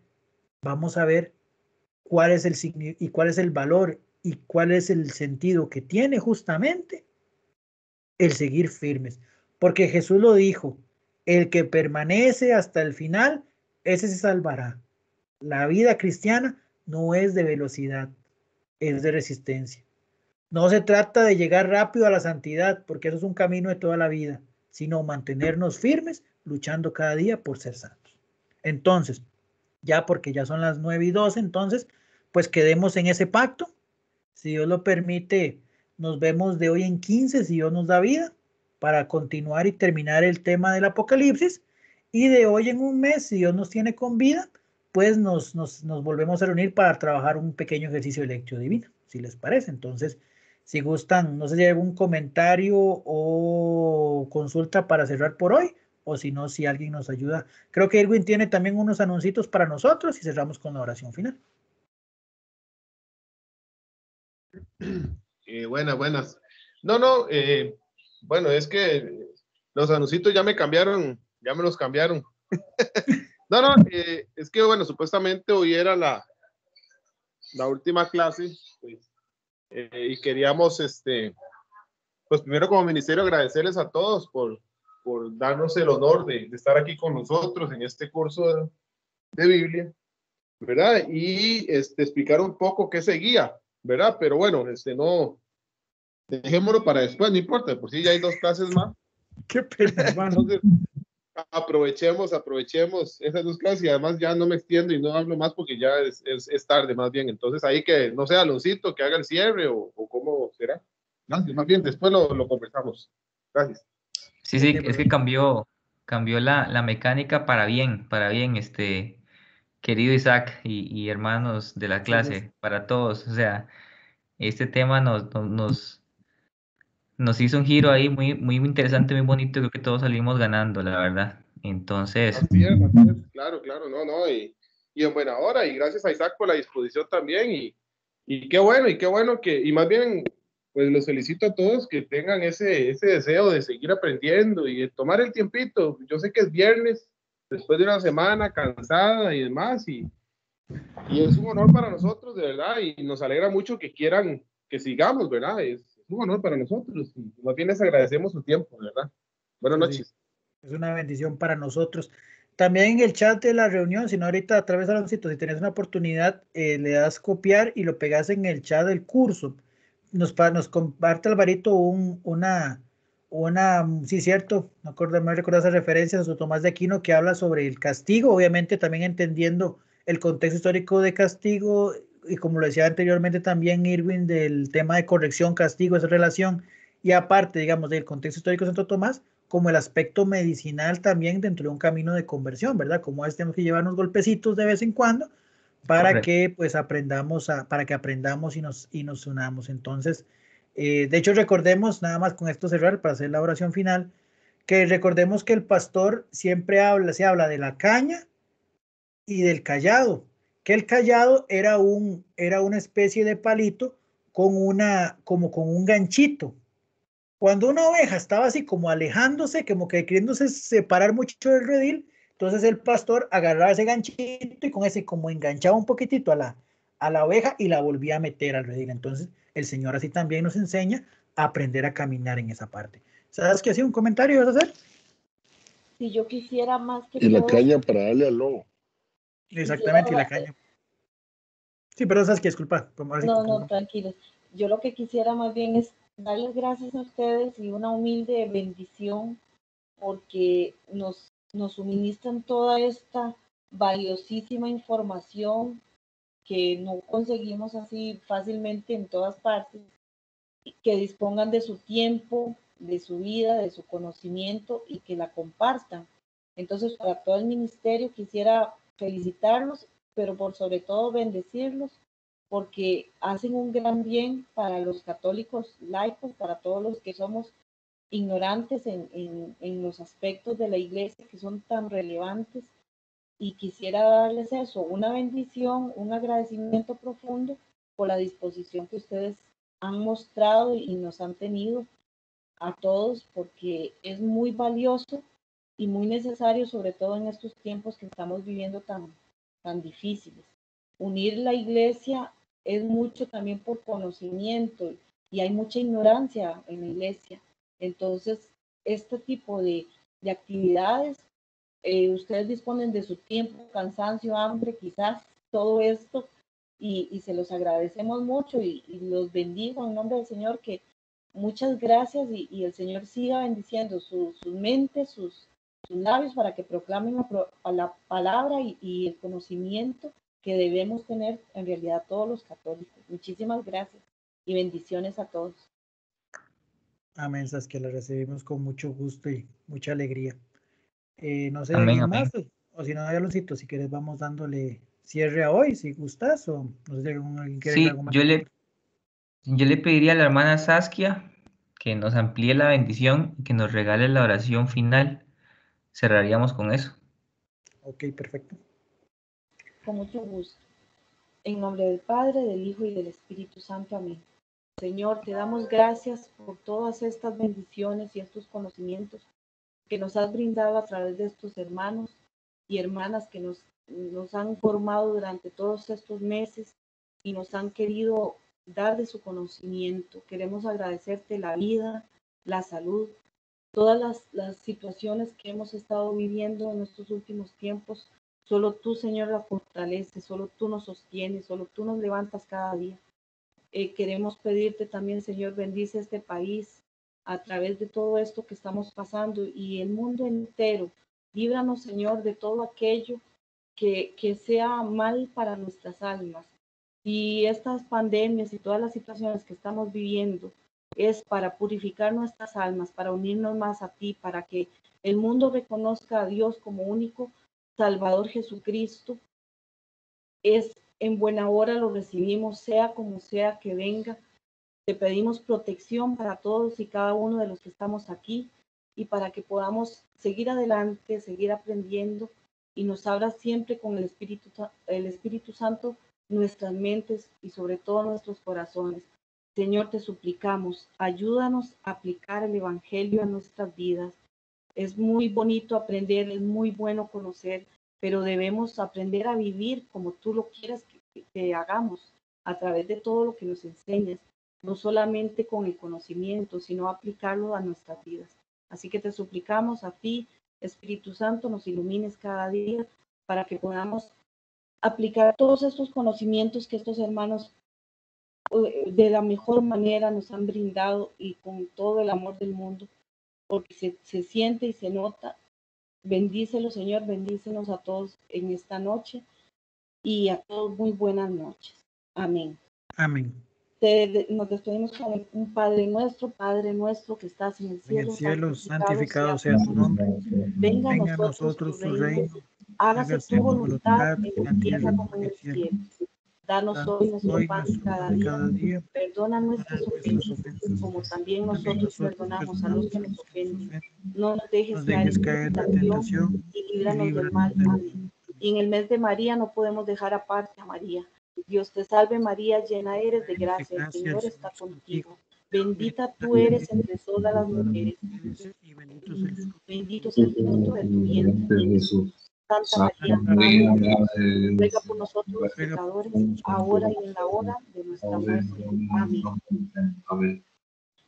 vamos a ver cuál es el y cuál es el valor y cuál es el sentido que tiene justamente el seguir firmes. Porque Jesús lo dijo, el que permanece hasta el final, ese se salvará. La vida cristiana no es de velocidad, es de resistencia. No se trata de llegar rápido a la santidad, porque eso es un camino de toda la vida, sino mantenernos firmes, luchando cada día por ser santos. Entonces, ya porque ya son las 9 y 12, entonces, pues quedemos en ese pacto. Si Dios lo permite, nos vemos de hoy en 15, si Dios nos da vida, para continuar y terminar el tema del Apocalipsis. Y de hoy en un mes, si Dios nos tiene con vida, pues nos, nos, volvemos a reunir para trabajar un pequeño ejercicio de lectio divina, si les parece. Entonces, si gustan, no sé si hay algún comentario o consulta para cerrar por hoy, o si no, si alguien nos ayuda. Creo que Irwin tiene también unos anuncios para nosotros y cerramos con la oración final. Eh, buenas, buenas. No, no, eh, bueno, es que los anuncios ya me cambiaron, ya me los cambiaron. no, no, eh, es que bueno, supuestamente hoy era la, la última clase, pues, eh, y queríamos, este, pues primero como ministerio agradecerles a todos por, por darnos el honor de, estar aquí con nosotros en este curso de, Biblia, ¿verdad? Y este, explicar un poco qué seguía, ¿verdad? Pero bueno, este, no, dejémoslo para después, no importa, por si ya hay dos clases más. Qué pena, hermano aprovechemos, aprovechemos esas dos clases y además ya no me extiendo y no hablo más porque ya es, tarde más bien. Entonces ahí que, no sé, Aloncito, que haga el cierre o, cómo será. más bien después lo, conversamos. Gracias. Sí, sí, es que cambió, cambió la, mecánica para bien, para bien, este, querido Isaac y, hermanos de la clase, para todos. O sea, este tema nos nos hizo un giro ahí muy, muy interesante, muy bonito, creo que todos salimos ganando, la verdad. Entonces... claro, claro, no, no, y, y, en buena hora, y gracias a Isaac por la disposición también, y, y, qué bueno, y qué bueno que, y más bien, pues los felicito a todos que tengan ese, ese deseo de seguir aprendiendo y de tomar el tiempito. Yo sé que es viernes, después de una semana cansada y demás, y, y es un honor para nosotros, de verdad, y nos alegra mucho que quieran que sigamos, ¿verdad? Es, un honor para nosotros y más bien les agradecemos su tiempo, ¿verdad? Buenas noches. es una bendición para nosotros. También en el chat de la reunión, si no ahorita a través de si tienes una oportunidad, eh, le das copiar y lo pegas en el chat del curso. Nos, nos comparte Alvarito un, una, una, sí cierto, no me recuerdo esa referencia a su Tomás de Aquino que habla sobre el castigo, obviamente también entendiendo el contexto histórico de castigo y como lo decía anteriormente también Irwin, del tema de corrección, castigo, esa relación, y aparte, digamos, del contexto histórico de Santo Tomás, como el aspecto medicinal también dentro de un camino de conversión, ¿verdad? Como es, tenemos que llevarnos golpecitos de vez en cuando para que pues aprendamos, a, para que aprendamos y nos, y nos unamos. Entonces, eh, de hecho, recordemos, nada más con esto cerrar para hacer la oración final, que recordemos que el pastor siempre habla, se habla de la caña y del callado, el callado era, un, era una especie de palito con una, como con un ganchito. Cuando una oveja estaba así como alejándose, como que queriéndose separar mucho del redil, entonces el pastor agarraba ese ganchito y con ese como enganchaba un poquitito a la, a la oveja y la volvía a meter al redil. Entonces el Señor así también nos enseña a aprender a caminar en esa parte. ¿Sabes qué hacía un comentario vas a hacer? Si yo quisiera más que... Y la caña para darle al lobo. Exactamente, y la caña Sí, pero que disculpa. no, no, tranquilos. Yo lo que quisiera más bien es darles gracias a ustedes y una humilde bendición porque nos, nos suministran toda esta valiosísima información que no conseguimos así fácilmente en todas partes, que dispongan de su tiempo, de su vida, de su conocimiento y que la compartan. Entonces, para todo el ministerio quisiera felicitarlos pero por sobre todo bendecirlos porque hacen un gran bien para los católicos laicos, para todos los que somos ignorantes en, en, en, los aspectos de la iglesia que son tan relevantes. Y quisiera darles eso, una bendición, un agradecimiento profundo por la disposición que ustedes han mostrado y nos han tenido a todos, porque es muy valioso y muy necesario, sobre todo en estos tiempos que estamos viviendo tan, tan difíciles. Unir la iglesia es mucho también por conocimiento y hay mucha ignorancia en la iglesia. Entonces, este tipo de, actividades, eh, ustedes disponen de su tiempo, cansancio, hambre, quizás todo esto, y, se los agradecemos mucho y, los bendigo en nombre del Señor, que muchas gracias y, el Señor siga bendiciendo sus su mentes, sus para que proclamen la, la palabra y, el conocimiento que debemos tener en realidad todos los católicos. Muchísimas gracias y bendiciones a todos. Amén, Saskia. La recibimos con mucho gusto y mucha alegría. Eh, no sé, amén, más, o, si no, si quieres vamos dándole cierre a hoy, si gustas, o no sé si algún, alguien quiere sí, algo más. Yo le, yo le pediría a la hermana Saskia que nos amplíe la bendición y que nos regale la oración final cerraríamos con eso. Ok, perfecto. Con mucho gusto. En nombre del Padre, del Hijo y del Espíritu Santo. Amén. Señor, te damos gracias por todas estas bendiciones y estos conocimientos que nos has brindado a través de estos hermanos y hermanas que nos, nos han formado durante todos estos meses y nos han querido dar de su conocimiento. Queremos agradecerte la vida, la salud, todas las, situaciones que hemos estado viviendo en estos últimos tiempos. Solo tú, Señor, la fortaleces, solo tú nos sostienes, solo tú nos levantas cada día. Eh, queremos pedirte también, Señor, bendice este país a través de todo esto que estamos pasando y el mundo entero. Líbranos, Señor, de todo aquello que sea mal para nuestras almas. Y estas pandemias y todas las situaciones que estamos viviendo, es para purificar nuestras almas, para unirnos más a ti, para que el mundo reconozca a Dios como único Salvador Jesucristo. Es en buena hora lo recibimos, sea como sea que venga. Te pedimos protección para todos y cada uno de los que estamos aquí y para que podamos seguir adelante, seguir aprendiendo y nos abra siempre con el Espíritu, el Espíritu Santo nuestras mentes y sobre todo nuestros corazones Señor, te suplicamos, ayúdanos a aplicar el Evangelio a nuestras vidas. Es muy bonito aprender, es muy bueno conocer, pero debemos aprender a vivir como tú lo quieras que, hagamos, a través de todo lo que nos enseñas, no solamente con el conocimiento, sino aplicarlo a nuestras vidas. Así que te suplicamos a ti, Espíritu Santo, nos ilumines cada día para que podamos aplicar todos estos conocimientos que estos hermanos eh, de la mejor manera nos han brindado y con todo el amor del mundo, porque se, siente y se nota. Bendícelo, Señor, bendícenos a todos en esta noche y a todos muy buenas noches. Amén. Amén. nos despedimos con un Padre nuestro, Padre nuestro que estás en el cielo. En el cielo, santificado, sea, tu nombre. Venga, a nosotros tu reino. hágase tu voluntad en la tierra como en el cielo. Danos hoy nuestro pan cada día. Perdona nuestras ofensas, como también nosotros perdonamos a los que nos ofenden. No nos dejes caer en la tentación y líbranos del mal. Y en el mes de María no podemos dejar aparte a María. Dios te salve María, llena eres de gracia, el Señor está contigo. Bendita tú eres entre todas las mujeres. Bendito es el fruto de tu vientre, Jesús. Santa María, de... ruega por nosotros pecadores, ahora y en la hora de nuestra muerte. Amén.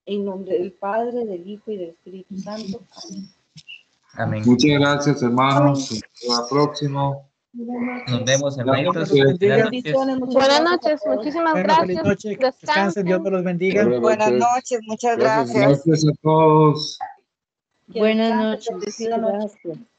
En nombre del Padre, del Hijo y del Espíritu Santo. Amén. Muchas gracias, hermanos. Hasta la próxima. Nos vemos, en hermanitos. Buenas noches, muchísimas gracias. Descansen, Dios los bendiga. Buenas noches, muchas gracias. Gracias a todos. Buenas noches, gracias.